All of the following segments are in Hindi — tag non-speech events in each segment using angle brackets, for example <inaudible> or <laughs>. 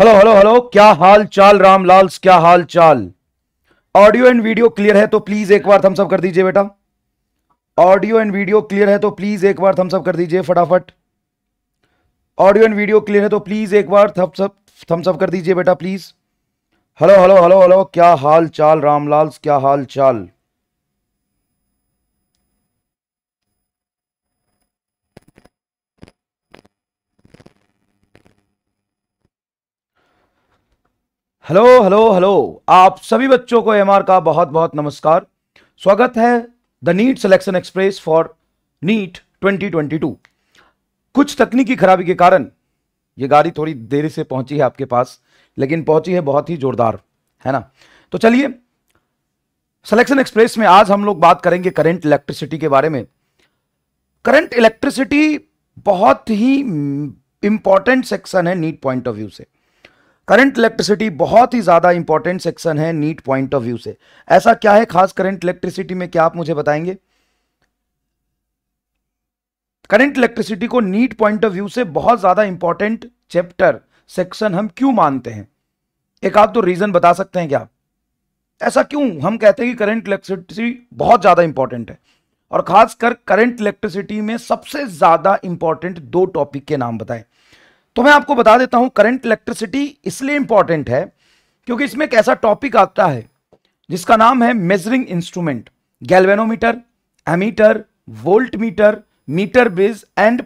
हेलो हेलो हेलो क्या हाल चाल राम लाल क्या हाल चाल ऑडियो एंड वीडियो क्लियर है तो प्लीज एक बार थम्सअप कर दीजिए बेटा ऑडियो एंड वीडियो क्लियर है तो प्लीज एक बार थम्सअप कर दीजिए फटाफट ऑडियो एंड वीडियो क्लियर है तो प्लीज एक बार थम्सअप थम्सअप कर दीजिए बेटा please hello hello hello hello क्या हाल चाल लाल क्या हाल चाल हेलो हेलो हेलो आप सभी बच्चों को एमआर का बहुत बहुत नमस्कार स्वागत है the NEET selection express for NEET 2022 कुछ तकनीकी खराबी के कारण ये गाड़ी थोड़ी देरी से पहुंची है आपके पास लेकिन पहुंची है बहुत ही जोरदार है ना तो चलिए सिलेक्शन एक्सप्रेस में आज हम लोग बात करेंगे करंट इलेक्ट्रिसिटी के बारे में करंट इलेक्ट्रिसिटी बहुत ही इंपॉर्टेंट mm, सेक्शन है नीट पॉइंट ऑफ व्यू से करंट इलेक्ट्रिसिटी बहुत ही ज़्यादा इंपॉर्टेंट सेक्शन है नीट पॉइंट ऑफ व्यू से ऐसा क्या है खास करंट इलेक्ट्रिसिटी में क्या आप मुझे बताएंगे करंट इलेक्ट्रिसिटी को नीट पॉइंट ऑफ व्यू से बहुत ज़्यादा इंपॉर्टेंट चैप्टर सेक्शन हम क्यों मानते हैं एक आप तो रीज़न बता सकते हैं क्या ऐसा क्यों हम कहते हैं कि करंट इलेक्ट्रिसिटी बहुत ज़्यादा इंपॉर्टेंट है और खासकर करंट इलेक्ट्रिसिटी में सबसे ज़्यादा इंपॉर्टेंट दो टॉपिक के नाम बताएं तो मैं आपको बता देता हूं करंट इलेक्ट्रिसिटी इसलिए इंपॉर्टेंट है क्योंकि इसमें एक ऐसा टॉपिक आता है जिसका नाम है measuring instrument galvanometer ammeter voltmeter meter bridge and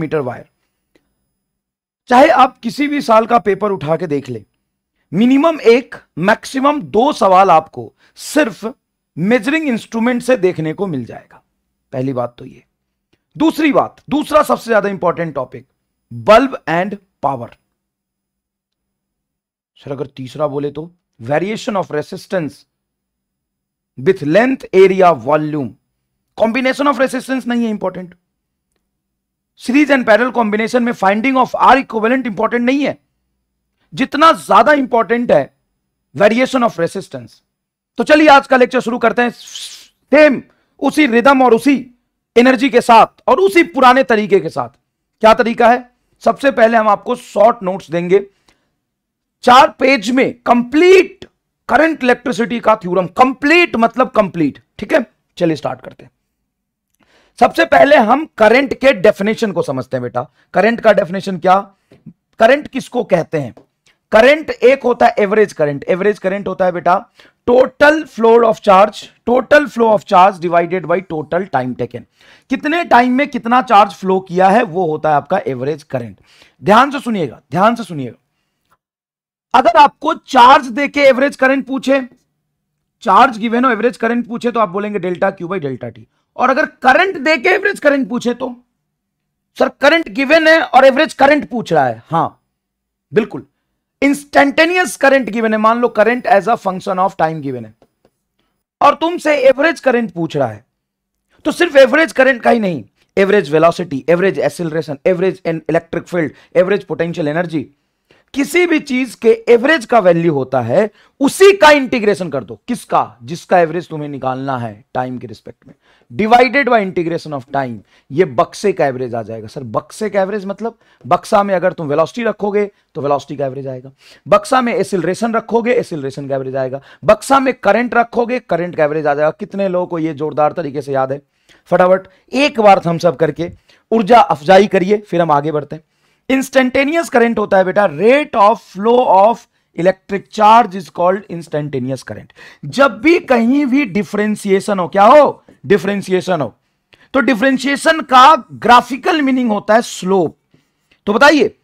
meter wire चाहे आप किसी भी साल का पेपर उठा के देख ले मिनिमम एक मैक्सिमम दो सवाल आपको सिर्फ मेजरिंग इंस्ट्रूमेंट से देखने को मिल जाएगा पहली बात तो ये दूसरी बात दूसरा सबसे ज्यादा important topic bulb and power sir अगर तीसरा बोले तो variation of resistance with length area volume combination of resistance नहीं है important series and parallel combination में finding of R equivalent important नहीं है जितना ज्यादा इंपॉर्टेंट है वेरिएशन ऑफ रेसिस्टेंस तो चलिए आज का लेक्चर शुरू करते हैं सेम उसी रिदम और उसी एनर्जी के साथ और उसी पुराने तरीके के साथ क्या तरीका है सबसे पहले हम आपको शॉर्ट नोट्स देंगे चार पेज में कंप्लीट करंट इलेक्ट्रिसिटी का थ्योरम कंप्लीट मतलब कंप्लीट ठीक है चलिए स्टार्ट करते हैं सबसे पहले हम करंट के डेफिनेशन को समझते हैं बेटा करंट का डेफिनेशन क्या करंट किसको कहते हैं करंट एक होता है एवरेज करंट एवरेज करंट होता है बेटा total flow of charge total flow of charge divided by total time taken कितने टाइम में कितना चार्ज फ्लो किया है वो होता है आपका एवरेज करंट ध्यान से सुनिएगा ध्यान से सुनिएगा अगर आपको चार्ज देके एवरेज करंट पूछे चार्ज गिवेन हो एवरेज करंट पूछे तो आप बोलेंगे delta Q by delta T और अगर करंट देके एवरेज करंट पूछे तो सर करंट गिवेन है और एवरेज करंट पूछ रहा है हाँ बिल्कुल इंस्टेंटेनियस करंट गिवन है मान लो current as a function of time given है और तुमसे एवरेज करंट पूछ रहा है तो सिर्फ एवरेज करंट का ही नहीं average velocity average acceleration average electric field average potential energy किसी भी चीज के एवरेज का वैल्यू होता है उसी का इंटीग्रेशन कर दो किसका जिसका एवरेज तुम्हें निकालना है टाइम के रिस्पेक्ट में divided by integration of time ये बक्से का एवरेज आ जाएगा सर बक्से का एवरेज मतलब बक्सा में अगर तुम वेलोसिटी रखोगे तो वेलोसिटी का एवरेज आएगा बक्सा में एसिलरेशन रखोगे एसिलरेशन का एवरेज आएगा बक्सा में करंट रखोगे करंट का एवरेज आ जाएगा कितने लोगों को यह जोरदार तरीके से याद है फटाफट एक बार हम सब करके ऊर्जा अफजाई करिए फिर हम आगे बढ़ते हैं इंस्टेंटेनियस करंट होता है बेटा rate of flow of electric charge is called instantaneous current जब भी कहीं भी डिफ्रेंसिएशन हो क्या हो डिफ्रेंसिएशन हो तो डिफ्रेंसिएशन का ग्राफिकल मीनिंग होता है स्लोप तो बताइए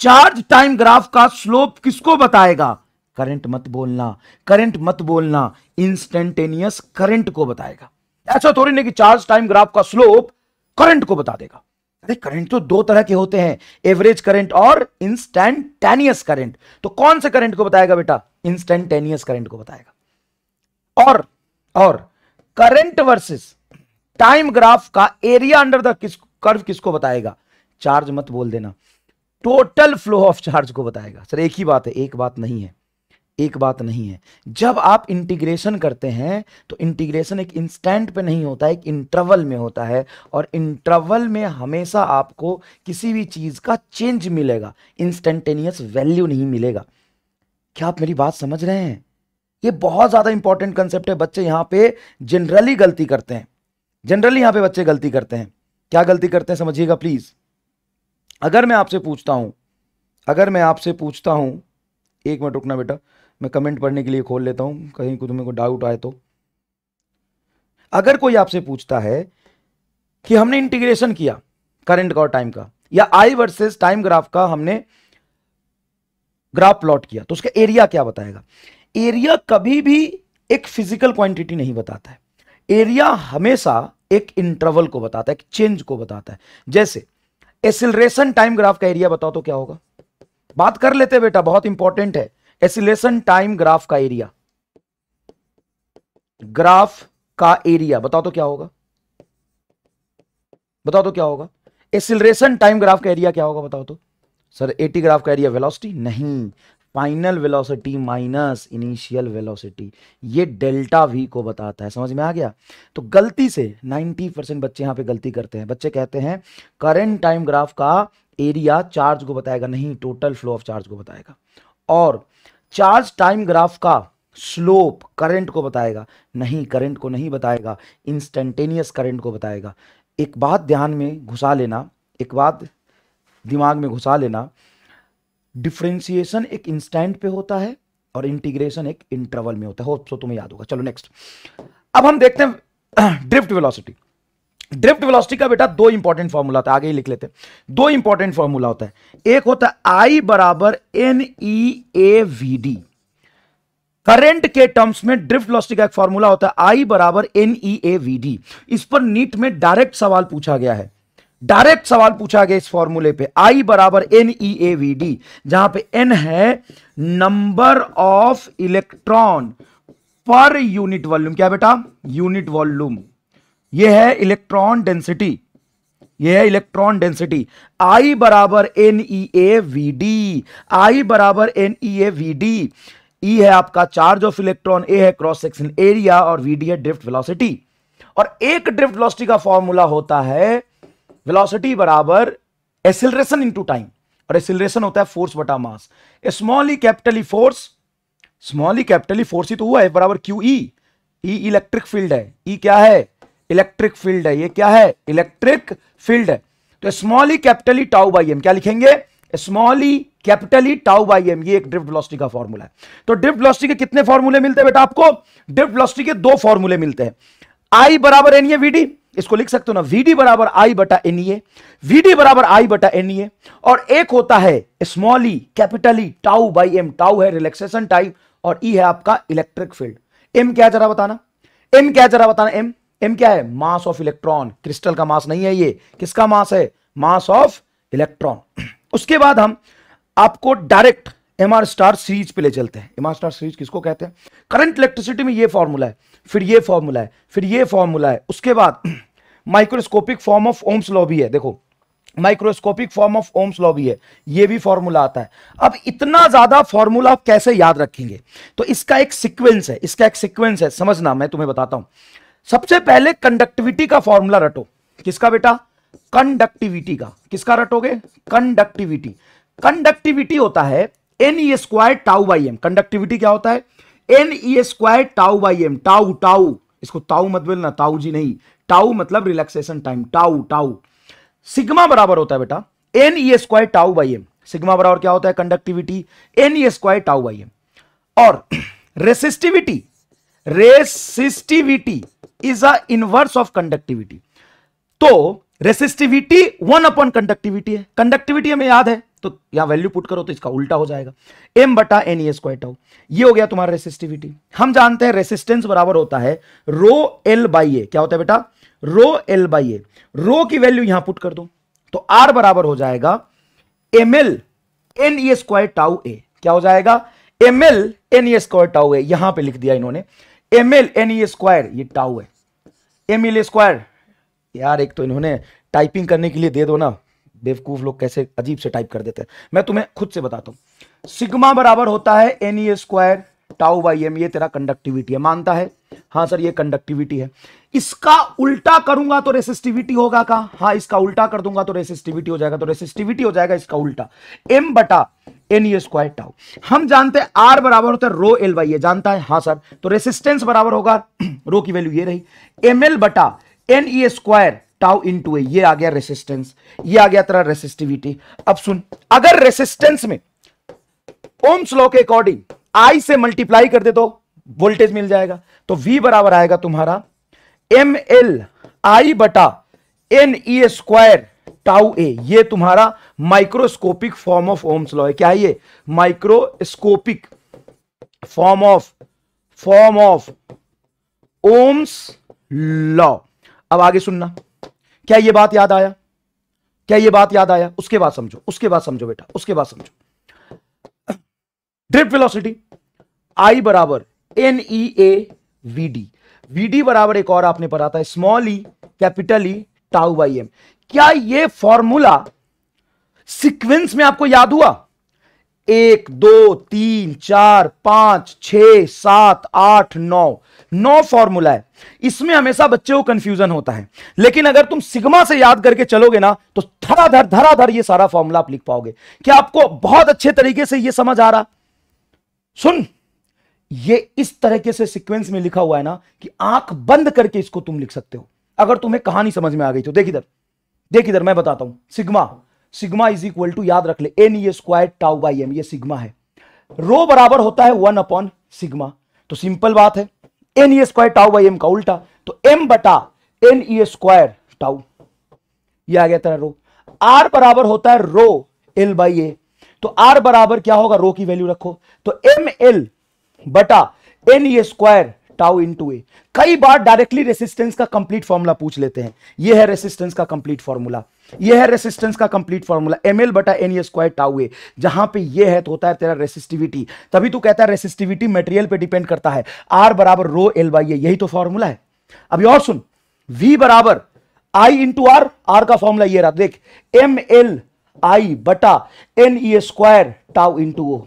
चार्ज टाइम ग्राफ का स्लोप किसको बताएगा करंट मत बोलना करंट मत बोलना इंस्टेंटेनियस करंट को बताएगा ऐसा थोड़ी नहीं कि चार्ज टाइम ग्राफ का स्लोप करंट को बता देगा अरे करंट तो दो तरह के होते हैं एवरेज करंट और इंस्टेंटेनियस करंट तो कौन से करंट को बताएगा बेटा इंस्टेंटेनियस करंट को बताएगा और और करंट वर्सेस टाइम ग्राफ का एरिया अंडर द किस कर्व किसको बताएगा चार्ज मत बोल देना टोटल फ्लो ऑफ चार्ज को बताएगा सर एक ही बात है एक बात नहीं है एक बात नहीं है जब आप इंटीग्रेशन करते हैं तो इंटीग्रेशन एक इंस्टेंट पे नहीं होता एक इंटरवल में होता है और इंटरवल में हमेशा आपको किसी भी चीज़ का चेंज मिलेगा इंस्टेंटेनियस वैल्यू नहीं मिलेगा क्या आप मेरी बात समझ रहे हैं ये बहुत ज़्यादा इंपॉर्टेंट कंसेप्ट है बच्चे यहां पे जनरली गलती करते हैं जनरली यहां पे बच्चे गलती करते हैं क्या गलती करते हैं समझिएगा प्लीज़ अगर मैं आपसे पूछता हूं अगर मैं आपसे पूछता हूं एक मिनट रुकना बेटा मैं कमेंट पढ़ने के लिए खोल लेता हूं कहीं को तुम्हें को डाउट आए तो अगर कोई आपसे पूछता है कि हमने इंटीग्रेशन किया करंट का और टाइम का या आई वर्सेस टाइम ग्राफ का हमने ग्राफ प्लॉट किया तो उसका एरिया क्या बताएगा एरिया कभी भी एक फिजिकल क्वांटिटी नहीं बताता है एरिया हमेशा एक इंटरवल को बताता है एक चेंज को बताता है जैसे एसिलेशन टाइम ग्राफ का एरिया बताओ तो क्या होगा बात कर लेते बेटा बहुत इंपॉर्टेंट है एसिलेशन टाइम ग्राफ का एरिया ग्राफ का एरिया बताओ तो क्या होगा बताओ तो क्या होगा एसिलेशन टाइम ग्राफ का एरिया क्या होगा बताओ तो सर एटी ग्राफ का एरिया वेलोसिटी नहीं final velocity minus initial velocity ये डेल्टा वी को बताता है समझ में आ गया तो गलती से 90 परसेंट बच्चे यहां पे गलती करते हैं बच्चे कहते हैं करेंट टाइम ग्राफ का एरिया चार्ज को बताएगा नहीं टोटल फ्लो ऑफ चार्ज को बताएगा और चार्ज टाइम ग्राफ का स्लोप करंट को बताएगा नहीं करंट को नहीं बताएगा इंस्टेंटेनियस करंट को बताएगा एक बात ध्यान में घुसा लेना एक बात दिमाग में घुसा लेना डिफ्रेंसिएशन एक इंस्टेंट पे होता है और इंटीग्रेशन एक इंटरवल में होता है हो तो तुम्हें याद होगा चलो नेक्स्ट अब हम देखते हैं <clears throat> ड्रिफ्ट वेलोसिटी ड्रिफ्ट वेलोसिटी का बेटा दो इंपॉर्टेंट फॉर्मूला था आगे ही लिख लेते हैं दो इंपॉर्टेंट फॉर्मूला होता है एक होता है आई बराबर N E A V D current के टर्म्स में ड्रिफ्ट वेलोसिटी का एक फॉर्मूला होता है आई बराबर N E A V D इस पर नीट में डायरेक्ट सवाल पूछा गया है डायरेक्ट सवाल पूछा गया इस फॉर्मूले पे आई बराबर N E A V D जहां पे एन है number of electron per unit volume क्या बेटा यूनिट वॉल्यूम ये है इलेक्ट्रॉन डेंसिटी यह है इलेक्ट्रॉन डेंसिटी आई बराबर N E A V D I बराबर N E A V D E है आपका चार्ज ऑफ इलेक्ट्रॉन ए है क्रॉस सेक्शन एरिया और वी डी है ड्रिफ्ट वेलोसिटी और एक ड्रिफ्ट वेलोसिटी का फॉर्मूला होता है वेलोसिटी बराबर एसिलरेशन इनटू टाइम और एसिलरेशन होता है फोर्स बटा मास स्मॉल ई कैपिटल ई फोर्स स्मॉल ई कैपिटल ई फोर्स ही तो हुआ e. E है बराबर Q E E electric field है ई e क्या है इलेक्ट्रिक फील्ड है ये क्या है इलेक्ट्रिक फील्ड है तो small E capital E tau by M क्या लिखेंगे small E capital E tau by M ये एक ड्रिफ्ट वेलोसिटी का फॉर्मूला है तो ड्रिफ्ट वेलोसिटी के कितने फॉर्मूले मिलते हैं बेटा आपको ड्रिफ्ट वेलोसिटी के दो फॉर्मूले मिलते हैं आई बराबर एनए ए वीडी इसको लिख सकते हो ना वीडी बराबर आई बटा एन ए वीडी बराबर आई बटा एन ए e और एक होता है small E capital E tau by M tau है रिलैक्सेशन टाइप और ई e है आपका इलेक्ट्रिक फील्ड एम क्या जरा बताना एम क्या जरा बताना एम एम क्या है मास ऑफ इलेक्ट्रॉन क्रिस्टल का मास नहीं है ये किसका मास है मास ऑफ इलेक्ट्रॉन उसके बाद हम आपको डायरेक्ट एमआर स्टार सीरीज पे ले चलते हैं एमआर स्टार सीरीज किसको कहते हैं करंट इलेक्ट्रिसिटी में ये फॉर्मूला है फिर ये फॉर्मूला है फिर ये फॉर्मूला है उसके बाद microscopic form of Ohm's law भी है देखो microscopic form of Ohm's law भी है ये भी फॉर्मूला आता है अब इतना ज्यादा फॉर्मूला आप कैसे याद रखेंगे तो इसका एक सिक्वेंस है इसका एक सिक्वेंस है समझना मैं तुम्हें बताता हूं सबसे पहले कंडक्टिविटी का फॉर्मूला रटो किसका बेटा कंडक्टिविटी का किसका रटोगे कंडक्टिविटी कंडक्टिविटी होता है N E square tau by M conductivity क्या होता है N E square tau by M tau tau इसको ताऊ मत बोलना ताऊ जी नहीं टाउ मतलब relaxation time tau tau sigma बराबर होता है बेटा N E square tau by M sigma बराबर क्या होता है conductivity N E square tau by M और resistivity resistivity is a inverse of conductivity तो रेसिस्टिविटी वन अपॉन कंडक्टिविटी है कंडक्टिविटी हमें याद है तो यहां वैल्यू पुट करो तो इसका उल्टा हो जाएगा एम बटा एन ई स्क्वायर ये हो गया तुम्हारा रेसिस्टिविटी हम जानते हैं रेसिस्टेंस बराबर होता है रो एल बाई ए क्या होता है बेटा रो एल बाई ए रो की वैल्यू यहां पुट कर दो तो आर बराबर हो जाएगा M L N E square tau A क्या हो जाएगा M L N E square tau A यहां पे लिख दिया इन्होंने M L N E square ये टाउ है एम एल स्क्वायर यार एक तो इन्होंने टाइपिंग करने के लिए दे दो ना बेवकूफ लोग कैसे अजीब से टाइप कर देते हैं मैं तुम्हें खुद से बताता हूँ सिग्मा बराबर होता है N E square tau by M ये तेरा कंडक्टिविटी है मानता है हाँ सर ये कंडक्टिविटी है इसका उल्टा करूंगा तो रेसिस्टिविटी होगा का हाँ इसका उल्टा कर दूंगा तो रेसिस्टिविटी हो जाएगा तो रेसिस्टिविटी हो जाएगा इसका उल्टा एम बटा एन ई स्क्वायर टाउ हम जानते हैं आर बराबर होता है रो एल वाई ए जानता है हाँ सर तो रेसिस्टेंस बराबर होगा रो <clears throat> की वैल्यू ये रही एम एल बटा N E square tau into ये आ गया रेसिस्टेंस ये आ गया तेरा रेसिस्टिविटी अब सुन अगर रेसिस्टेंस में ओम्स लॉ के अकॉर्डिंग आई से मल्टीप्लाई कर दे तो वोल्टेज मिल जाएगा तो वी बराबर आएगा तुम्हारा एम एल आई बटा N E square tau A ये तुम्हारा microscopic form of Ohm's law है क्या है ये microscopic form of form of Ohm's law अब आगे सुनना क्या ये बात याद आया क्या ये बात याद आया उसके बाद समझो उसके बाद समझो बेटा उसके बाद समझो ड्रिप वेलोसिटी आई बराबर N E A V D VD बराबर एक और आपने पढ़ा था small E capital E tau by M क्या ये फॉर्मूला सीक्वेंस में आपको याद हुआ एक दो तीन चार पांच छ सात आठ नौ नौ फॉर्मूला है इसमें हमेशा बच्चे को कंफ्यूजन होता है लेकिन अगर तुम सिग्मा से याद करके चलोगे ना तो धराधर धराधर ये सारा फॉर्मूला आप लिख पाओगे क्या आपको बहुत अच्छे तरीके से ये समझ आ रहा सुन ये इस तरीके से सीक्वेंस में लिखा हुआ है ना कि आंख बंद करके इसको तुम लिख सकते हो अगर तुम्हें कहानी समझ में आ गई तो देख इधर देख इधर मैं बताता हूं sigma sigma is equal to याद रख ले N E square tau by M ये सिग्मा है रो बराबर होता है वन अपॉन सिग्मा तो सिंपल बात है N E square tau by M का उल्टा तो एम बटा एन ई स्क्वायर टाउ ये आ गया तेरा रो आर बराबर होता है रो एल बाई ए तो आर बराबर क्या होगा रो की वैल्यू रखो तो एम एल बटा N E square tau into A कई बार डायरेक्टली रेसिस्टेंस का कंप्लीट फॉर्मूला पूछ लेते हैं यह है रेसिस्टेंस का कंप्लीट फॉर्मूला यह है रेसिस्टेंस का कंप्लीट फॉर्मूला एम एल बटा एन स्क्वायर टाउ ए जहां पे यह है तो होता है तेरा रेसिस्टिविटी तभी तो कहता है रेसिस्टिविटी मटेरियल पे डिपेंड करता है आर बराबर रो एल बाई ए यही तो फॉर्मूला है अभी और सुन वी बराबर I into R R का फॉर्मूला ये रहा देख एम एल आई बटा N E square tau into ओ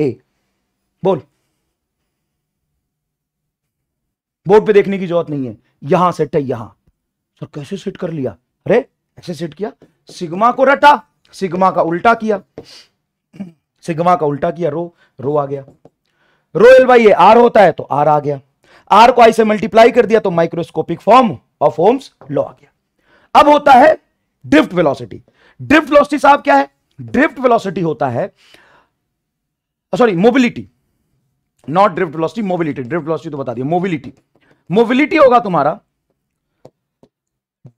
ए बोल बोर्ड पे देखने की जरूरत नहीं है यहां सेट है यहां सर कैसे सेट कर लिया अरे ऐसे सेट किया सिग्मा को रटा सिग्मा का उल्टा किया सिग्मा का उल्टा किया रो रो आ गया rho L by A R होता है तो आर आ गया आर को आई से मल्टीप्लाई कर दिया तो microscopic form of Ohm's law आ गया अब होता है ड्रिफ्ट वेलोसिटी ड्रिफ्ट वेलोसिटी साहब क्या है ड्रिफ्ट वेलोसिटी होता है sorry mobility not drift velocity mobility drift velocity तो बता दिया मोबिलिटी मोबिलिटी होगा तुम्हारा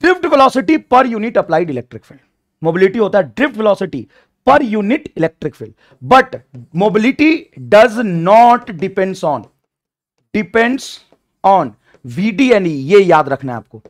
drift velocity per unit applied electric field mobility होता है drift velocity per unit electric field but mobility does not depends on depends on VD and E ये याद रखना है आपको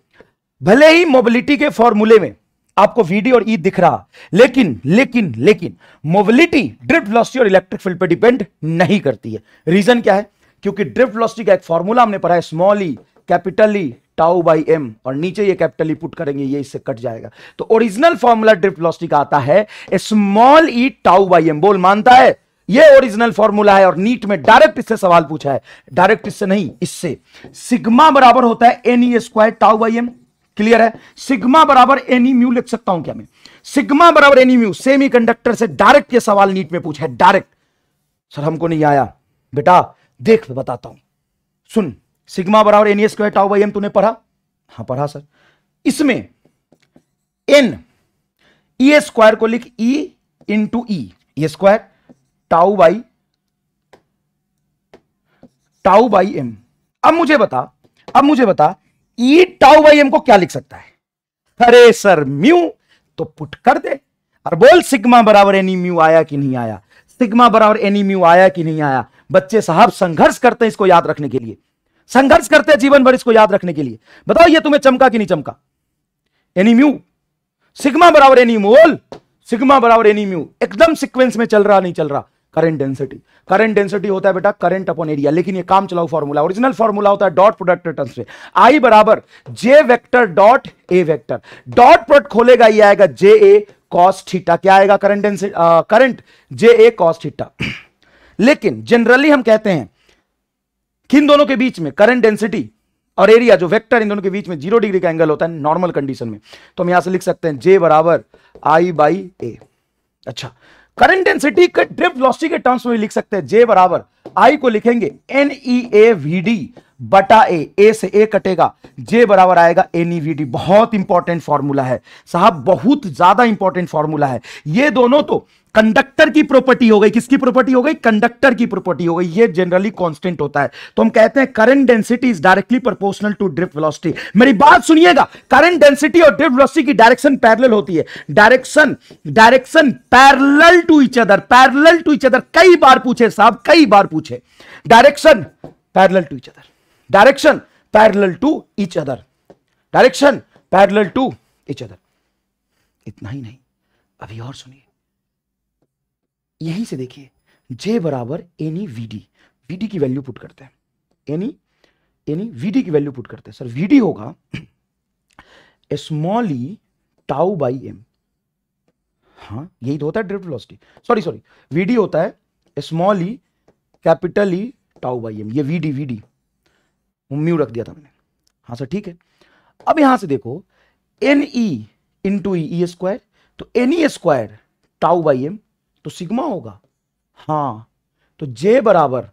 भले ही मोबिलिटी के फॉर्मूले में आपको वीडी और ई e दिख रहा लेकिन लेकिन लेकिन मोबिलिटी ड्रिफ्ट वेलोसिटी और इलेक्ट्रिक फील्ड पर डिपेंड नहीं करती है रीजन क्या है क्योंकि ड्रिफ्ट वेलोसिटी का एक फॉर्मूला हमने पढ़ा है small E capital E tau by M और नीचे ये कैपिटल ई पुट करेंगे ये इससे कट जाएगा तो ओरिजिनल फॉर्मूला ड्रिफ्ट वेलोसिटी का आता है small E tau by M बोल मानता है ये ओरिजिनल फॉर्मूला है और नीट में डायरेक्ट इससे सवाल पूछा है डायरेक्ट इससे नहीं इससे सिग्मा बराबर होता है N E square tau by M clear है सिग्मा बराबर एनी म्यू e लिख सकता हूं क्या मैं सिग्मा बराबर एनी म्यू सेमी कंडक्टर से डायरेक्ट ये सवाल नीट में पूछा है डायरेक्ट सर हमको नहीं आया बेटा देख बताता हूं सुन सिग्मा बराबर N square tau by M तूने पढ़ा हाँ पढ़ा सर इसमें एन ई स्क्वायर को लिख E to E square tau by tau by M अब मुझे बता अब मुझे बता ई टाउ बाई एम को क्या लिख सकता है अरे सर म्यू तो पुट कर दे और बोल सिग्मा बराबर एनी e म्यू आया कि नहीं आया सिग्मा बराबर एनी e म्यू आया कि नहीं आया बच्चे साहब संघर्ष करते हैं इसको याद रखने के लिए संघर्ष करते हैं जीवन भर इसको याद रखने के लिए बताओ ये तुम्हें चमका कि नहीं चमका एनीम्यू सिग्मा बराबर एनीमोल सिग्मा बराबर एनीम्यू एकदम सिक्वेंस में चल रहा नहीं चल रहा करंट डेंसिटी करंट डेंसिटी होता है बेटा करंट अपॉन एरिया लेकिन ये काम चलाओ फॉर्मूला ओरिजिनल फॉर्मूला होता है डॉट प्रोडक्ट रिटर्न से आई बराबर J vector dot A vector dot product खोलेगा ये आएगा जे ए कॉस्ट थीटा क्या आएगा current density current J A cos theta लेकिन जनरली हम कहते हैं कि इन दोनों के बीच में करंट डेंसिटी और एरिया जो वेक्टर इन दोनों के बीच में जीरो डिग्री का एंगल होता है नॉर्मल कंडीशन में तो हम यहां से लिख सकते हैं जे बराबर आई बाई ए अच्छा करंट डेंसिटी के ड्रिफ्ट वेलोसिटी के टर्म्स में लिख सकते हैं जे बराबर आई को लिखेंगे N E A V D बटा ए ए से ए कटेगा जे बराबर आएगा एन ई वी डी बहुत इंपॉर्टेंट फॉर्मूला है साहब बहुत ज्यादा इंपॉर्टेंट फॉर्मूला है ये दोनों तो कंडक्टर की प्रॉपर्टी हो गई किसकी प्रॉपर्टी हो गई कंडक्टर की प्रॉपर्टी हो गई ये जनरली कांस्टेंट होता है तो हम कहते हैं current density is directly proportional to drift velocity मेरी बात सुनिएगा करंट डेंसिटी और ड्रिफ्ट वेलोसिटी की डायरेक्शन पैरेलल होती है direction direction parallel to each other parallel to each other कई बार पूछे साहब कई बार पूछे direction parallel to each other direction parallel to each other direction parallel to each other इतना ही नहीं अभी और सुनिए यहीं से देखिए जे बराबर N E V D V D की वैल्यू पुट करते हैं एनी एनी वी डी की वैल्यू पुट करते हैं सर वी डी होगा small E tau by M हाँ यही तो होता है drift velocity sorry sorry D होता है small E capital E tau by M ये वी डी म्यू रख दिया था मैंने हाँ सर ठीक है अब यहां से देखो N E to E square तो N E square tau by M तो सिग्मा होगा हाँ तो जे बराबर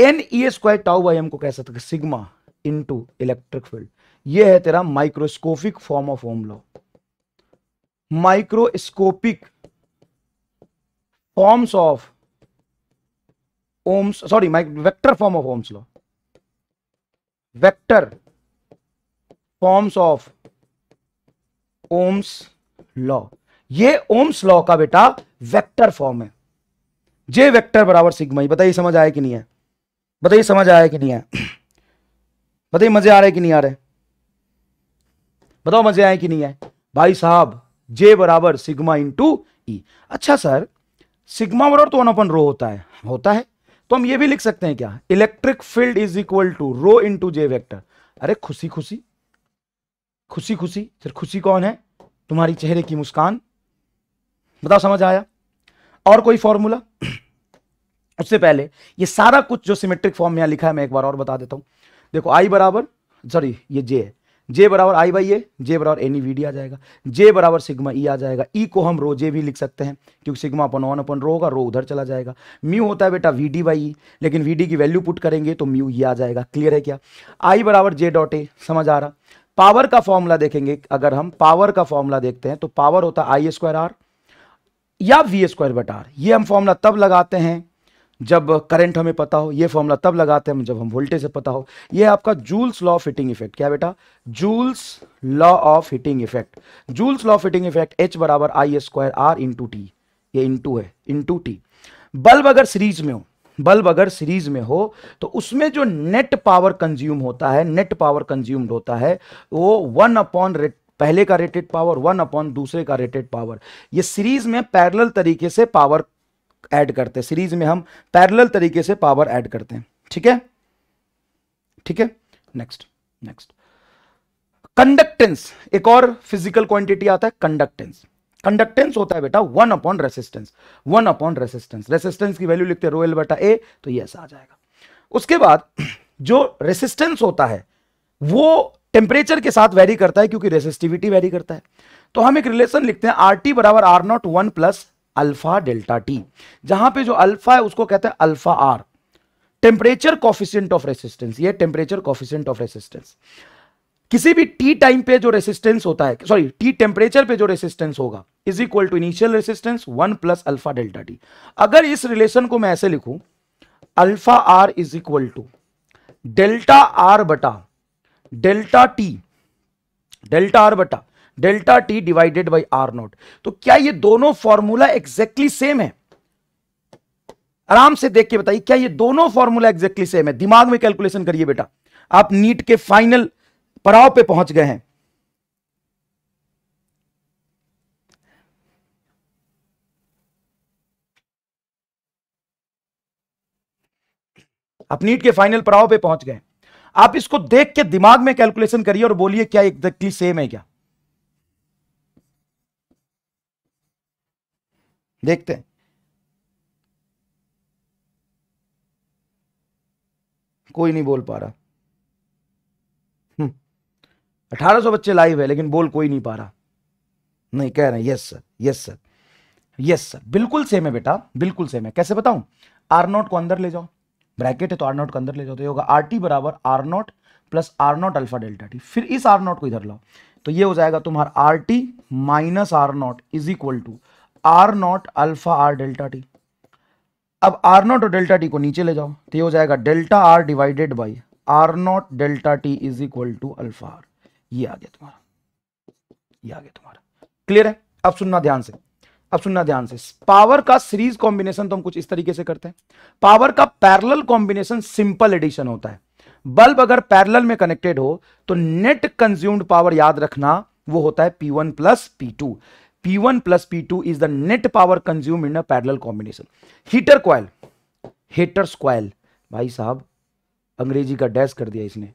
N E square tau by M को कह सकते सिग्मा इनटू इलेक्ट्रिक फील्ड ये है तेरा microscopic form of Ohm law microscopic forms of Ohm's sorry vector form of Ohm's law vector forms of Ohm's law ये ओम्स लॉ का बेटा वेक्टर फॉर्म है जे वेक्टर बराबर सिग्मा ही बताइए समझ आया कि नहीं है बताइए समझ आया कि नहीं है बताइए मजे आ रहे कि नहीं आ रहे बताओ मजे आए कि नहीं आए भाई साहब जे बराबर सिग्मा इंटू ई e। अच्छा सर सिग्मा बराबर तो अपन रो होता है होता है तो हम ये भी लिख सकते हैं क्या electric field is equal to rho into J vector अरे खुशी खुशी खुशी खुशी सर खुशी कौन है तुम्हारी चेहरे की मुस्कान बताओ समझ आया और कोई फॉर्मूला उससे पहले ये सारा कुछ जो सिमेट्रिक फॉर्म में लिखा है मैं एक बार और बता देता हूं देखो आई बराबर सॉरी ये जे है जे बराबर आई बाई ए जे बराबर एनी वी डी आ जाएगा जे बराबर सिग्मा ई e आ जाएगा ई e को हम रो जे भी लिख सकते हैं क्योंकि सिग्मा अपन ऑन अपन रो होगा रो उधर चला जाएगा म्यू होता है बेटा वी डी बाई ई लेकिन वी डी की वैल्यू पुट करेंगे तो म्यू ये e आ जाएगा क्लियर है क्या आई बराबर जे डॉट ए समझ आ रहा पावर का फॉर्मूला देखेंगे अगर हम पावर का फॉर्मूला देखते हैं तो पावर होता है आई स्क्वायर आर या वी स्क्वायर बटार आर ये हम फॉर्मूला तब लगाते हैं जब करंट हमें पता हो ये फॉर्मूला तब लगाते हैं जब हम वोल्टेज से पता हो ये आपका Joule's law of heating effect क्या बेटा Joule's law of heating effect Joule's law of heating effect H बराबर I square R into T ये इंटू है इंटू टी बल्ब अगर सीरीज में हो बल्ब अगर सीरीज में हो तो उसमें जो नेट पावर कंज्यूम होता है नेट पावर कंज्यूम्ड होता है वो वन अपॉन रेट पहले का रेटेड पावर वन अपॉन दूसरे का रेटेड पावर ये सीरीज में पैरेलल तरीके से पावर ऐड करते हैं सीरीज में हम पैरेलल तरीके से पावर ऐड करते हैं ठीक है ठीक है नेक्स्ट नेक्स्ट कंडक्टेंस एक और फिजिकल क्वांटिटी आता है कंडक्टेंस कंडक्टेंस होता है बेटा one upon resistance one upon resistance resistance की वैल्यू लिखते रोयल रोएल बेटा ए तो ऐसा आ जाएगा उसके बाद <clears throat> जो रेसिस्टेंस होता है वो टेम्परेचर के साथ वेरी करता है क्योंकि रेसिस्टिविटी वेरी करता है तो हम एक रिलेशन लिखते हैं आर टी बराबर R not one plus alpha delta T जहां पे जो अल्फा है उसको कहते हैं alpha R temperature coefficient of resistance ये टेम्परेचर कॉफिशियंट ऑफ रेसिस्टेंस किसी भी टी टाइम पे जो रेसिस्टेंस होता है सॉरी टी टेम्परेचर पे जो रेसिस्टेंस होगा is equal to initial resistance one plus alpha delta T अगर इस रिलेशन को मैं ऐसे लिखूं alpha R is equal to delta R बटा डेल्टा टी डेल्टा आर बटा delta T divided by R not तो क्या ये दोनों फॉर्मूला एग्जैक्टली सेम है आराम से देख के बताइए क्या ये दोनों फॉर्मूला एग्जैक्टली सेम है दिमाग में कैलकुलेशन करिए बेटा आप नीट के फाइनल पड़ाव पे पहुंच गए हैं आप नीट के फाइनल पड़ाव पे पहुंच गए आप इसको देख के दिमाग में कैलकुलेशन करिए और बोलिए क्या एग्जैक्टली सेम है क्या देखते हैं कोई नहीं बोल पा रहा हम्म। अठारह सौ बच्चे लाइव है लेकिन बोल कोई नहीं पा रहा नहीं कह रहे yes sir yes sir yes sir बिल्कुल सेम है बेटा बिल्कुल सेम है कैसे बताऊं आर नॉट को अंदर ले जाओ ब्रैकेट है तो आर नॉट के अंदर ले जाओ तो ये होगा आर टी बराबर R not plus R not alpha delta T फिर इस आर नॉट को इधर लाओ तो ये हो जाएगा तुम्हारा R T minus R not is equal to R not alpha R delta T अब आर नॉट और डेल्टा टी को नीचे ले जाओ तो ये हो जाएगा delta R divided by R not delta T is equal to alpha R ये आ गया तुम्हारा ये आ गया तुम्हारा क्लियर है अब सुनना ध्यान से अब सुनना ध्यान से पावर का सीरीज कॉम्बिनेशन तो हम कुछ इस तरीके से करते हैं पावर का पैरेलल कॉम्बिनेशन सिंपल एडिशन होता है बल्ब अगर पैरेलल में कनेक्टेड हो तो नेट कंज्यूम्ड पावर याद रखना वो होता है P one plus P two P one plus P two is the net power consume in parallel combination heater coil heater coil भाई साहब अंग्रेजी का डैश कर दिया इसने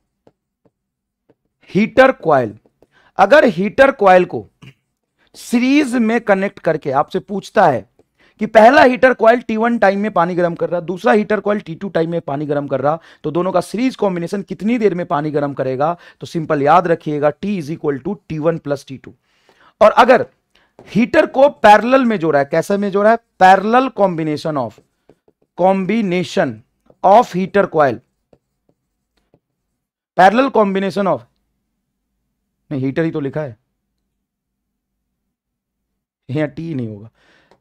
हीटर क्वाइल अगर हीटर क्वाइल को सीरीज में कनेक्ट करके आपसे पूछता है कि पहला हीटर कॉइल T1 टाइम में पानी गर्म कर रहा दूसरा हीटर कॉइल T2 टाइम में पानी गर्म कर रहा तो दोनों का सीरीज कॉम्बिनेशन कितनी देर में पानी गर्म करेगा तो सिंपल याद रखिएगा T is equal to T one plus T two और अगर हीटर को पैरेलल में जोड़ा है कैसे में जोड़ा है parallel combination of combination of heater coil parallel combination of नहीं हीटर ही तो लिखा है यहाँ टी नहीं होगा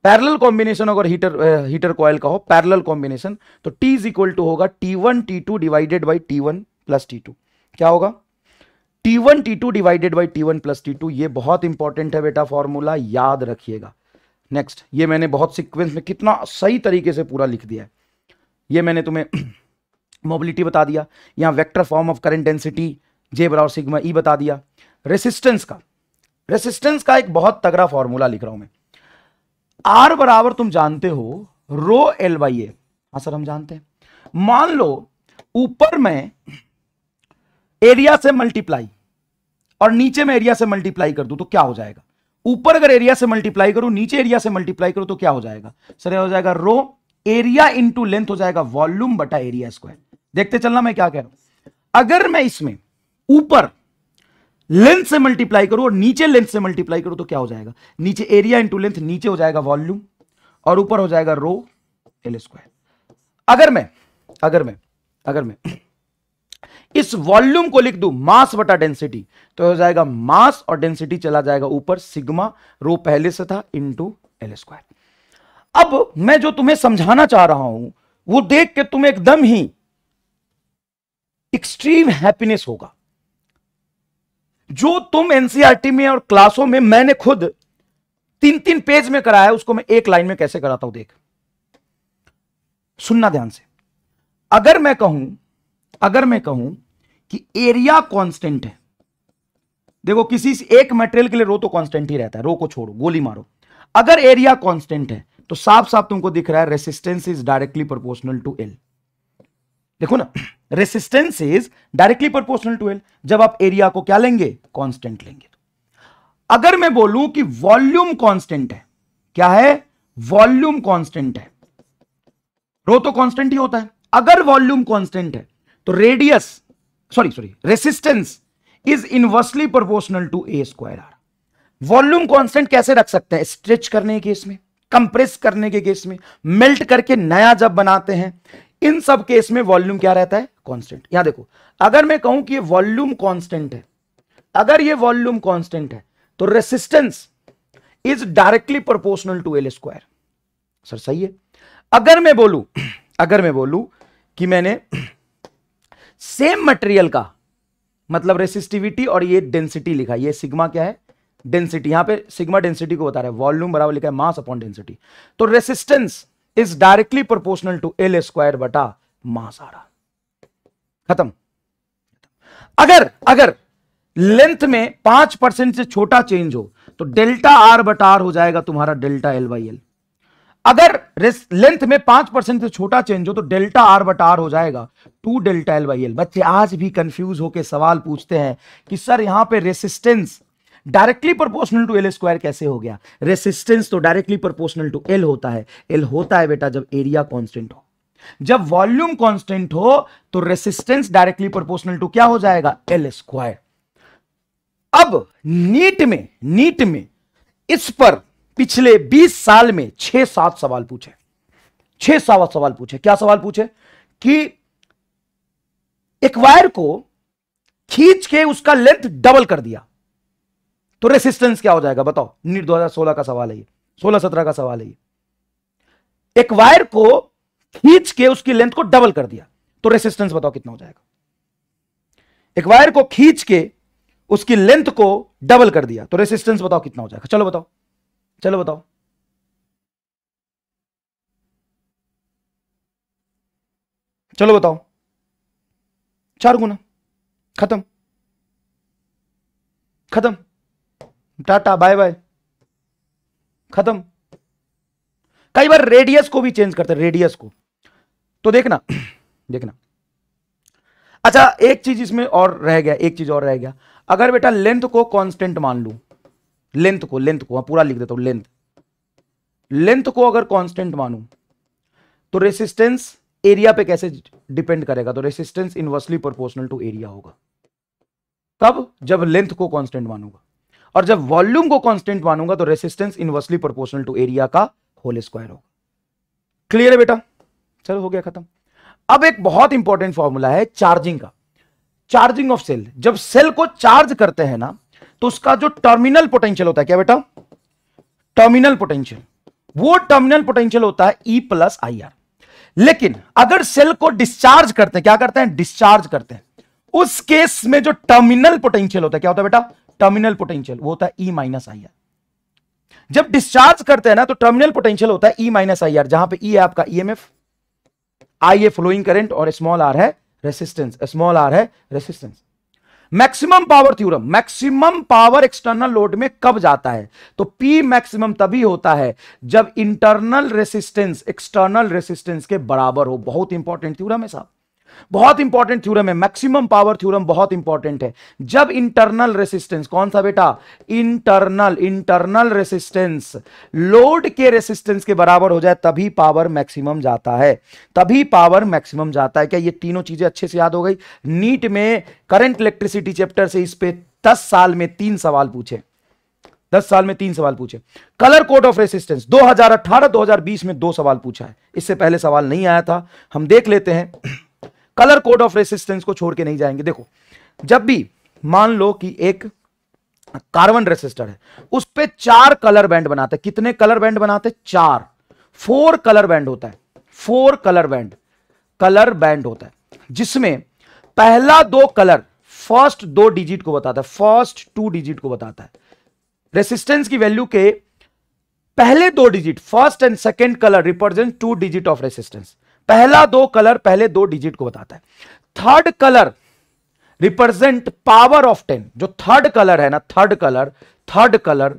पैरेलल कॉम्बिनेशन अगर हीटर हीटर कॉयल का हो पैरेलल कॉम्बिनेशन तो टी इज इक्वल टू होगा T one T two divided by T one plus T two क्या होगा T one T two divided by T one plus T two ये बहुत इंपॉर्टेंट है बेटा फॉर्मूला याद रखिएगा नेक्स्ट ये मैंने बहुत सिक्वेंस में कितना सही तरीके से पूरा लिख दिया है ये मैंने तुम्हें मोबिलिटी <clears throat> बता दिया यहाँ vector form of current density जेबरा और सिग्मा ई बता दिया रेसिस्टेंस का रेसिस्टेंस का एक बहुत तगड़ा फॉर्मूला लिख रहा हूं मैं आर बराबर तुम जानते हो रो एल वाई ए हाँ सर हम जानते हैं मान लो ऊपर में एरिया से मल्टीप्लाई और नीचे में एरिया से मल्टीप्लाई कर दू तो क्या हो जाएगा ऊपर अगर एरिया से मल्टीप्लाई करूं नीचे एरिया से मल्टीप्लाई करूं तो क्या हो जाएगा सर हो जाएगा रो एरिया इंटू लेंथ हो जाएगा वॉल्यूम बटा एरिया स्क्वायर देखते चलना मैं क्या कह रहा हूं अगर मैं इसमें ऊपर लेंथ से मल्टीप्लाई करो और नीचे लेंथ से मल्टीप्लाई करो तो क्या हो जाएगा नीचे एरिया इंटू लेंथ नीचे हो जाएगा वॉल्यूम और ऊपर हो जाएगा रो एल स्क्वायर अगर मैं अगर मैं अगर मैं इस वॉल्यूम को लिख दू मास बटा डेंसिटी तो हो जाएगा मास और डेंसिटी चला जाएगा ऊपर सिग्मा रो पहले से था इंटू एल स्क्वायर अब मैं जो तुम्हें समझाना चाह रहा हूं वो देख के तुम्हें एकदम ही एक्सट्रीम हैप्पीनेस होगा जो तुम एनसीआरटी e में और क्लासों में मैंने खुद तीन तीन पेज में कराया उसको मैं एक लाइन में कैसे कराता हूं देख सुनना ध्यान से अगर मैं कहूं अगर मैं कहूं कि एरिया कांस्टेंट है देखो किसी एक मटेरियल के लिए रो तो कांस्टेंट ही रहता है रो को छोड़ो गोली मारो अगर एरिया कांस्टेंट है तो साफ साफ तुमको दिख रहा है resistance is directly proportional to L देखो ना resistance is directly proportional to L जब आप एरिया को क्या लेंगे कांस्टेंट लेंगे अगर मैं बोलूं कि वॉल्यूम कांस्टेंट है क्या है वॉल्यूम कांस्टेंट है रो तो कांस्टेंट ही होता है अगर वॉल्यूम कांस्टेंट है तो radius sorry sorry resistance is inversely proportional to A square R volume constant कैसे रख सकते हैं स्ट्रेच करने के केस में कंप्रेस करने के केस में मेल्ट करके नया जब बनाते हैं इन सब केस में वॉल्यूम क्या रहता है कांस्टेंट यहां देखो अगर मैं कहूं कि ये वॉल्यूम कांस्टेंट है अगर ये वॉल्यूम कांस्टेंट है तो resistance is directly proportional to L square sir सही है अगर मैं बोलू अगर मैं बोलू कि मैंने सेम मटेरियल का मतलब रेसिस्टिविटी और ये डेंसिटी लिखा ये सिग्मा क्या है डेंसिटी यहां पे सिग्मा डेंसिटी को बता रहा है वॉल्यूम बराबर लिखा है मास अपॉन डेंसिटी तो resistance is directly proportional to L square बटा मास आर खत्म अगर अगर लेंथ में पांच परसेंट से छोटा चेंज हो तो डेल्टा आर बटा आर हो जाएगा तुम्हारा डेल्टा एल वाई एल अगर लेंथ में पांच परसेंट से छोटा चेंज हो तो डेल्टा आर बटा आर हो जाएगा two delta L by L बच्चे आज भी कंफ्यूज होकर सवाल पूछते हैं कि सर यहां पे resistance directly proportional to L square कैसे हो गया रेसिस्टेंस तो डायरेक्टली प्रोपोर्शनल टू एल होता है एल होता है बेटा जब एरिया कॉन्स्टेंट हो जब वॉल्यूम कॉन्स्टेंट हो तो रेसिस्टेंस डायरेक्टली प्रोपोर्शनल टू क्या हो जाएगा एल स्क्वायर अब नीट में नीट में इस पर पिछले 20 साल में छह सात सवाल पूछे छह सात सवाल पूछे क्या सवाल पूछे कि एक वायर को खींच के उसका लेंथ डबल कर दिया तो रेसिस्टेंस क्या हो जाएगा बताओ नीट 2016 का सवाल है ये 16-17 का सवाल है ये एक वायर को खींच के उसकी लेंथ को डबल कर दिया तो रेसिस्टेंस बताओ कितना हो जाएगा एक वायर को खींच के उसकी लेंथ को डबल कर दिया तो रेसिस्टेंस बताओ कितना हो जाएगा चलो बताओ चलो बताओ चलो बताओ चार गुना खत्म खत्म टाटा बाय बाय खत्म कई बार रेडियस को भी चेंज करते हैं रेडियस को तो देखना देखना अच्छा एक चीज इसमें और रह गया एक चीज और रह गया अगर बेटा लेंथ को कांस्टेंट मान लू लेंथ को लेंथ को हाँ, पूरा लिख देता हूं लेंथ लेंथ को अगर कांस्टेंट मानू तो रेसिस्टेंस एरिया पे कैसे डिपेंड करेगा तो resistance inversely proportional to area होगा कब जब लेंथ को कांस्टेंट मानूंगा और जब वॉल्यूम को कांस्टेंट मानूंगा तो resistance inversely proportional to area का होल स्क्वायर होगा क्लियर है बेटा चलो हो गया खत्म अब एक बहुत इंपॉर्टेंट फॉर्मूला है चार्जिंग का चार्जिंग ऑफ सेल जब सेल को चार्ज करते हैं ना तो उसका जो टर्मिनल पोटेंशियल होता है क्या बेटा टर्मिनल पोटेंशियल वो टर्मिनल पोटेंशियल होता है ई प्लस आई आर लेकिन अगर सेल को डिस्चार्ज करते हैं क्या करते हैं डिस्चार्ज करते हैं उस केस में जो टर्मिनल पोटेंशियल होता है क्या होता है बेटा टर्मिनल पोटेंशियल वो होता है ई माइनस आई आर जब डिस्चार्ज करते हैं ना तो टर्मिनल पोटेंशियल होता है ई माइनस आई आर जहां पर ई e है आपका E M F I a flowing current और स्मॉल आर है रेसिस्टेंस स्मॉल आर है resistance maximum power theorem maximum power external load में कब जाता है तो पी मैक्सिमम तभी होता है जब इंटरनल रेसिस्टेंस एक्सटर्नल रेसिस्टेंस के बराबर हो बहुत इंपॉर्टेंट थ्योरम है साहब बहुत इंपॉर्टेंट थ्योरम है मैक्सिमम पावर थ्योरम बहुत इंपॉर्टेंट है जब इंटरनल रेसिस्टेंस कौन सा बेटा इंटरनल इंटरनल रेसिस्टेंस लोड के रेसिस्टेंस के बराबर हो जाए तभी पावर मैक्सिमम जाता है तभी पावर मैक्सिमम जाता है क्या ये तीनों चीजें अच्छे से याद हो गई नीट में करंट इलेक्ट्रिसिटी चैप्टर से इस पे दस साल में तीन सवाल पूछे दस साल में तीन सवाल पूछे कलर कोड ऑफ रेसिस्टेंस 2018-2020 में दो सवाल पूछा है इससे पहले सवाल नहीं आया था हम देख लेते हैं कलर कोड ऑफ रेसिस्टेंस को छोड़ के नहीं जाएंगे देखो जब भी मान लो कि एक कार्बन रेसिस्टर है उस पर चार कलर बैंड बनाते हैं कितने कलर बैंड बनाते हैं चार फोर कलर बैंड होता है four colour band colour band होता है जिसमें पहला दो कलर फर्स्ट दो डिजिट को बताता है फर्स्ट टू डिजिट को बताता है रेसिस्टेंस की वैल्यू के पहले दो digit first and second colour represent two digit of resistance पहला दो कलर पहले दो डिजिट को बताता है third colour represent power of ten जो थर्ड कलर है ना थर्ड कलर थर्ड कलर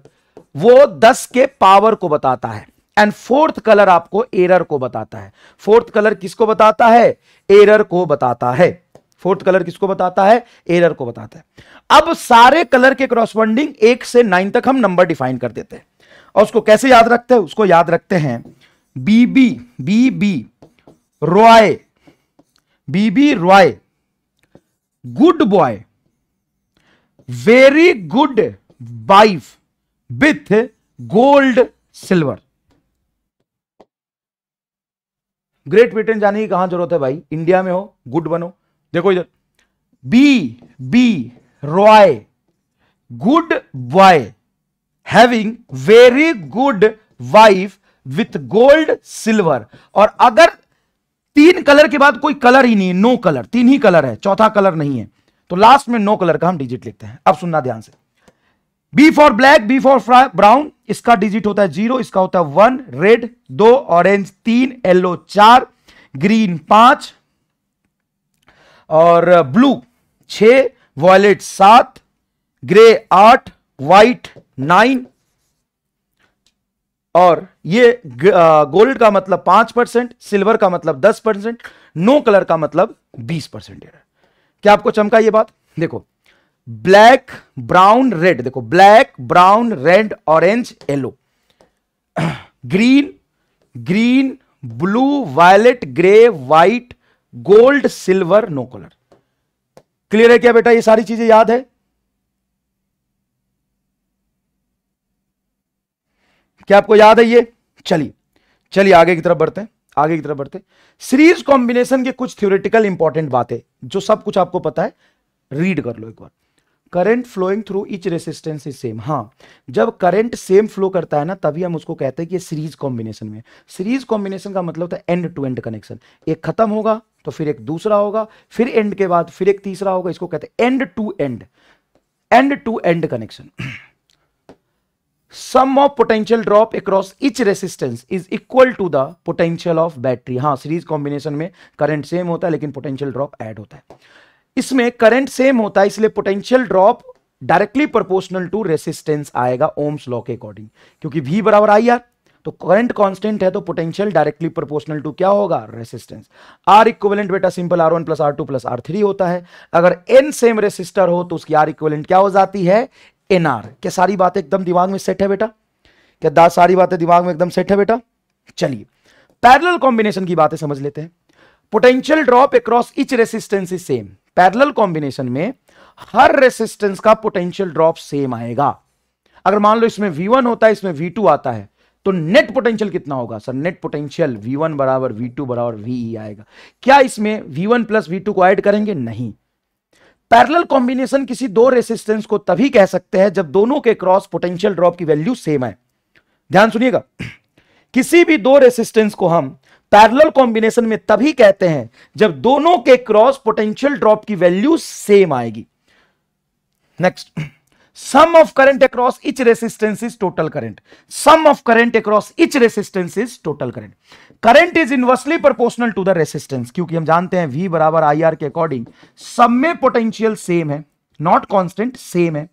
वो दस के पावर को बताता है एंड फोर्थ कलर आपको एरर को बताता है फोर्थ कलर किसको बताता है एरर को बताता है फोर्थ कलर किसको बताता है एरर को बताता है अब सारे कलर के क्रॉसवर्डिंग एक से नाइन तक हम नंबर डिफाइन कर देते हैं और उसको कैसे याद रखते हैं उसको याद रखते हैं B B B B Roy B B Roy good boy very good wife with gold silver great Britain जाने की कहां जरूरत है भाई इंडिया में हो गुड बनो देखो इधर B B Roy good boy having very good wife with gold silver और अगर तीन कलर के बाद कोई कलर ही नहीं है नो कलर तीन ही कलर है चौथा कलर नहीं है तो लास्ट में नो कलर का हम डिजिट लिखते हैं अब सुनना ध्यान से B for black B for brown इसका डिजिट होता है जीरो इसका होता है वन रेड दो ऑरेंज तीन येलो चार ग्रीन पांच और ब्लू छ वॉयलेट सात ग्रे आठ व्हाइट नाइन और ये गोल्ड का मतलब पांच परसेंट सिल्वर का मतलब दस परसेंट नो कलर का मतलब बीस परसेंट क्या आपको चमका ये बात देखो ब्लैक ब्राउन रेड देखो black brown red orange yellow green green blue violet grey white gold silver no colour clear है क्या बेटा ये सारी चीजें याद है क्या आपको याद है ये चलिए चलिए आगे की तरफ बढ़ते हैं आगे की तरफ बढ़ते सीरीज कॉम्बिनेशन के कुछ थ्योरेटिकल इंपॉर्टेंट बातें जो सब कुछ आपको पता है रीड कर लो एक बार current flowing through each resistance is same हाँ जब करंट सेम फ्लो करता है ना तभी हम उसको कहते हैं कि ये सीरीज कॉम्बिनेशन में सीरीज कॉम्बिनेशन का मतलब था एंड टू एंड कनेक्शन एक खत्म होगा तो फिर एक दूसरा होगा फिर एंड के बाद फिर एक तीसरा होगा इसको कहते हैं end to end end to end connection sum of potential drop across each resistance is equal to the potential of battery हाँ सीरीज कॉम्बिनेशन में करंट सेम होता है लेकिन पोटेंशियल ड्रॉप एड होता है इसमें करंट सेम होता है इसलिए potential drop directly proportional to resistance आएगा ओम्स लॉ के अकॉर्डिंग क्योंकि वी बराबर आई आर तो करंट कांस्टेंट है तो पोटेंशियल डायरेक्टली प्रोपोर्शनल टू क्या होगा रेसिस्टेंस आर इक्विवेलेंट बेटा simple R one plus R two plus R three होता है अगर एन सेम रेसिस्टर हो तो उसकी आर इक्विवेलेंट क्या हो जाती है एनआर क्या सारी बातें एकदम दिमाग में सेट है बेटा क्या दास सारी बातें दिमाग में एकदम सेट है बेटा चलिए पैरेलल कॉम्बिनेशन की बातें समझ लेते हैं potential drop across each resistance is same parallel combination में हर रेसिस्टेंस का पोटेंशियल ड्रॉप सेम आएगा अगर मान लो इसमें V1 होता है इसमें V2 आता है तो नेट पोटेंशियल कितना होगा सर नेट पोटेंशियल V1 बराबर V2 बराबर VE आएगा क्या इसमें V1 प्लस V2 को ऐड करेंगे नहीं पैरेलल कॉम्बिनेशन किसी दो रेसिस्टेंस को तभी कह सकते हैं जब दोनों के क्रॉस पोटेंशियल ड्रॉप की वैल्यू सेम है ध्यान सुनिएगा किसी भी दो रेसिस्टेंस को हम पैरेलल कॉम्बिनेशन में तभी कहते हैं जब दोनों के क्रॉस पोटेंशियल ड्रॉप की वैल्यू सेम आएगी next sum of current across each resistance is total current sum of current across each resistance is total current current is inversely proportional to the resistance क्योंकि हम जानते हैं वी बराबर आई के अकॉर्डिंग सब में पोटेंशियल सेम है नॉट कांस्टेंट सेम है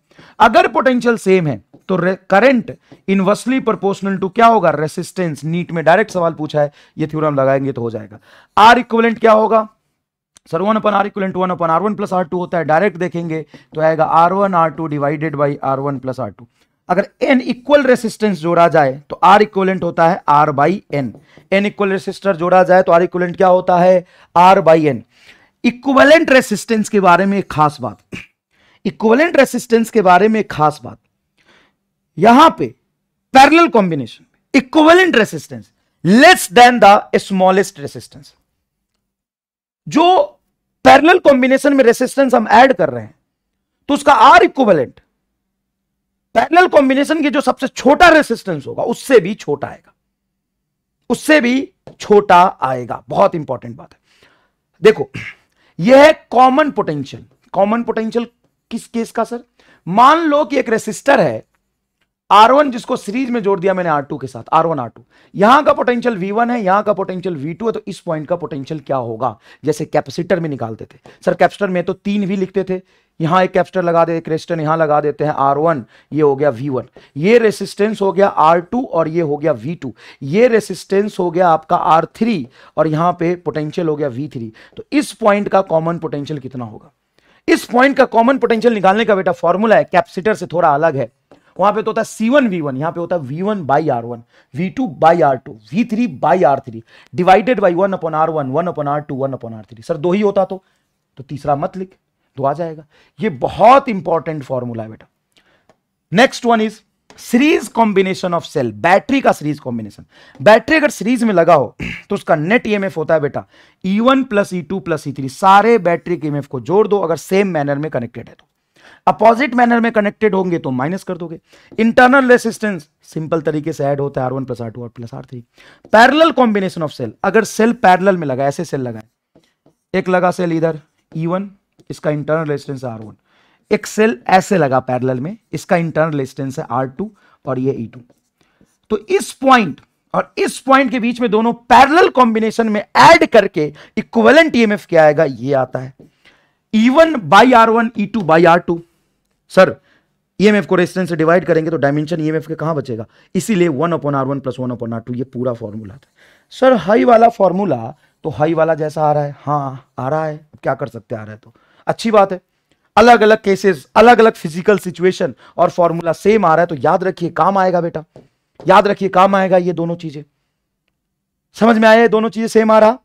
अगर पोटेंशियल सेम है तो करंट इनवर्सली प्रोपोर्शनल टू क्या होगा रेसिस्टेंस नीट में डायरेक्ट सवाल पूछा है ये थ्योरम लगाएंगे तो हो जाएगा आर इक्वलेंट क्या होगा sir one upon R equivalent one upon R one plus R two होता है डायरेक्ट देखेंगे तो आएगा R one R two divided by R one plus R two अगर एन इक्वल रेसिस्टेंस जोड़ा जाए तो आर इक्वलेंट होता है R by n n equal resistor जोड़ा जाए तो आर इक्वलेंट क्या होता है R by n equivalent resistance के बारे में एक खास बात इक्वलेंट रेसिस्टेंस के बारे में एक खास बात यहां पे parallel combination equivalent resistance less than the smallest resistance जो पैरेलल कॉम्बिनेशन में रेसिस्टेंस हम ऐड कर रहे हैं तो उसका आर इक्वलेंट पैरेलल कॉम्बिनेशन के जो सबसे छोटा रेसिस्टेंस होगा उससे भी छोटा आएगा उससे भी छोटा आएगा बहुत इंपॉर्टेंट बात है देखो यह है कॉमन पोटेंशियल कॉमन पोटेंशियल किस केस का सर मान लो कि एक रेसिस्टर है R1 जिसको सीरीज में जोड़ दिया मैंने R2 के साथ R1 R2 यहां का पोटेंशियल V1 है यहां का पोटेंशियल V2 है तो इस पॉइंट का पोटेंशियल क्या होगा जैसे कैपेसिटर में निकालते थे सर कैपेसिटर में तो तीन भी लिखते थे यहाँ एक कैप्स्टर लगा देते क्रेस्टन यहां लगा देते हैं R1 ये हो गया V1 ये रेसिस्टेंस हो गया R2 और ये हो गया V2 ये रेसिस्टेंस हो गया आपका R3 और यहां पे पोटेंशियल हो गया V3 तो इस पॉइंट का कॉमन पोटेंशियल कितना होगा इस पॉइंट का कॉमन पोटेंशियल निकालने का बेटा फॉर्मूला है कैप्सिटर से थोड़ा अलग है वहां पे तो होता है सी वन वी वन यहां पे होता है V one by R one V two by R two V three by R three divided by one upon R one one upon R two one upon R three sir दो ही होता तो, तो तीसरा मत लिख तो आ जाएगा ये बहुत इंपॉर्टेंट फॉर्मूला है बेटा next one is series combination of cell battery का सीरीज कॉम्बिनेशन बैटरी अगर सीरीज में लगा हो तो उसका नेट ईएमएफ होता है बेटा E one plus E two plus E three सारे बैटरी के ईएमएफ को जोड़ दो अगर सेम मैनर में कनेक्टेड है तो अपोजिट मैनर में कनेक्टेड होंगे तो माइनस कर दोगे इंटरनल रेसिस्टेंस सिंपल तरीके से ऐड होता है R one plus R two और plus R three parallel combination of cell अगर सेल पैरल में लगा ऐसे सेल लगाए एक लगा सेल इधर ई e वन इसका इंटरनल रेजिस्टेंस आर वन एक सेल ऐसे लगा पैरेलल में इसका इंटरनल रेजिस्टेंस है आर टू और ये ई e टू तो इस पॉइंट और इस पॉइंट के बीच में दोनों पैरेलल कॉम्बिनेशन में ऐड करके इक्वलेंट ईएमएफ क्या आएगा ये आता है E1 by R one E two by R two sir EMF को रेजिस्टेंस से डिवाइड करेंगे तो डायमेंशन ईएमएफ के कहां बचेगा इसीलिए one upon R one plus one upon R two ये पूरा फॉर्मूला था सर हाई वाला फॉर्मूला तो हाई वाला जैसा आ रहा है हाँ आ रहा है क्या कर सकते आ रहा है तो अच्छी बात है अलग अलग केसेस अलग अलग फिजिकल सिचुएशन और फॉर्मूला सेम आ रहा है तो याद रखिए काम आएगा बेटा याद रखिए काम आएगा ये दोनों चीजें समझ में आया दोनों चीजें सेम आ रहा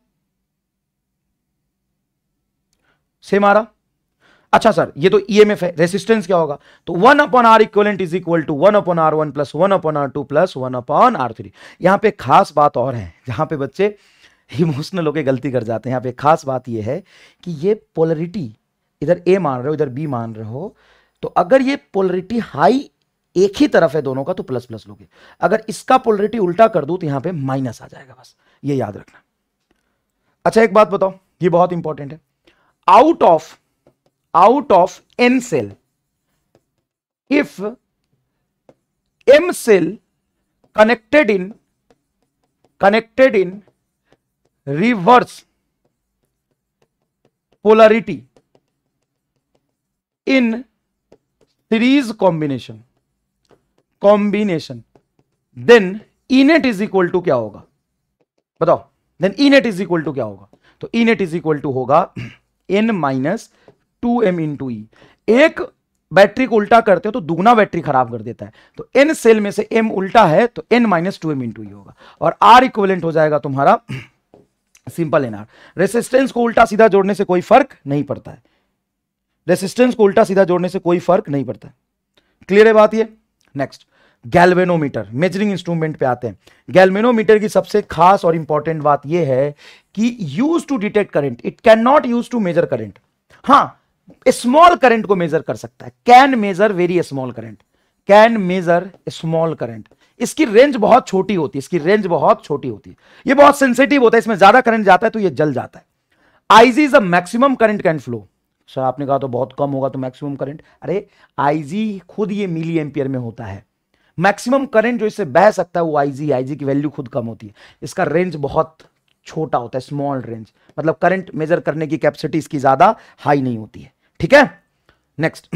सेम आ रहा अच्छा सर ये तो ई e है रेसिस्टेंस क्या होगा तो one upon R equivalent is equal to one upon R one plus one upon R two plus one upon R three यहां पर खास बात और है जहां पे बच्चे इमोशनल होकर गलती कर जाते हैं यहां पे खास बात ये है कि ये पोलरिटी इधर ए मान रहे हो इधर बी मान रहे हो तो अगर ये पोलरिटी हाई एक ही तरफ है दोनों का तो प्लस प्लस लोगे अगर इसका पोलरिटी उल्टा कर दू तो यहां पे माइनस आ जाएगा बस ये याद रखना अच्छा एक बात बताओ ये बहुत इंपॉर्टेंट है out of out of n cell if m cell connected in connected in reverse polarity in series combination combination then I net is equal to क्या होगा बताओ then I net is equal to क्या होगा तो इनेट इज इक्वल टू होगा n minus two m in E एक बैटरी को उल्टा करते हो तो दुगना बैटरी खराब कर देता है तो एन सेल में से एम उल्टा है तो n minus two m in E होगा और आर इक्वलेंट हो जाएगा तुम्हारा सिंपल एनआर रेसिस्टेंस को उल्टा सीधा जोड़ने से कोई फर्क नहीं पड़ता है रेसिस्टेंस को उल्टा सीधा जोड़ने से कोई फर्क नहीं पड़ता क्लियर है बात ये नेक्स्ट गैल्वेनोमीटर मेजरिंग इंस्ट्रूमेंट पे आते हैं गैल्वेनोमीटर की सबसे खास और इंपॉर्टेंट बात यह है कि use to detect current it can not use to measure current हां स्मॉल करंट को मेजर कर सकता है can measure very small current can measure small current इसकी रेंज बहुत छोटी होती है इसकी रेंज बहुत छोटी होती है ये बहुत सेंसिटिव होता है इसमें ज्यादा करंट जाता है तो ये जल जाता है I g is a maximum current can flow sir आपने कहा तो बहुत कम होगा तो मैक्सिमम करंट अरे आईजी खुद ये मिली एम्पियर में होता है मैक्सिमम करंट जो इससे बह सकता है वो आईजी आईजी की वैल्यू खुद कम होती है इसका रेंज बहुत छोटा होता है स्मॉल रेंज मतलब करंट मेजर करने की कैपेसिटी इसकी ज्यादा हाई नहीं होती है ठीक है नेक्स्ट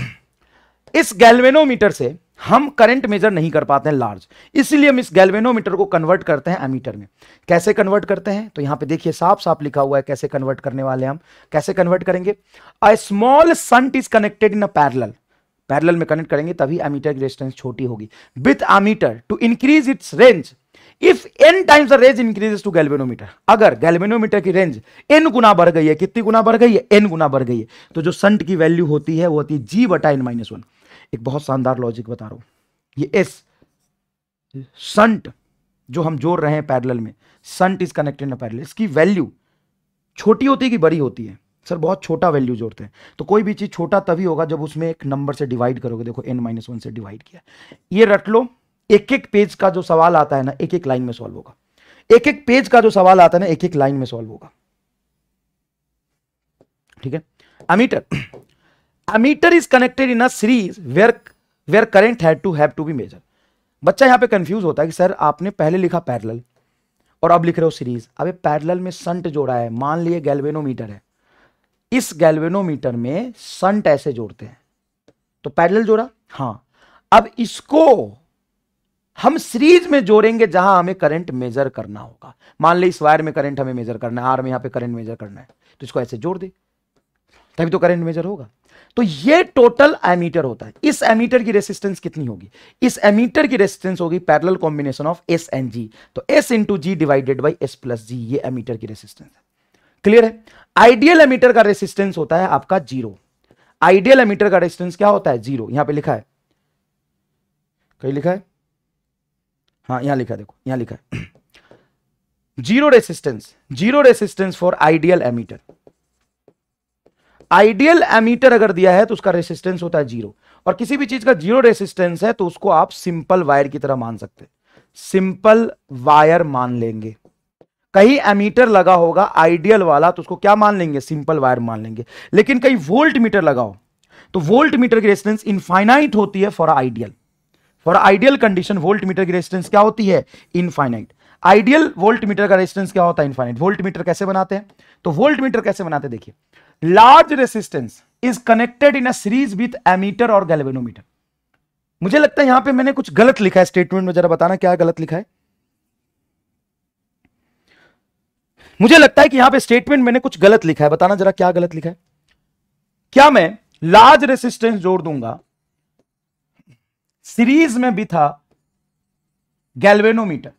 इस गैल्वेनोमीटर से हम करंट मेजर नहीं कर पाते हैं लार्ज इसलिए हम इस गैल्वेनोमीटर को कन्वर्ट करते हैं एमीटर में कैसे कन्वर्ट करते हैं तो यहां पे देखिए साफ साफ लिखा हुआ है कैसे कन्वर्ट करने वाले हम कैसे कन्वर्ट करेंगे a small shunt is connected in a parallel parallel में कनेक्ट करेंगे तभी एमीटर की रेजिस्टेंस छोटी होगी with ammeter to increase its range if n times the range increases to galvanometer अगर गैल्वेनोमीटर की रेंज एन गुना बढ़ गई है कितनी गुना बढ़ गई है एन गुना बढ़ गई है तो जो संट की वैल्यू होती है वो होती है जी बटा एन माइनस वन एक बहुत शानदार लॉजिक बता रहा हूं ये एस संट जो हम जोड़ रहे हैं पैरेलल में shunt is connected in parallel इसकी वैल्यू छोटी होती है कि बड़ी होती है सर बहुत छोटा वैल्यू जोड़ते हैं तो कोई भी चीज़ छोटा तभी होगा जब उसमें एक नंबर से डिवाइड करोगे देखो एन माइनस वन से डिवाइड किया ये रट लो एक एक पेज का जो सवाल आता है ना एक एक लाइन में सॉल्व होगा एक एक पेज का जो सवाल आता है ना एक एक लाइन में सॉल्व होगा ठीक है ammeter ammeter is connected in a series where where current had to have to be measure बच्चा यहां पे कंफ्यूज होता है कि सर आपने पहले लिखा पैरेलल और अब लिख रहे हो सीरीज अब पैरेलल में संट जोड़ा है मान लिए गैल्वेनोमीटर है इस गैल्वेनोमीटर में संट ऐसे जोड़ते हैं तो पैरेलल जोड़ा हां अब इसको हम सीरीज में जोड़ेंगे जहां हमें करंट मेजर करना होगा मान ली इस वायर में करंट हमें मेजर करना है आर में यहां पे करंट मेजर करना है तो इसको ऐसे जोड़ दे तभी तो करंट मेजर होगा तो ये टोटल एमीटर होता है इस एमीटर की रेसिस्टेंस कितनी होगी इस एमीटर की रेसिस्टेंस होगी parallel combination of S and G तो S into G divided by S plus G ये एमीटर की रेसिस्टेंस है क्लियर है आइडियल एमीटर का रेसिस्टेंस होता है आपका जीरो आइडियल एमीटर का रेसिस्टेंस क्या होता है जीरो यहां पर लिखा है कहीं लिखा है हाँ यहां लिखा देखो यहां लिखा है zero resistance zero resistance for ideal ammeter ideal ammeter अगर दिया है तो उसका रेसिस्टेंस होता है जीरो और किसी भी चीज का जीरो रेसिस्टेंस है तो उसको आप सिंपल वायर की तरह मान सकते सिंपल वायर मान लेंगे कहीं एमीटर लगा होगा आइडियल वाला तो उसको क्या मान लेंगे सिंपल वायर मान लेंगे लेकिन कहीं वोल्ट मीटर लगाओ तो वोल्ट मीटर की रेसिस्टेंस इनफाइनाइट होती है for ideal for ideal condition voltmeter की रेसिस्टेंस क्या होती है इनफाइनाइट आइडियल वोल्ट मीटर का रेसिस्टेंस क्या होता है इनफाइनाइट वोल्ट मीटर कैसे बनाते हैं तो वोल्ट मीटर कैसे बनाते देखिए large resistance is connected in a series with ammeter और गैल्वेनोमीटर मुझे लगता है यहां पे मैंने कुछ गलत लिखा है स्टेटमेंट में जरा बताना क्या गलत लिखा है मुझे लगता है कि यहां पे स्टेटमेंट मैंने कुछ गलत लिखा है बताना जरा क्या गलत लिखा है क्या मैं लार्ज रेसिस्टेंस जोड़ दूंगा सीरीज में भी था गैल्वेनोमीटर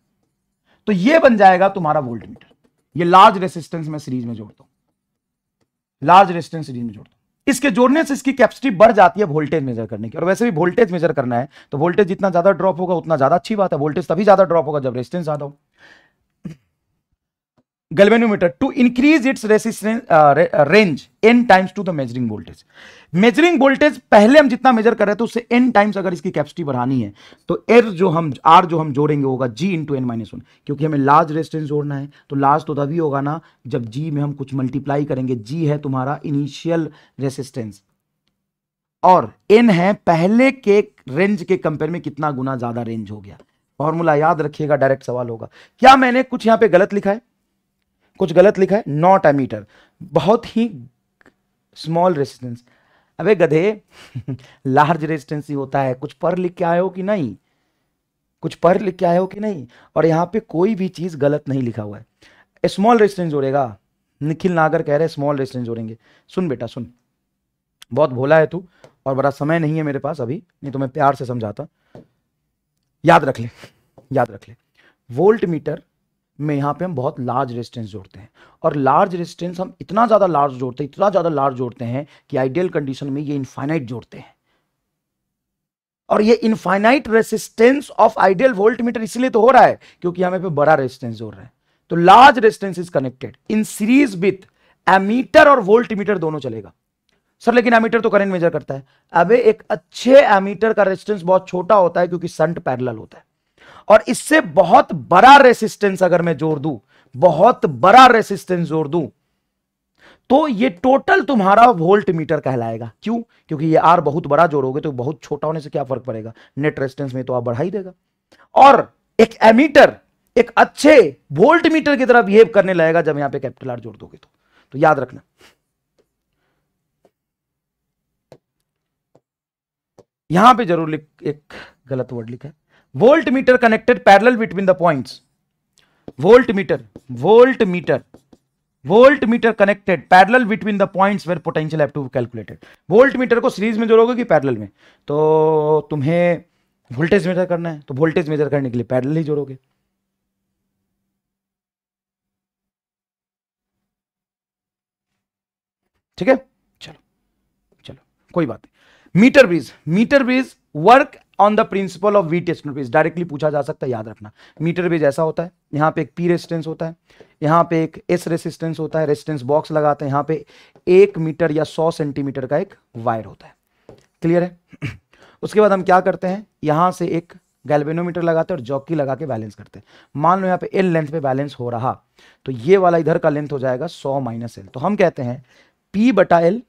तो ये बन जाएगा तुम्हारा वोल्टमीटर ये लार्ज रेसिस्टेंस में सीरीज में जोड़ता हूं लार्ज रेजिस्टेंस सीरीज में जोड़ता हूँ इसके जोड़ने से इसकी कैपेसिटी बढ़ जाती है वोल्टेज मेजर करने की और वैसे भी वोल्टेज मेजर करना है तो वोल्टेज जितना ज्यादा ड्रॉप होगा उतना ज्यादा अच्छी बात है वोल्टेज तभी ज्यादा ड्रॉप होगा जब रेजिस्टेंस ज्यादा हो galvanometer to increase its resistance range n times to the measuring voltage measuring voltage पहले हम जितना मेजर कर रहे थे उससे एन टाइम्स अगर इसकी कैपेसिटी बढ़ानी है तो एर जो हम आर जो हम जोड़ेंगे होगा G into n minus one क्योंकि हमें लार्ज रेजिस्टेंस जोड़ना है तो लार्ज तो तभी होगा ना जब जी में हम कुछ मल्टीप्लाई करेंगे जी है तुम्हारा इनिशियल रेसिस्टेंस और एन है पहले के रेंज के कंपेयर में कितना गुना ज्यादा रेंज हो गया फॉर्मूला याद रखिएगा डायरेक्ट सवाल होगा क्या मैंने कुछ यहां पे गलत लिखा है कुछ गलत लिखा है नॉट अ मीटर बहुत ही स्मॉल रेजिस्टेंस अबे गधे लार्ज <laughs> रेजिस्टेंस ही होता है कुछ पढ़ लिख के आए हो कि नहीं कुछ पढ़ लिख के आए हो कि नहीं और यहाँ पे कोई भी चीज़ गलत नहीं लिखा हुआ है स्मॉल रेजिस्टेंस जोड़ेगा निखिल नागर कह रहे हैं स्मॉल रेजिस्टेंस जोड़ेंगे सुन बेटा सुन बहुत भोला है तू और बड़ा समय नहीं है मेरे पास अभी नहीं तो मैं प्यार से समझाता याद रख ले याद रख ले वोल्ट मीटर में यहाँ पे हम बहुत लार्ज रेजिस्टेंस जोड़ते हैं और लार्ज रेजिस्टेंस हम इतना ज़्यादा लार्ज जोड़ते हैं इतना ज़्यादा लार्ज जोड़ते हैं कि आइडियल कंडीशन में ये इनफाइनाइट जोड़ते हैं और ये infinite resistance of ideal voltmeter इसलिए तो हो रहा है क्योंकि हमें पे बड़ा रेजिस्टेंस जोड़ रहा है तो large resistance is connected in series with ammeter और वोल्टमीटर दोनों चलेगा सर लेकिन एमीटर तो करंट मेजर करता है अबे एक अच्छे एमीटर का रेजिस्टेंस बहुत छोटा होता है क्योंकि संट पैरेलल होता है और इससे बहुत बड़ा रेसिस्टेंस अगर मैं जोड़ दू बहुत बड़ा रेसिस्टेंस जोड़ दू तो ये टोटल तुम्हारा वोल्ट मीटर कहलाएगा क्यों क्योंकि ये आर बहुत बड़ा जोड़ोगे तो बहुत छोटा होने से क्या फर्क पड़ेगा नेट रेसिस्टेंस में तो आप बढ़ा ही देगा और एक एमीटर एक अच्छे वोल्ट मीटर की तरह बिहेव करने लगेगा जब यहां पे कैपिटल आर जोड़ दोगे तो, तो याद रखना यहां पे जरूर लिख एक गलत वर्ड लिखा है voltmeter connected parallel between the points voltmeter voltmeter voltmeter connected parallel between the points where potential have to calculated voltmeter को सीरीज में जोड़ोगे कि पैरेलल में तो तुम्हें वोल्टेज मेजर करना है तो वोल्टेज मेजर करने के लिए पैरेलल ही जोड़ोगे ठीक है चलो चलो कोई बात नहीं meter bridge meter bridge work on the principle of Wheatstone base directly पूछा जा सकता है याद रखना मीटर बेस ऐसा होता है यहाँ पे एक पी रेसिस्टेंस होता है यहाँ पे एक एस रेसिस्टेंस होता है रेसिस्टेंस बॉक्स लगाते हैं यहाँ पे एक मीटर या सौ सेंटीमीटर का एक वायर होता है क्लियर है <clears throat> उसके बाद हम क्या करते हैं यहाँ से एक गैल्वेनोमीटर लगाते हैं और जॉकी लगा के बैलेंस करते हैं मान लो यहाँ पे एल लेंथ पे बैलेंस हो रहा तो ये वाला इधर का लेंथ हो जाएगा सौ माइनस एल तो हम कहते हैं पी बटा एल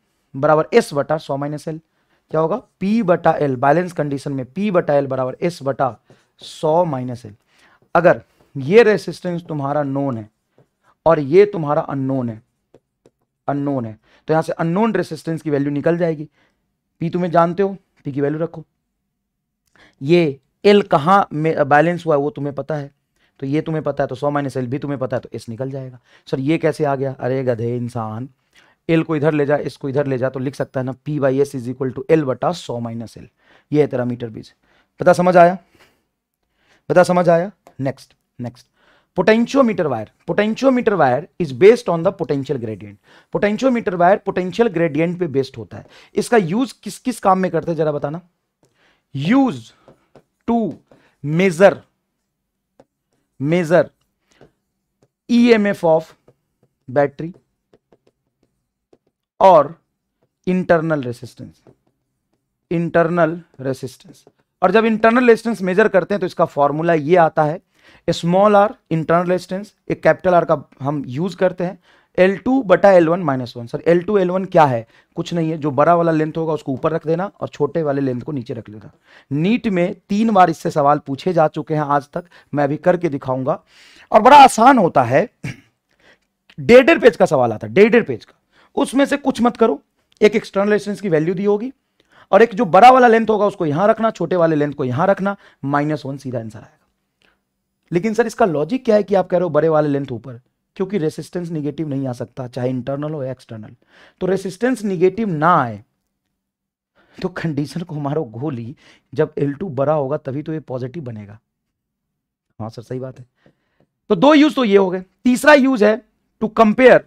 बराबर एस बटा सौ माइनस एल क्या होगा P बटा एल बैलेंस कंडीशन में P बटा एल बराबर S बटा सौ माइनस एल अगर ये रेसिस्टेंस तुम्हारा नोन है और ये तुम्हारा अननोन है अननोन है तो यहां से अननोन रेसिस्टेंस की वैल्यू निकल जाएगी P तुम्हें जानते हो P की वैल्यू रखो ये एल कहां में बैलेंस हुआ है वो तुम्हें पता है तो ये तुम्हें पता है तो सौ माइनस एल भी तुम्हें पता है तो एस निकल जाएगा सर ये कैसे आ गया अरे गधे इंसान एल को इधर ले जा इसको इधर ले जा तो लिख सकता है ना P by S is equal to L बटा सौ माइनस एल ये है तेरा मीटर बीज पता समझ आया पता समझ आया next next potentiometer wire potentiometer wire is based on the potential gradient potentiometer wire potential gradient पे बेस्ड होता है इसका यूज किस किस काम में करते हैं जरा बताना use to measure measure EMF of battery और इंटरनल रेसिस्टेंस इंटरनल रेसिस्टेंस और जब इंटरनल रेसिस्टेंस मेजर करते हैं तो इसका फॉर्मूला ये आता है स्मॉल आर इंटरनल रेसिस्टेंस एक कैपिटल आर का हम यूज करते हैं एल टू बटा L one minus one sir L two L one क्या है कुछ नहीं है जो बड़ा वाला लेंथ होगा उसको ऊपर रख देना और छोटे वाले लेंथ को नीचे रख लेना नीट में तीन बार इससे सवाल पूछे जा चुके हैं आज तक मैं अभी करके दिखाऊंगा और बड़ा आसान होता है <clears throat> डेढ़ पेज का सवाल आता है डेढ़ पेज का उसमें से कुछ मत करो एक एक्सटर्नल रेजिस्टेंस की वैल्यू दी होगी और एक जो बड़ा वाला लेंथ होगा उसको यहां रखना छोटे वाले लेंथ को यहां रखना माइनस वन सीधा आंसर आएगा लेकिन सर इसका लॉजिक क्या है कि आप कह रहे हो बड़े वाले लेंथ ऊपर क्योंकि रेसिस्टेंस निगेटिव नहीं आ सकता चाहे इंटरनल हो या एक्सटर्नल तो रेसिस्टेंस निगेटिव ना आए तो कंडीशन को हमारा गोली जब टू बड़ा होगा तभी तो ये पॉजिटिव बनेगा हाँ सर सही बात है तो दो यूज तो ये हो गए तीसरा यूज है to compare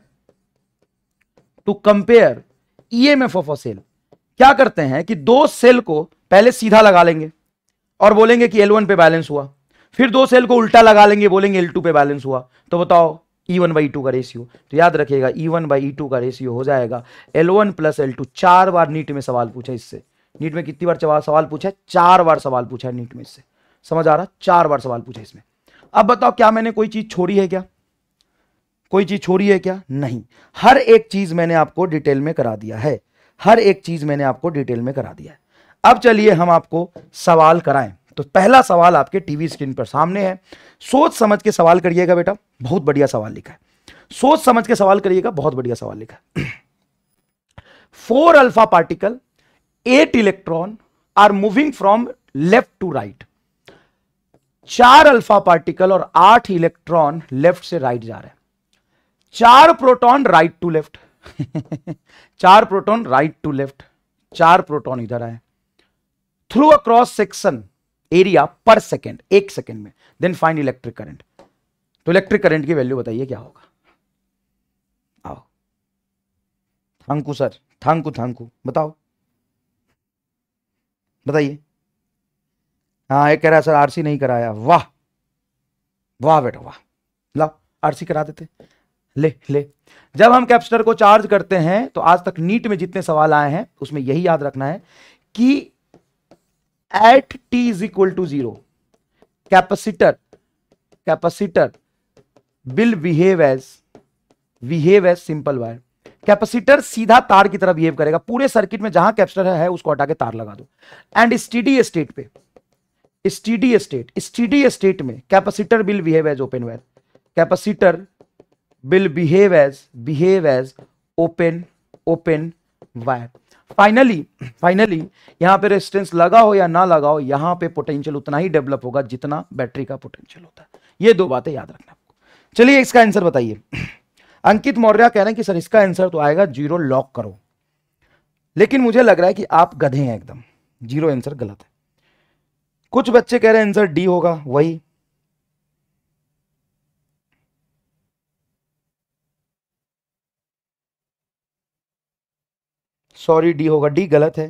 to compare EMF of a cell क्या करते हैं कि दो सेल को पहले सीधा लगा लेंगे और बोलेंगे कि वन पे बैलेंस हुआ फिर दो सेल को उल्टा लगा लेंगे बोलेंगे L2 पे बैलेंस हुआ तो बताओ ई वन बाई टू का रेशियो तो याद रखिएगा ई वन बाई टू का रेशियो हो जाएगा L one plus L two चार बार नीट में सवाल पूछा इससे नीट में कितनी बार सवाल पूछा है चार बार सवाल पूछा है नीट में इससे समझ आ रहा चार बार सवाल पूछा इसमें अब बताओ क्या मैंने कोई चीज छोड़ी है क्या कोई चीज़ छोड़ी है क्या नहीं हर एक चीज़ मैंने आपको डिटेल में करा दिया है हर एक चीज़ मैंने आपको डिटेल में करा दिया है अब चलिए हम आपको सवाल कराएं तो पहला सवाल आपके टीवी स्क्रीन पर सामने है सोच समझ के सवाल करिएगा बेटा बहुत बढ़िया सवाल लिखा है सोच समझ के सवाल करिएगा बहुत बढ़िया सवाल लिखा है four alpha particle eight electron are moving from left to right चार अल्फा पार्टिकल और आठ इलेक्ट्रॉन लेफ्ट से राइट जा रहे हैं चार प्रोटॉन राइट टू लेफ्ट <laughs> चार प्रोटॉन राइट टू लेफ्ट चार प्रोटॉन इधर आए through a cross section area per second एक सेकेंड में देन फाइंड इलेक्ट्रिक करंट तो इलेक्ट्रिक करंट की वैल्यू बताइए क्या होगा आओ thank you sir thank you thank you बताओ बताइए हाँ एक कह रहा है सर आरसी नहीं कराया वाह वाह बेटा वाह लाओ आरसी करा देते ले ले जब हम कैपेसिटर को चार्ज करते हैं तो आज तक नीट में जितने सवाल आए हैं उसमें यही याद रखना है कि at t is equal to zero capacitor capacitor will behave as behave as simple wire capacitor सीधा तार की तरफ बिहेव करेगा पूरे सर्किट में जहां कैपेसिटर है उसको हटा के तार लगा दो एंड स्टीडी स्टेट पे स्टीडी स्टेट स्टीडी स्टेट में capacitor will behave as open wire capacitor will behave as behave as open open wire finally finally यहां पे रेजिस्टेंस लगा हो या ना लगाओ यहां पे पोटेंशियल उतना ही डेवलप होगा जितना बैटरी का पोटेंशियल होता है ये दो बातें याद रखना चलिए इसका आंसर बताइए <clears throat> अंकित मौर्य कह रहे हैं कि सर इसका आंसर तो आएगा जीरो लॉक करो लेकिन मुझे लग रहा है कि आप गधे हैं एकदम जीरो आंसर गलत है कुछ बच्चे कह रहे हैं आंसर डी होगा वही सॉरी डी होगा डी गलत है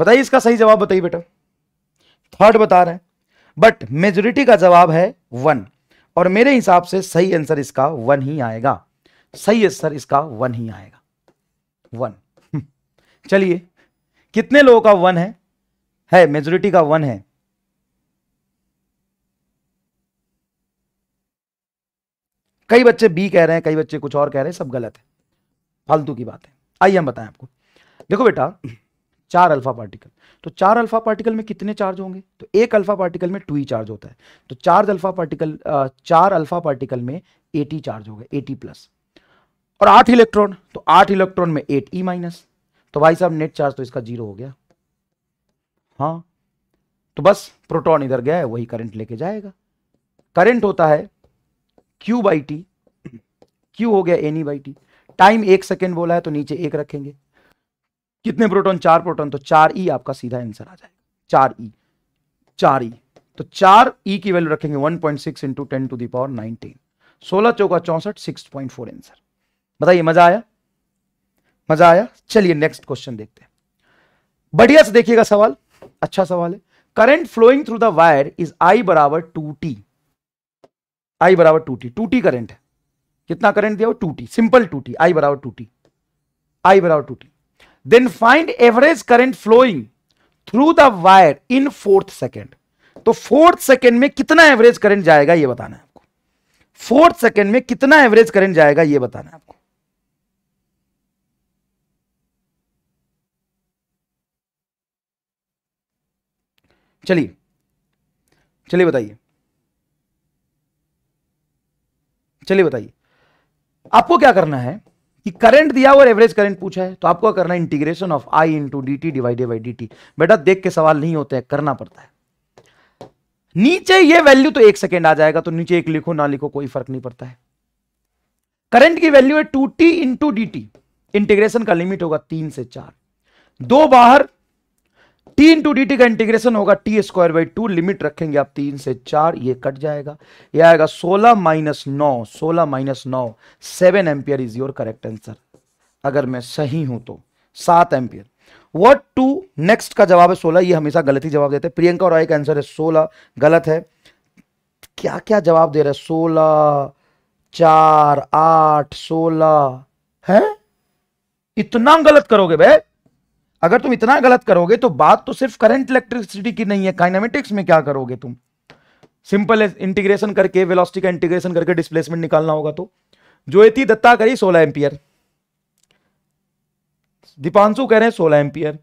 बताइए इसका सही जवाब बताइए बेटा थर्ड बता रहे हैं बट मेजोरिटी का जवाब है वन और मेरे हिसाब से सही आंसर इसका वन ही आएगा सही आंसर इसका वन ही आएगा वन <laughs> चलिए कितने लोगों का वन है है मेजोरिटी का वन है कई बच्चे बी कह रहे हैं कई बच्चे कुछ और कह रहे हैं सब गलत है फालतू की बात है आइए हम बताएं आपको देखो बेटा चार अल्फा पार्टिकल तो चार अल्फा पार्टिकल में कितने चार्ज होंगे तो एक अल्फा पार्टिकल में टू ही चार्ज होता है तो चार अल्फा पार्टिकल चार अल्फा पार्टिकल में एटी चार्ज होगा एटी प्लस और आठ इलेक्ट्रॉन तो आठ इलेक्ट्रॉन में एट ई माइनस तो भाई साहब नेट चार्ज तो इसका जीरो हो गया हाँ तो बस प्रोटॉन इधर गया है वही करंट लेके जाएगा करंट होता है क्यू बाई टी क्यू हो गया एनी बाई टी टाइम एक सेकेंड बोला है तो नीचे एक रखेंगे कितने प्रोटॉन चार प्रोटॉन तो चार ई e आपका सीधा आंसर आ जाएगा चार ई e, चार ई e। तो चार ई की वैल्यू रखेंगे 1.6 point six into ten to the power nineteen सोलह चौका चौसठ सिक्स पॉइंट फोर आंसर बताइए मजा आया मजा आया चलिए नेक्स्ट क्वेश्चन देखते हैं बढ़िया से देखिएगा सवाल अच्छा सवाल है current flowing through the wire is I बराबर टू टी आई बराबर two T two T current है कितना करंट दिया two T two T simple two T I बराबर टू टी आई बराबर two T then find average current flowing through the wire in fourth second तो फोर्थ सेकेंड में कितना एवरेज करंट जाएगा यह बताना है आपको फोर्थ सेकेंड में कितना एवरेज करंट जाएगा यह बताना है आपको चलिए चलिए बताइए चलिए बताइए आपको क्या करना है कि करंट दिया और एवरेज करंट पूछा है तो आपको करना integration of I into D T divided by D T बेटा देख के सवाल नहीं होते हैं करना पड़ता है नीचे ये वैल्यू तो एक सेकेंड आ जाएगा तो नीचे एक लिखो ना लिखो कोई फर्क नहीं पड़ता है करंट की वैल्यू है two T into D T integration का लिमिट होगा तीन से चार दो बाहर टी इंटू डी टी का इंटीग्रेशन होगा T square by two limit रखेंगे आप तीन से चार ये कट जाएगा ये आएगा सोलह माइनस नौ सोलह माइनस नौ seven ampere is your correct answer अगर मैं सही हूं तो सात एम्पियर वट टू नेक्स्ट का जवाब है सोलह ये हमेशा गलत ही जवाब देते हैं प्रियंका रॉय का आंसर है सोलह गलत है क्या क्या जवाब दे रहे हैं सोलह चार आठ सोलह है इतना गलत करोगे भाई अगर तुम इतना गलत करोगे तो बात तो सिर्फ करंट इलेक्ट्रिसिटी की नहीं है काइनामेटिक्स में क्या करोगे तुम सिंपल इंटीग्रेशन करके वेलोसिटी का इंटीग्रेशन करके डिस्प्लेसमेंट निकालना होगा तो ज्योति दत्ता करी सोलह एम्पियर दीपांशु कह रहे हैं सोलह एम्पियर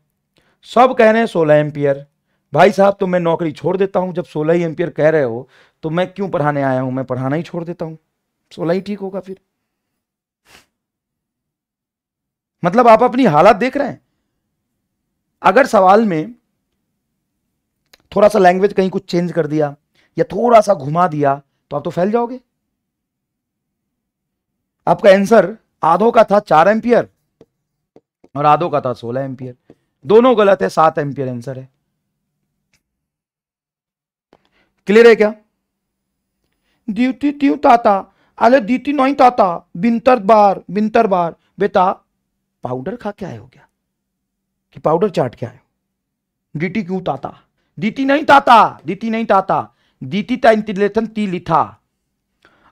सब कह रहे हैं सोलह एम्पियर भाई साहब तो मैं नौकरी छोड़ देता हूं जब सोलह ही एम्पियर कह रहे हो तो मैं क्यों पढ़ाने आया हूं मैं पढ़ाना ही छोड़ देता हूं सोलह ही ठीक होगा फिर मतलब आप अपनी हालत देख रहे हैं अगर सवाल में थोड़ा सा लैंग्वेज कहीं कुछ चेंज कर दिया या थोड़ा सा घुमा दिया तो आप तो फैल जाओगे आपका आंसर आधो का था चार एम्पियर और आधो का था सोलह एम्पियर दोनों गलत है सात एम्पियर आंसर है क्लियर है क्या ड्यूटी त्यू ताता अरे द्युति नहीं ताता बिंतर बार बिंतर बार बेटा पाउडर खा के आए हो गया कि पाउडर चाट क्या है डीटी क्यों ताता डीटी नहीं ताता डीटी नहीं ताता डीटी दीति ताइलेथन ती लिथा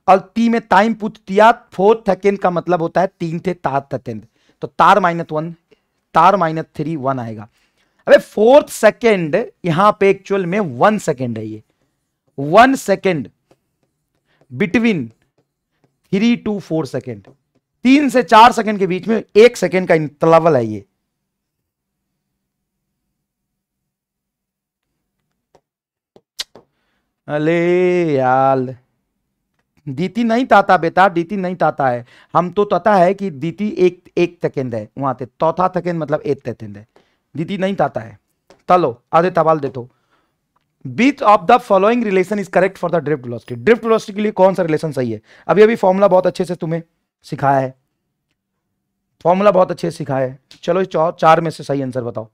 और ती में टाइम पुतिया फोर सेकेंड का मतलब होता है तीन थे तार तथेंद तो तार माइनस वन तार माइनस थ्री वन आएगा अरे फोर्थ सेकेंड यहां पे एक्चुअल में वन सेकेंड है ये one second between three to four second तीन से चार सेकेंड के बीच में एक सेकेंड का इंतलावल है ये अले याल दीति नहीं ताता बेटा दीति नहीं ताता है हम तो तता है कि दीति एक एक तकेंद है वहां ते चौथा तकेंद मतलब एक तकेंद है दीति नहीं ताता है तलो आधे तवाल दे दो which of the following relation is correct for the drift velocity drift velocity के लिए कौन सा रिलेशन सही है अभी अभी फॉर्मूला बहुत अच्छे से तुम्हें सिखाया है फॉर्मूला बहुत अच्छे से सिखाया है चलो चार में से सही आंसर बताओ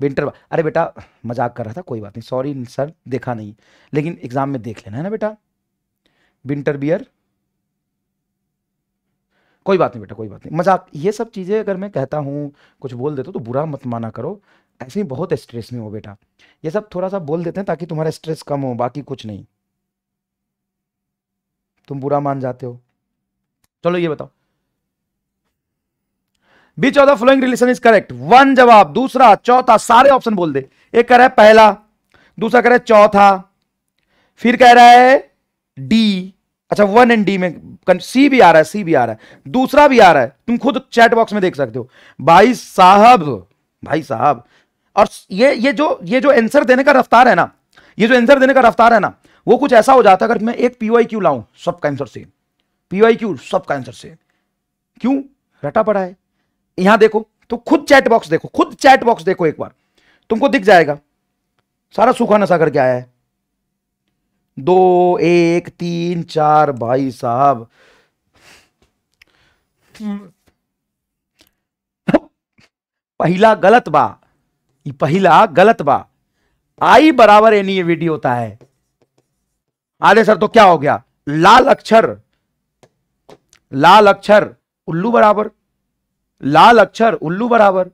विंटर अरे बेटा मजाक कर रहा था कोई बात नहीं सॉरी सर देखा नहीं लेकिन एग्जाम में देख लेना है ना बेटा विंटर बियर कोई बात नहीं बेटा कोई बात नहीं मजाक ये सब चीज़ें अगर मैं कहता हूँ कुछ बोल देता तो बुरा मत माना करो ऐसे ही बहुत स्ट्रेस में हो बेटा ये सब थोड़ा सा बोल देते हैं ताकि तुम्हारा स्ट्रेस कम हो बाकी कुछ नहीं तुम बुरा मान जाते हो चलो ये बताओ which of the following relation is correct one जवाब दूसरा चौथा सारे ऑप्शन बोल दे एक कह रहा है पहला दूसरा कह रहा है चौथा फिर कह रहा है डी अच्छा वन एंड डी में सी भी आ रहा है सी भी आ रहा है दूसरा भी आ रहा है तुम खुद चैट बॉक्स में देख सकते हो भाई साहब भाई साहब और ये ये जो ये जो आंसर देने का रफ्तार है ना ये जो आंसर देने का रफ्तार है ना वो कुछ ऐसा हो जाता है अगर मैं एक पीवाई क्यू लाऊं सबका आंसर सेम पीवाई क्यू सबका आंसर सेम क्यों रटा पड़ा है यहां देखो तो खुद चैट बॉक्स देखो खुद चैट बॉक्स देखो एक बार तुमको दिख जाएगा सारा सूखा नशा करके आया है दो एक तीन चार भाई साहब पहला गलत बा पहला गलत बा आई बराबर एन ये वीडियो होता है आधे सर तो क्या हो गया लाल अक्षर लाल अक्षर उल्लू बराबर लाल अक्षर उल्लू बराबर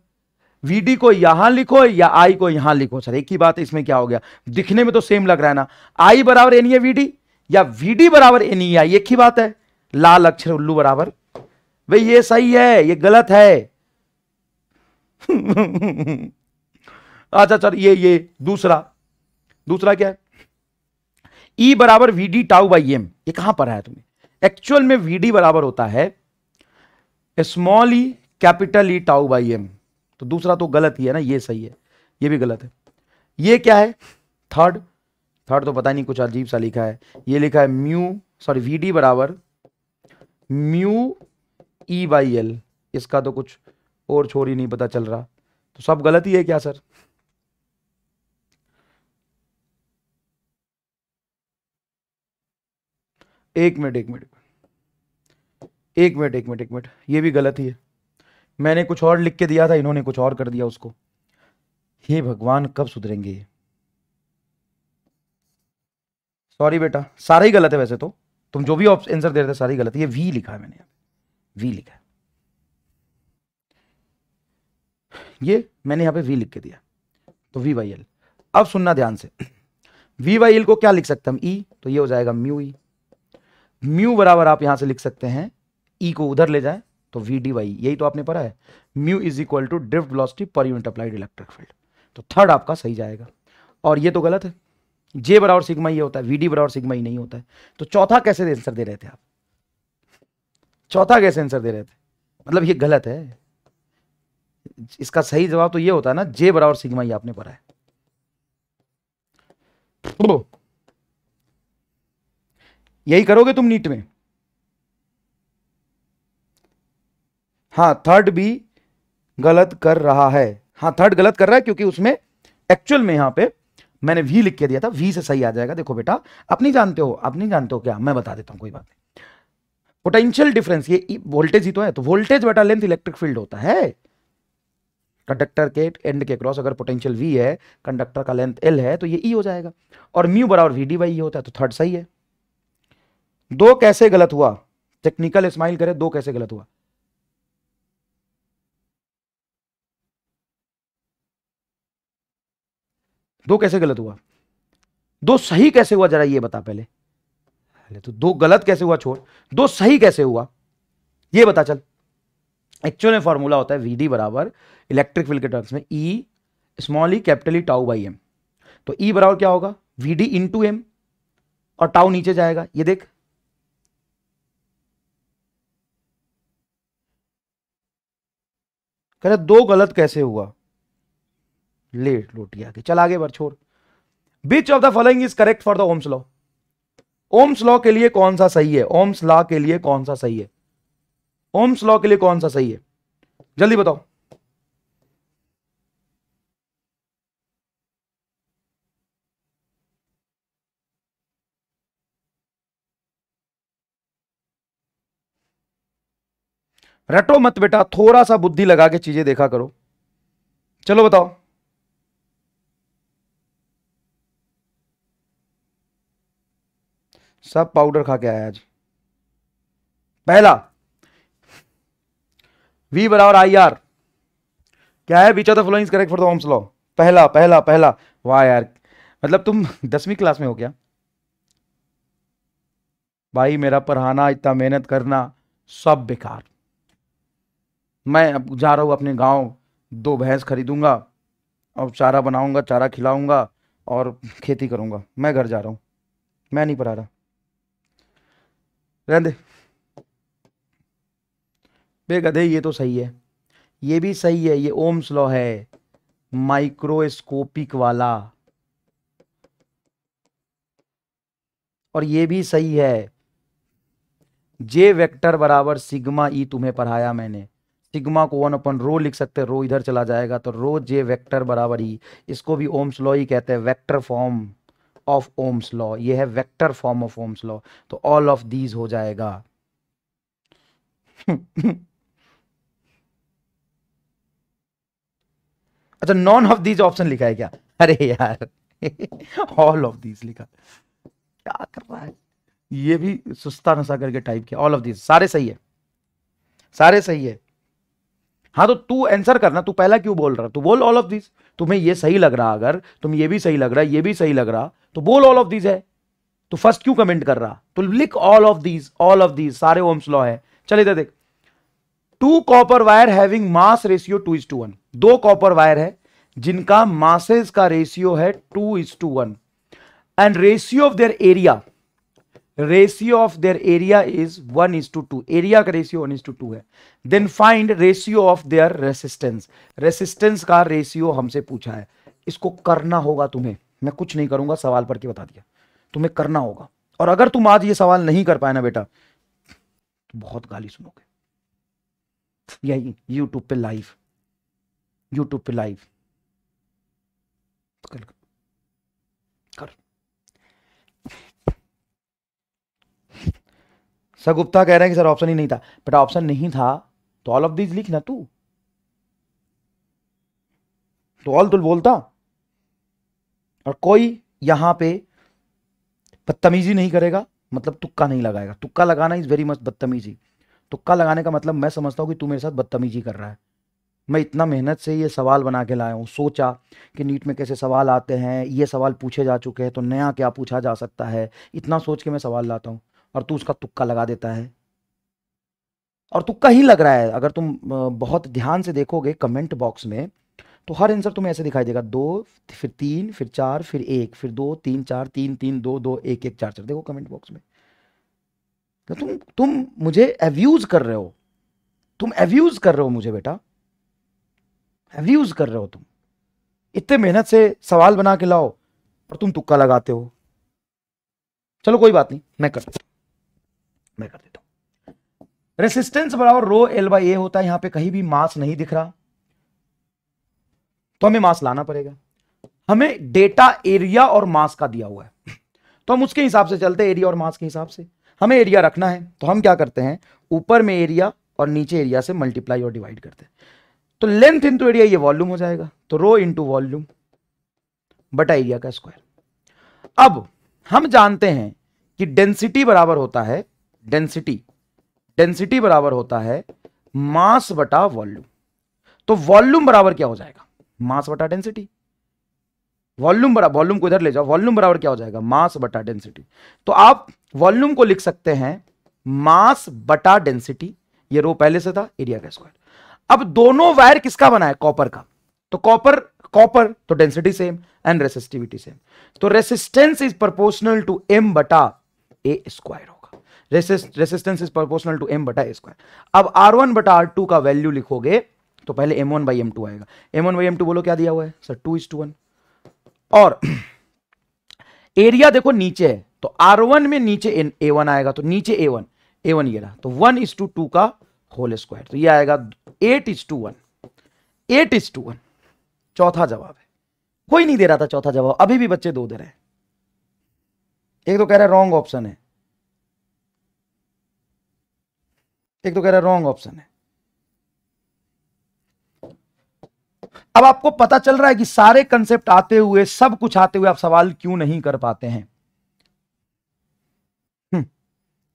वीडी को यहां लिखो या आई को यहां लिखो सर एक ही बात है इसमें क्या हो गया दिखने में तो सेम लग रहा है ना आई बराबर एनी है वीडी या वीडी बराबर एनी ई आई एक ही बात है लाल अक्षर उल्लू बराबर भाई ये सही है ये गलत है <laughs> अच्छा सर ये ये दूसरा दूसरा क्या है ई e बराबर वीडी टाउ बाई एम ये कहां पर आया तुम्हें एक्चुअल में वीडी बराबर होता है small E e capital E tau by M तो दूसरा तो गलत ही है ना ये सही है ये भी गलत है ये क्या है थर्ड थर्ड तो पता नहीं कुछ अजीब सा लिखा है ये लिखा है म्यू सॉरी वी डी बराबर म्यू ई बाई एल इसका तो कुछ और छोर ही नहीं पता चल रहा तो सब गलत ही है क्या सर एक मिनट एक मिनट एक मिनट एक मिनट एक मिनट ये भी गलत ही है मैंने कुछ और लिख के दिया था इन्होंने कुछ और कर दिया उसको हे भगवान कब सुधरेंगे सॉरी बेटा सारा ही गलत है वैसे तो तुम जो भी आंसर दे रहे थे सारी गलत है ये वी लिखा है मैंने वी लिखा है ये मैंने यहां पे वी लिख के दिया तो वी वाई एल अब सुनना ध्यान से वी वाई एल को क्या लिख सकते हम ई e, तो ये हो जाएगा म्यू ई म्यू बराबर आप यहां से लिख सकते हैं ई e को उधर ले जाए तो वी डी वाई यही तो आपने पढ़ा है mu is equal to drift velocity per unit applied electric field तो थर्ड आपका सही जाएगा और ये तो गलत है जे बराबर सिग्मा ये होता है वी डी बराबर सिग्मा ही नहीं होता है तो चौथा कैसे आंसर दे रहे थे आप चौथा कैसे आंसर दे रहे थे मतलब ये गलत है इसका सही जवाब तो ये होता है ना जे बराबर सिग्मा ही आपने पढ़ा है यही करोगे तुम नीट में हाँ थर्ड भी गलत कर रहा है हाँ थर्ड गलत कर रहा है क्योंकि उसमें एक्चुअल में यहां पे मैंने वी लिख के दिया था वी से सही आ जाएगा देखो बेटा आप नहीं जानते हो आप नहीं जानते हो क्या मैं बता देता हूं कोई बात नहीं पोटेंशियल डिफरेंस ये वोल्टेज ही तो है तो वोल्टेज बेटा लेंथ इलेक्ट्रिक फील्ड होता है कंडक्टर के एंड के क्रॉस अगर पोटेंशियल वी है कंडक्टर का लेंथ एल है तो ये ई e हो जाएगा और म्यू बराबर वी डी बाई होता है तो थर्ड सही है दो कैसे गलत हुआ टेक्निकल स्माइल करे दो कैसे गलत हुआ दो कैसे गलत हुआ दो सही कैसे हुआ जरा ये बता पहले पहले तो दो गलत कैसे हुआ छोड़ दो सही कैसे हुआ ये बता चल एक्चुअल में फॉर्मूला होता है वीडी बराबर इलेक्ट्रिक फील्ड के टर्म्स में E small E capital E tau by M तो ई e बराबर क्या होगा वीडी इन टू एम और टाउ नीचे जाएगा ये देख कह रहे दो गलत कैसे हुआ लेट लोटिया की चल आगे छोर which of the following is correct for the Ohm's law Ohm's law के लिए कौन सा सही है ओम्स लॉ के लिए कौन सा सही है ओम्स लॉ के लिए कौन सा सही है जल्दी बताओ रटो मत बेटा थोड़ा सा बुद्धि लगा के चीजें देखा करो चलो बताओ सब पाउडर खा के आया आज पहला वी बराबर आई आर क्या है which of the following correct for the Ohm's law पहला पहला पहला वाह यार मतलब तुम <laughs> दसवीं क्लास में हो क्या भाई मेरा पढ़ाना इतना मेहनत करना सब बेकार मैं अब जा रहा हूँ अपने गांव दो भैंस खरीदूंगा और चारा बनाऊंगा चारा खिलाऊंगा और खेती करूंगा मैं घर जा रहा हूँ मैं नहीं पढ़ा रहा रहने दे बे गधे ये तो सही है ये भी सही है ये ओम्स लॉ है माइक्रोस्कोपिक वाला और ये भी सही है जे वेक्टर बराबर सिग्मा ई e तुम्हें पढ़ाया मैंने सिग्मा को वन अपन रो लिख सकते रो इधर चला जाएगा तो रो जे वेक्टर बराबर ई e। इसको भी ओम्स लॉ ही कहते हैं vector form of Ohm's law ये है vector form of Ohm's law तो ऑल ऑफ दीज हो जाएगा अच्छा नॉन ऑफ दीज ऑप्शन लिखा है क्या अरे यार ऑल ऑफ दीज लिखा क्या कर रहा है ये भी सुस्ता नशा करके टाइप किया ऑल ऑफ दीज सारे सही है सारे सही है हाँ तो तू आंसर करना तू पहला क्यों बोल रहा तू बोल ऑल ऑफ दिस तुम्हें ये सही लग रहा अगर तुम ये भी सही लग रहा है ये भी सही लग रहा तो बोल ऑल ऑफ दिस है तो फर्स्ट क्यों कमेंट कर रहा तो लिख all of these all of these सारे ओम्स लॉ है चले इधर देख two copper wire having mass ratio two is to one दो कॉपर वायर है जिनका मासेस का रेशियो है two is to one and ratio of their area ratio of their area is one is to two area का ratio one is to two है then find ratio of their resistance resistance का रेशियो हमसे पूछा है इसको करना होगा तुम्हें मैं कुछ नहीं करूंगा सवाल पढ़ के बता दिया तुम्हें करना होगा और अगर तुम आज ये सवाल नहीं कर पाए ना बेटा तो बहुत गाली सुनोगे यही YouTube पे लाइव YouTube पे लाइव तो कल सर गुप्ता कह रहे हैं कि सर ऑप्शन ही नहीं था बट ऑप्शन नहीं था तो ऑल ऑफ दीज लिख ना तू तो ऑल तुल बोलता और कोई यहां पे बदतमीजी नहीं करेगा मतलब तुक्का नहीं लगाएगा तुक्का लगाना इज वेरी मच बदतमीजी तुक्का लगाने का मतलब मैं समझता हूं कि तू मेरे साथ बदतमीजी कर रहा है मैं इतना मेहनत से ये सवाल बना के लाया हूँ सोचा कि नीट में कैसे सवाल आते हैं ये सवाल पूछे जा चुके हैं तो नया क्या पूछा जा सकता है इतना सोच के मैं सवाल लाता हूँ और तू उसका तुक्का लगा देता है और तुक्का ही लग रहा है अगर तुम बहुत ध्यान से देखोगे कमेंट बॉक्स में तो हर आंसर तुम्हें ऐसे दिखाई देगा दो फिर तीन फिर चार फिर एक फिर दो तीन चार तीन तीन दो दो एक एक चार चार देखो कमेंट बॉक्स में तो तुम तुम मुझे एव्यूज कर रहे हो तुम एव्यूज कर रहे हो मुझे बेटा एव्यूज कर रहे हो तुम इतने मेहनत से सवाल बना के लाओ और तुम तुक्का लगाते हो चलो कोई बात नहीं मैं करता मैं कर देता हूं रेसिस्टेंस बराबर रो एल बाई ए होता है यहां पे कहीं भी मास नहीं दिख रहा तो हमें मास लाना पड़ेगा हमें डेटा एरिया और मास का दिया हुआ है तो हम उसके हिसाब से चलते एरिया और मास के हिसाब से हमें एरिया रखना है तो हम क्या करते हैं ऊपर में एरिया और नीचे एरिया से मल्टीप्लाई और डिवाइड करते हैं तो लेंथ इंटू एरिया ये वॉल्यूम हो जाएगा तो रो इंटू वॉल्यूम बटा एरिया का स्क्वायर अब हम जानते हैं कि डेंसिटी बराबर होता है डेंसिटी डेंसिटी बराबर होता है मास बटा वॉल्यूम तो वॉल्यूम बराबर क्या हो जाएगा मास बटा डेंसिटी वॉल्यूम बराबर वॉल्यूम को इधर ले जाओ वॉल्यूम बराबर क्या हो जाएगा मास बटा डेंसिटी तो आप वॉल्यूम को लिख सकते हैं मास बटा डेंसिटी ये रो पहले से था एरिया का स्क्वायर अब दोनों वायर किसका बना है कॉपर का तो कॉपर कॉपर तो density same and resistivity same तो resistance is proportional to M बटा A square resistance is proportional to M बटा ए स्क्वायर अब आर वन बटा आर टू का वैल्यू लिखोगे तो पहले M one by M two आएगा M one by M two बोलो क्या दिया हुआ है sir two is to one और एरिया <clears throat> देखो नीचे है तो आर वन में नीचे ए वन आएगा तो नीचे ए वन ए वन ये रहा तो वन इज टू टू का होल स्क्वायर तो ये आएगा eight is to one eight is to one चौथा जवाब है कोई नहीं दे रहा था चौथा जवाब अभी भी बच्चे दो दे रहे हैं एक तो कह रहा है रॉन्ग ऑप्शन है एक तो कह रहा रॉन्ग ऑप्शन है अब आपको पता चल रहा है कि सारे कंसेप्ट आते हुए सब कुछ आते हुए आप सवाल क्यों नहीं कर पाते हैं हम्म।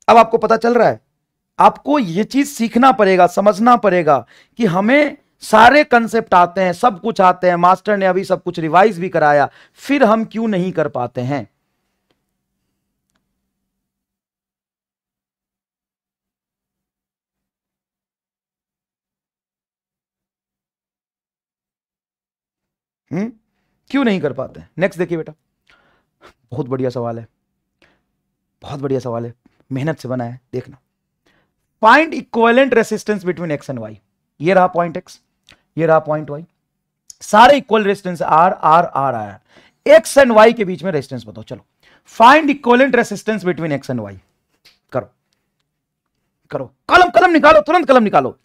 अब आपको पता चल रहा है आपको यह चीज सीखना पड़ेगा समझना पड़ेगा कि हमें सारे कंसेप्ट आते हैं सब कुछ आते हैं मास्टर ने अभी सब कुछ रिवाइज भी कराया फिर हम क्यों नहीं कर पाते हैं हुँ? हम्म? क्यों नहीं कर पाते नेक्स्ट देखिए बेटा बहुत बढ़िया सवाल है बहुत बढ़िया सवाल है मेहनत से बना है देखना find equivalent resistance between X and Y ये रहा पॉइंट एक्स ये रहा पॉइंट वाई सारे equal resistance R R R R X and Y के बीच में रेसिस्टेंस बताओ चलो find equivalent resistance between X and Y करो करो कलम कलम निकालो तुरंत कलम निकालो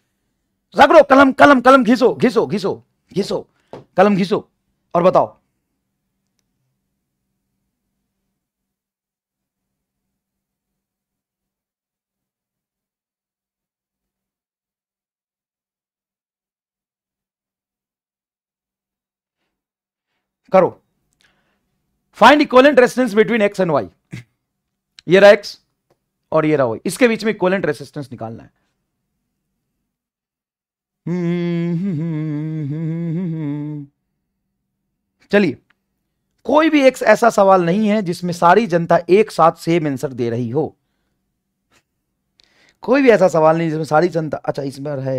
रगड़ो कलम कलम कलम घिसो घिसो घिसो घिसो कलम घिसो और बताओ करो find equivalent resistance between X and Y ये रहा एक्स और ये रहा वाई इसके बीच में इक्वलेंट रेसिस्टेंस निकालना है चलिए कोई भी एक ऐसा सवाल नहीं है जिसमें सारी जनता एक साथ सेम आंसर दे रही हो कोई भी ऐसा सवाल नहीं जिसमें सारी जनता अच्छा इसमें है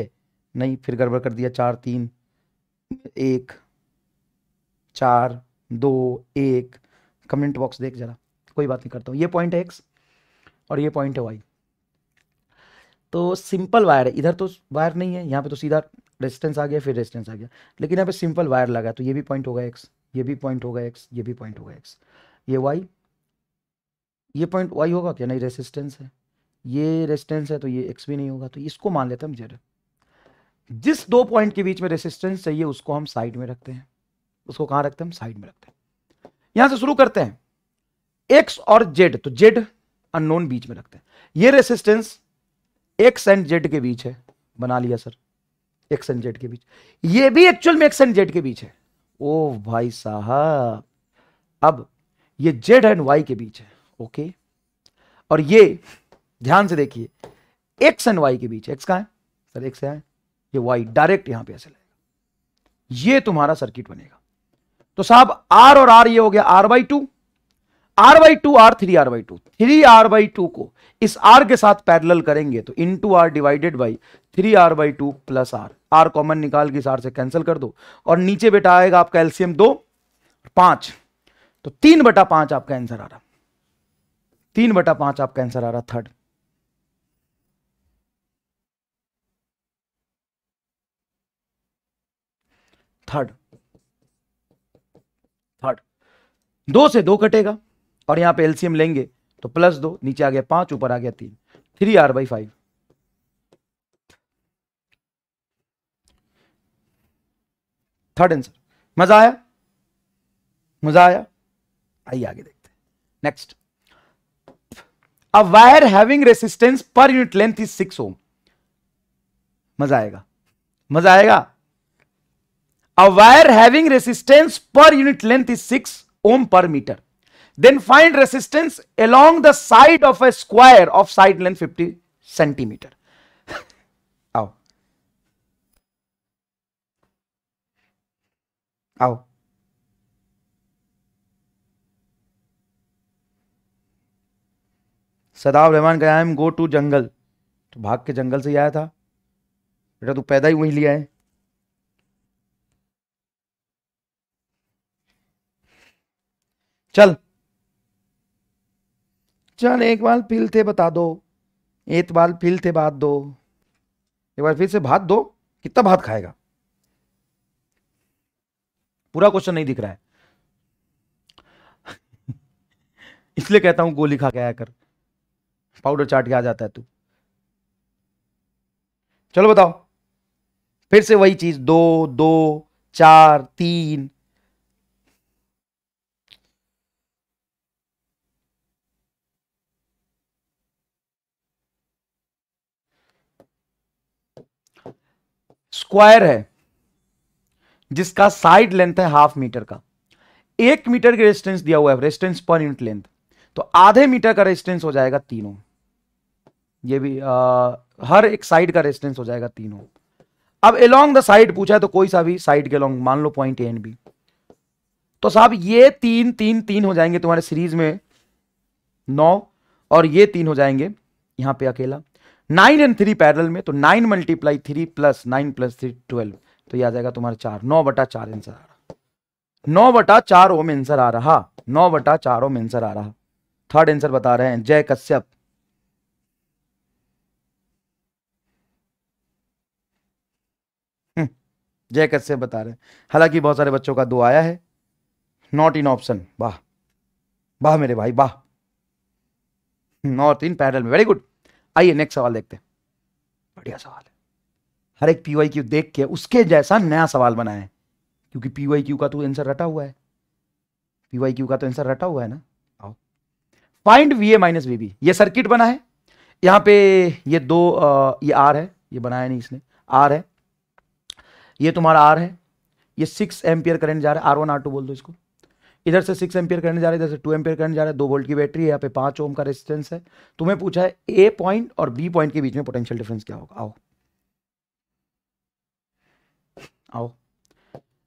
नहीं फिर गड़बड़ कर दिया चार तीन एक चार दो एक कमेंट बॉक्स देख जरा कोई बात नहीं करता हूं ये पॉइंट है एक्स और ये पॉइंट है वाई तो सिंपल वायर है इधर तो वायर नहीं है यहां पे तो सीधा रेजिस्टेंस आ गया फिर रेजिस्टेंस आ गया लेकिन यहां पे सिंपल वायर लगा तो ये भी पॉइंट होगा एक्स ये भी पॉइंट होगा एक्स ये भी पॉइंट होगा एक्स ये वाई ये पॉइंट वाई होगा क्या नहीं रेसिस्टेंस है ये रेसिस्टेंस है तो ये एक्स भी नहीं होगा तो इसको मान लेते हम जेड जिस दो पॉइंट के बीच में रेसिस्टेंस चाहिए उसको हम साइड में रखते हैं उसको कहां रखते हैं हम साइड में रखते हैं यहां से शुरू करते हैं एक्स और जेड तो जेड अननोन बीच में रखते हैं ये रेसिस्टेंस एक्स एंड जेड के बीच है बना लिया सर एक्स एंड जेड के बीच ये भी एक्चुअल में एक्स एंड जेड के बीच है ओ भाई साहब अब ये जेड एंड वाई के बीच है ओके और ये ध्यान से देखिए एक्स एंड वाई के बीच एक्स कहा है सर एक्स है ये वाई डायरेक्ट यहां पे ऐसे लगेगा ये तुम्हारा सर्किट बनेगा तो साहब आर और आर ये हो गया R by two R by two R three R by two three R by two को इस आर के साथ पैरेलल करेंगे तो into R divided by three R by two plus R R common निकाल के सार आर से कैंसिल कर दो और नीचे बेटा आएगा आपका एलसीएम दो पांच तो तीन बटा पांच आपका आंसर आ रहा तीन बटा पांच आपका आंसर आ रहा थर्ड थर्ड थर्ड दो से दो कटेगा और यहां पे एलसीएम लेंगे तो प्लस दो नीचे आ गया पांच ऊपर आ गया तीन three R by five third answer मजा आया मजा आया आइए आगे देखते next a wire having resistance per unit length is six ohm मजा आएगा मजा आएगा a wire having resistance per unit length is six ohm per metre then find resistance along the side of a square of side length fifty centimetre आओ सदाब रहमान कह आई एम गो टू जंगल तो भाग के जंगल से ही आया था बेटा तू पैदा ही वहीं लिया है चल चल एक बार फिर थे बता दो एक बार फिर थे बात दो एक बार फिर से भात दो कितना भात खाएगा पूरा क्वेश्चन नहीं दिख रहा है <laughs> इसलिए कहता हूं गोली खा के आया कर पाउडर चाट के आ जाता है तू चलो बताओ फिर से वही चीज दो दो चार तीन स्क्वायर है जिसका साइड लेंथ है हाफ मीटर का एक मीटर के रेजिस्टेंस दिया हुआ है रेजिस्टेंस पर यूनिट लेंथ तो आधे मीटर का रेजिस्टेंस हो जाएगा तीनों ये भी आ, हर एक साइड का रेजिस्टेंस हो जाएगा तीनों अब अलोंग द साइड पूछा है तो कोई सा भी साइड के अलोंग मान लो पॉइंट ए एंड बी तो साहब ये तीन तीन तीन हो जाएंगे तुम्हारे सीरीज में नौ और ये तीन हो जाएंगे यहां पे अकेला नाइन एंड थ्री पैरल में तो nine multiply three plus nine plus three twelve तो ये आ जाएगा तुम्हारा चार नौ बटा चार आंसर आ रहा नौ बटा चार ओम आंसर आ रहा नौ बटा चार ओम आंसर आ रहा थर्ड आंसर बता रहे हैं जय कश्यप हम्म, जय कश्यप बता रहे हैं हालांकि बहुत सारे बच्चों का दो आया है नॉट इन ऑप्शन वाह वाह मेरे भाई वाह नॉर्थ इन पैरल में वेरी गुड आइए नेक्स्ट सवाल देखते हैं बढ़िया सवाल है हर एक पी वाई क्यू देख के उसके जैसा नया सवाल बनाए क्योंकि पी वाई क्यू का तो आंसर रटा हुआ है पी वाई क्यू का तो आंसर रटा हुआ है ना आओ find V A minus V B ये सर्किट बना है यहाँ पे ये दो आ, ये आर है ये बनाया नहीं इसने आर है ये तुम्हारा आर है ये सिक्स एम्पियर करंट जा रहा है आर वन आर टू बोल दो इसको इधर से सिक्स एम्पियर करंट जा रहा है इधर से टू एम्पियर करंट जा रहा है दो वोल्ट की बैटरी है यहाँ पे पांच ओम का रेजिस्टेंस है तुम्हें पूछा है ए पॉइंट और बी पॉइंट के बीच में पोटेंशियल डिफरेंस क्या होगा आओ आओ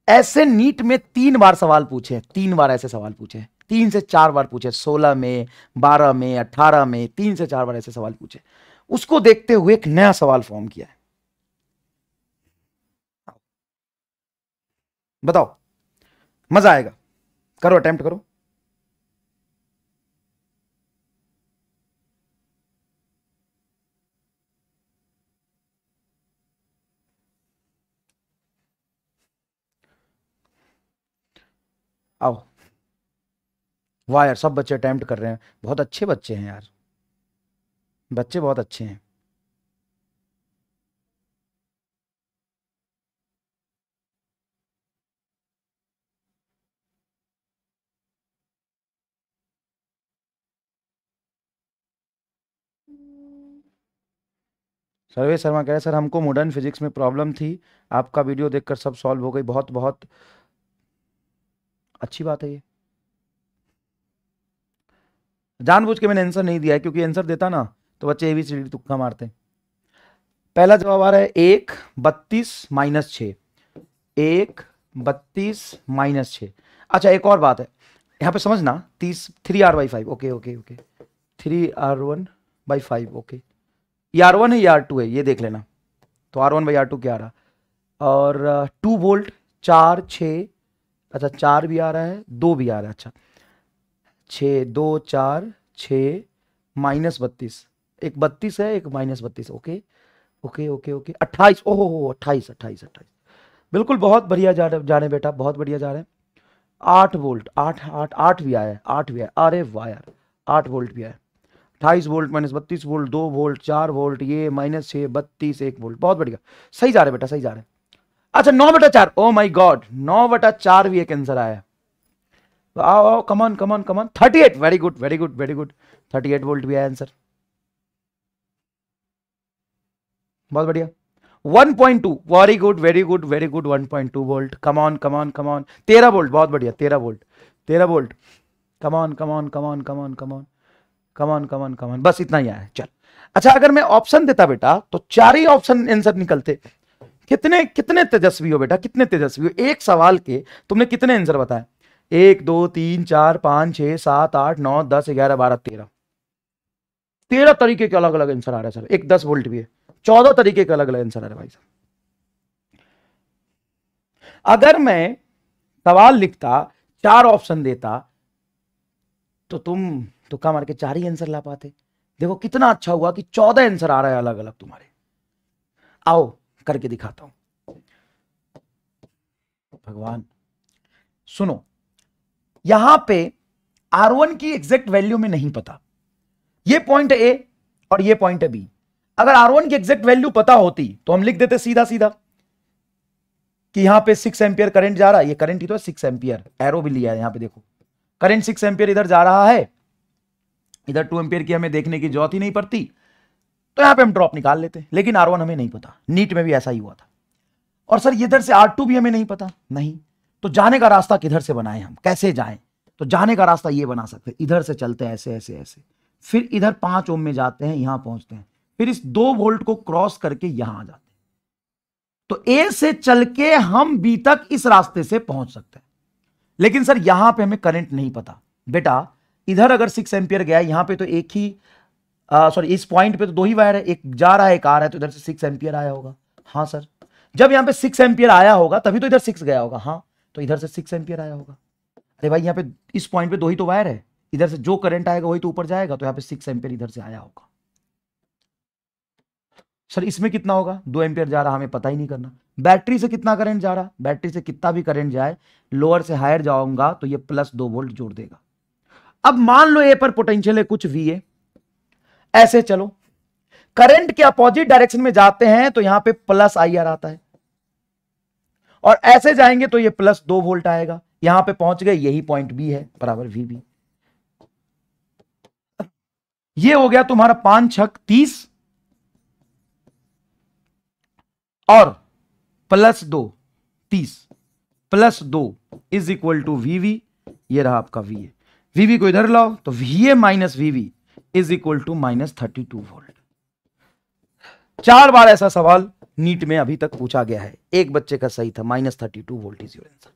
ऐसे नीट में तीन बार सवाल पूछे तीन बार ऐसे सवाल पूछे तीन से चार बार पूछे सोलह में बारह में अठारह में तीन से चार बार ऐसे सवाल पूछे उसको देखते हुए एक नया सवाल फॉर्म किया है बताओ मजा आएगा करो अटेम्प्ट करो आओ वाह यार सब बच्चे अटैम्प्ट कर रहे हैं बहुत अच्छे बच्चे हैं यार बच्चे बहुत अच्छे हैं सर्वे शर्मा कह रहे सर हमको मॉडर्न फिजिक्स में प्रॉब्लम थी आपका वीडियो देखकर सब सॉल्व हो गई बहुत बहुत अच्छी बात है ये जानबूझ के मैंने आंसर नहीं दिया है क्योंकि आंसर देता ना तो बच्चे ए बी सी डी तुक्का मारते हैं पहला जवाब आ रहा है एक बत्तीस माइनस छ एक बत्तीस माइनस छ अच्छा एक और बात है यहां पे समझना तीस three R by five okay okay okay three R one by five okay ये आर वन है ये आर टू है ये देख लेना तो R one by R two क्या आ रहा और टू uh, वोल्ट चार छ अच्छा चार भी आ रहा है दो भी आ रहा है अच्छा छ दो चार छ माइनस बत्तीस एक बत्तीस है एक माइनस बत्तीस ओके ओके ओके ओके अट्ठाईस ओहो हो अट्ठाईस अट्ठाईस अट्ठाईस बिल्कुल बहुत बढ़िया जा रहे बेटा बहुत बढ़िया जा रहे हैं आठ वोल्ट आठ आठ आठ भी आया है आठ भी आया अरे वायर आठ वोल्ट भी आया अट्ठाईस वोल्ट माइनस बत्तीस वोल्ट दो वोल्ट चार वोल्ट ये माइनस छः बत्तीस एक वोल्ट बहुत बढ़िया सही जा रहे बेटा सही जा रहे हैं अच्छा नौ बटा चार ओ माई गॉड नौ बटा चार भी एक आंसर आया आओ आओ come on come on come on thirty eight very good very good very good thirty eight volt भी आया आंसर बहुत बढ़िया 1.2 very good very good very good 1.2 volt two volt come on come on come on तेरह वोल्ट बहुत बढ़िया तेरह वोल्ट तेरह volt come on come on come on come on come on come on come on come on बस इतना ही आया चल अच्छा अगर मैं ऑप्शन देता बेटा तो चार ही ऑप्शन आंसर निकलते कितने कितने तेजस्वी हो बेटा कितने तेजस्वी हो एक सवाल के तुमने कितने आंसर बताए एक दो तीन चार पांच छह सात आठ नौ दस ग्यारह बारह तेरह तेरह तरीके के अलग अलग आंसर आ रहे हैं सर एक दस वोल्ट भी है चौदह तरीके के अलग अलग आंसर आ रहे हैं भाई साहब अगर मैं सवाल लिखता चार ऑप्शन देता तो तुम तुक्का मार के चार ही आंसर ला पाते देखो कितना अच्छा हुआ कि चौदह आंसर आ रहा है अलग अलग तुम्हारे आओ करके दिखाता हूं भगवान सुनो यहां पे R1 की एग्जैक्ट वैल्यू में नहीं पता ये पॉइंट ए और ये पॉइंट बी अगर R1 की एग्जैक्ट वैल्यू पता होती तो हम लिख देते सीधा सीधा कि यहां पे सिक्स एम्पियर करंट जा रहा है ये करंट ही तो है सिक्स एम्पियर एरो भी लिया है यहां पे देखो करंट सिक्स एम्पियर इधर जा रहा है इधर टू एम्पियर की हमें देखने की जरूरत ही नहीं पड़ती तो यहां पे हम ड्रॉप निकाल लेते हैं लेकिन आर हमें नहीं पता नीट में भी ऐसा ही हुआ था और सर इधर से आर भी हमें नहीं पता नहीं तो जाने का रास्ता किधर से बनाए हम कैसे जाए तो जाने का रास्ता ये बना सकते इधर से चलते हैं ऐसे ऐसे ऐसे फिर इधर पांच ओम में जाते हैं यहां पहुंचते हैं फिर इस दो वोल्ट को क्रॉस करके यहां आ जाते तो ए से चल के हम बी तक इस रास्ते से पहुंच सकते हैं लेकिन सर यहां पे हमें करंट नहीं पता बेटा इधर अगर सिक्स एम्पियर गया यहां पे तो एक ही सॉरी इस पॉइंट पे तो दो ही वायर है एक जा रहा है एक आ रहा है तो इधर से सिक्स एम्पियर आया होगा हाँ सर जब यहाँ पे सिक्स एम्पियर आया होगा तभी तो इधर सिक्स गया होगा हाँ तो इधर से सिक्स एम्पियर आया होगा अरे भाई यहाँ पे इस पॉइंट पे दो ही तो वायर है इधर से जो करंट आएगा वही तो ऊपर जाएगा तो यहाँ पे सिक्स एम्पियर इधर से आया होगा सर इसमें कितना होगा दो एम्पियर जा रहा हमें पता ही नहीं करना बैटरी से कितना करंट जा रहा बैटरी से कितना भी करंट जाए लोअर से हायर जाऊंगा तो ये प्लस दो वोल्ट जोड़ देगा अब मान लो ए पर पोटेंशियल है कुछ वी ए ऐसे चलो करंट के अपोजिट डायरेक्शन में जाते हैं तो यहां पे प्लस आई आर आता है और ऐसे जाएंगे तो ये प्लस दो वोल्ट आएगा यहां पे पहुंच गए यही पॉइंट बी है बराबर वी बी ये हो गया तुम्हारा पांच छक तीस और प्लस दो तीस प्लस दो is equal to V V ये रहा आपका वी ए वी को इधर लाओ तो V A minus V V is equal to minus thirty two volt चार बार ऐसा सवाल नीट में अभी तक पूछा गया है एक बच्चे का सही था minus thirty two volt is your answer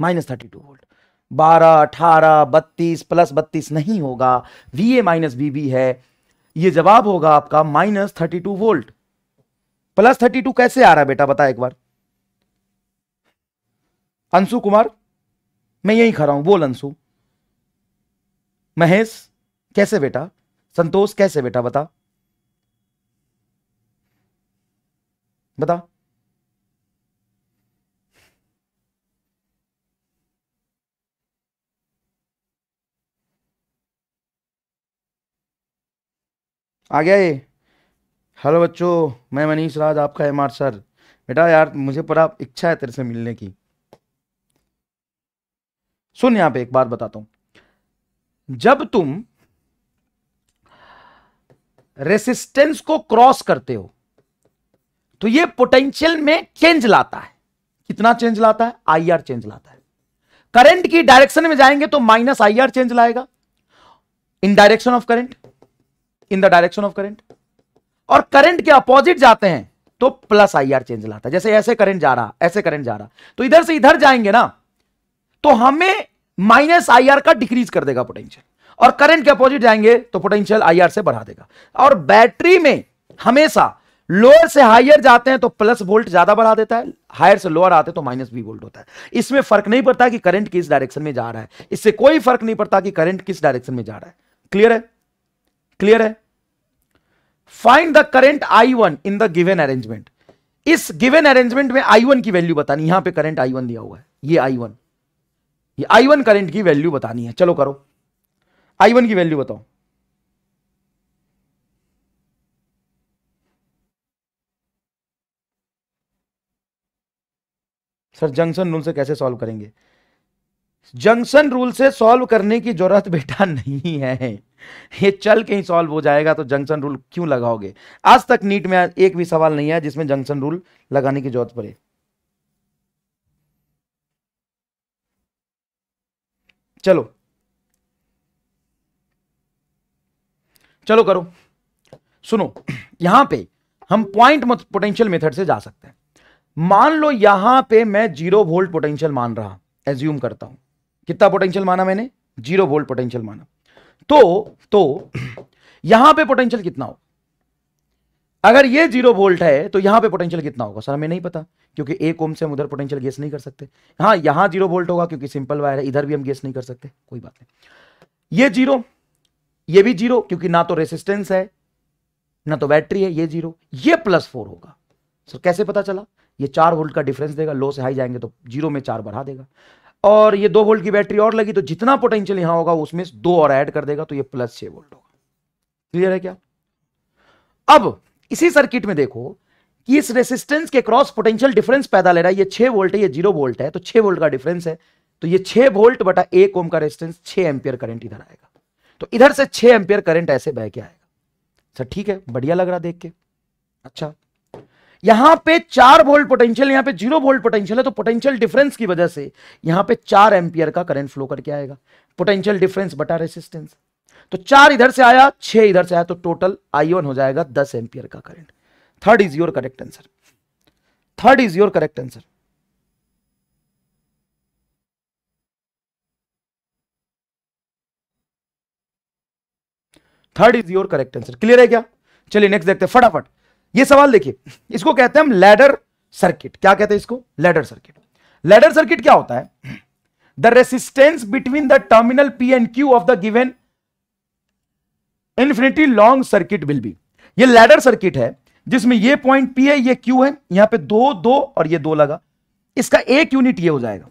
minus thirty two volt बारह अठारह बत्तीस प्लस बत्तीस नहीं होगा V A minus B B है यह जवाब होगा आपका minus thirty two volt plus thirty two कैसे आ रहा है बेटा बता एक बार अंशु कुमार मैं यही खड़ा हूं बोल अंशु महेश कैसे बेटा संतोष कैसे बेटा बता बता आ गया ये हेलो बच्चों मैं मनीष राज आपका एम आर सर बेटा यार मुझे पूरा इच्छा है तेरे से मिलने की सुन यहां पे एक बात बताता हूं जब तुम रेसिस्टेंस को क्रॉस करते हो तो ये पोटेंशियल में चेंज लाता है कितना चेंज लाता है आईआर चेंज लाता है करंट की डायरेक्शन में जाएंगे तो माइनस आईआर चेंज लाएगा in direction of current in the direction of current और करंट के अपोजिट जाते हैं तो प्लस आईआर चेंज लाता है जैसे ऐसे करंट जा रहा ऐसे करंट जा रहा तो इधर से इधर जाएंगे ना तो हमें माइनस आईआर का डिक्रीज कर देगा पोटेंशियल और करंट के अपोजिट जाएंगे तो पोटेंशियल आईआर से बढ़ा देगा और बैटरी में हमेशा लोअर से हायर जाते हैं तो प्लस वोल्ट ज्यादा बढ़ा देता है हायर से लोअर आते हैं तो माइनस बी वोल्ट होता है इसमें फर्क नहीं पड़ता कि करंट किस डायरेक्शन में जा रहा है इससे कोई फर्क नहीं पड़ता कि करंट किस डायरेक्शन में जा रहा है क्लियर है क्लियर है find the current I one in the given arrangement इस गिवेन अरेंजमेंट में आई वन की वैल्यू बतानी यहां पर करंट आई वन दिया हुआ है ये आई वन ये आई वन करंट की वैल्यू बतानी है चलो करो आई वन की वैल्यू बताओ सर जंक्शन रूल से कैसे सॉल्व करेंगे जंक्शन रूल से सॉल्व करने की जरूरत बेटा <laughs> नहीं है ये चल के ही सॉल्व हो जाएगा तो जंक्शन रूल क्यों लगाओगे आज तक नीट में एक भी सवाल नहीं है जिसमें जंक्शन रूल लगाने की जरूरत पड़े चलो चलो करो सुनो यहां पे हम पॉइंट पोटेंशियल मेथड से जा सकते हैं मान लो यहां पे मैं जीरो वोल्ट पोटेंशियल मान रहा एज्यूम करता हूं कितना पोटेंशियल माना मैंने जीरो वोल्ट पोटेंशियल माना तो तो यहां पे पोटेंशियल कितना होगा अगर ये जीरो वोल्ट है तो यहां पे पोटेंशियल कितना होगा सर हमें नहीं पता क्योंकि एक ओम से हम उधर पोटेंशियल गेस नहीं कर सकते हाँ यहां जीरो वोल्ट होगा क्योंकि सिंपल वायर है इधर भी हम गेस नहीं कर सकते कोई बात नहीं ये जीरो ये भी जीरो क्योंकि ना तो रेसिस्टेंस है ना तो बैटरी है ये जीरो ये प्लस फोर होगा सर कैसे पता चला ये चार वोल्ट का डिफरेंस देगा लो से हाई जाएंगे तो जीरो में चार बढ़ा देगा और ये दो वोल्ट की बैटरी और लगी तो जितना पोटेंशियल यहां होगा उसमें दो और ऐड कर देगा तो ये प्लस छह वोल्ट होगा क्लियर है क्या अब इसी सर्किट में देखो कि इस रेसिस्टेंस के क्रॉस पोटेंशियल डिफरेंस पैदा ले रहा है ये छह वोल्ट है ये जीरो वोल्ट है तो छह वोल्ट का डिफरेंस है तो ये छह वोल्ट बटा एक ओम का रेसिस्टेंस छह एम्पियर करेंट इधर आएगा तो इधर से छह एम्पियर करंट ऐसे बह के आएगा सर अच्छा, ठीक है बढ़िया लग रहा देख के अच्छा यहां पे चार वोल्ट पोटेंशियल यहां पे जीरो वोल्ट पोटेंशियल है तो पोटेंशियल डिफरेंस की वजह से यहां पे चार एम्पियर का करंट फ्लो करके आएगा पोटेंशियल डिफरेंस बटा रेसिस्टेंस तो चार इधर से आया छह इधर से आया तो टोटल आई हो जाएगा दस एम्पियर का current third is your correct answer third is your correct answer third is your correct answer clear है क्या चलिए नेक्स्ट देखते हैं फटाफट ये सवाल देखिए इसको कहते हैं हम लैडर सर्किट क्या कहते हैं इसको लैडर सर्किट लैडर सर्किट क्या होता है the resistance between the terminal P and Q of the given infinity long circuit will be ये लैडर सर्किट है जिसमें ये पॉइंट पी है ये क्यू है यहां पे दो दो और ये दो लगा इसका एक यूनिट ये हो जाएगा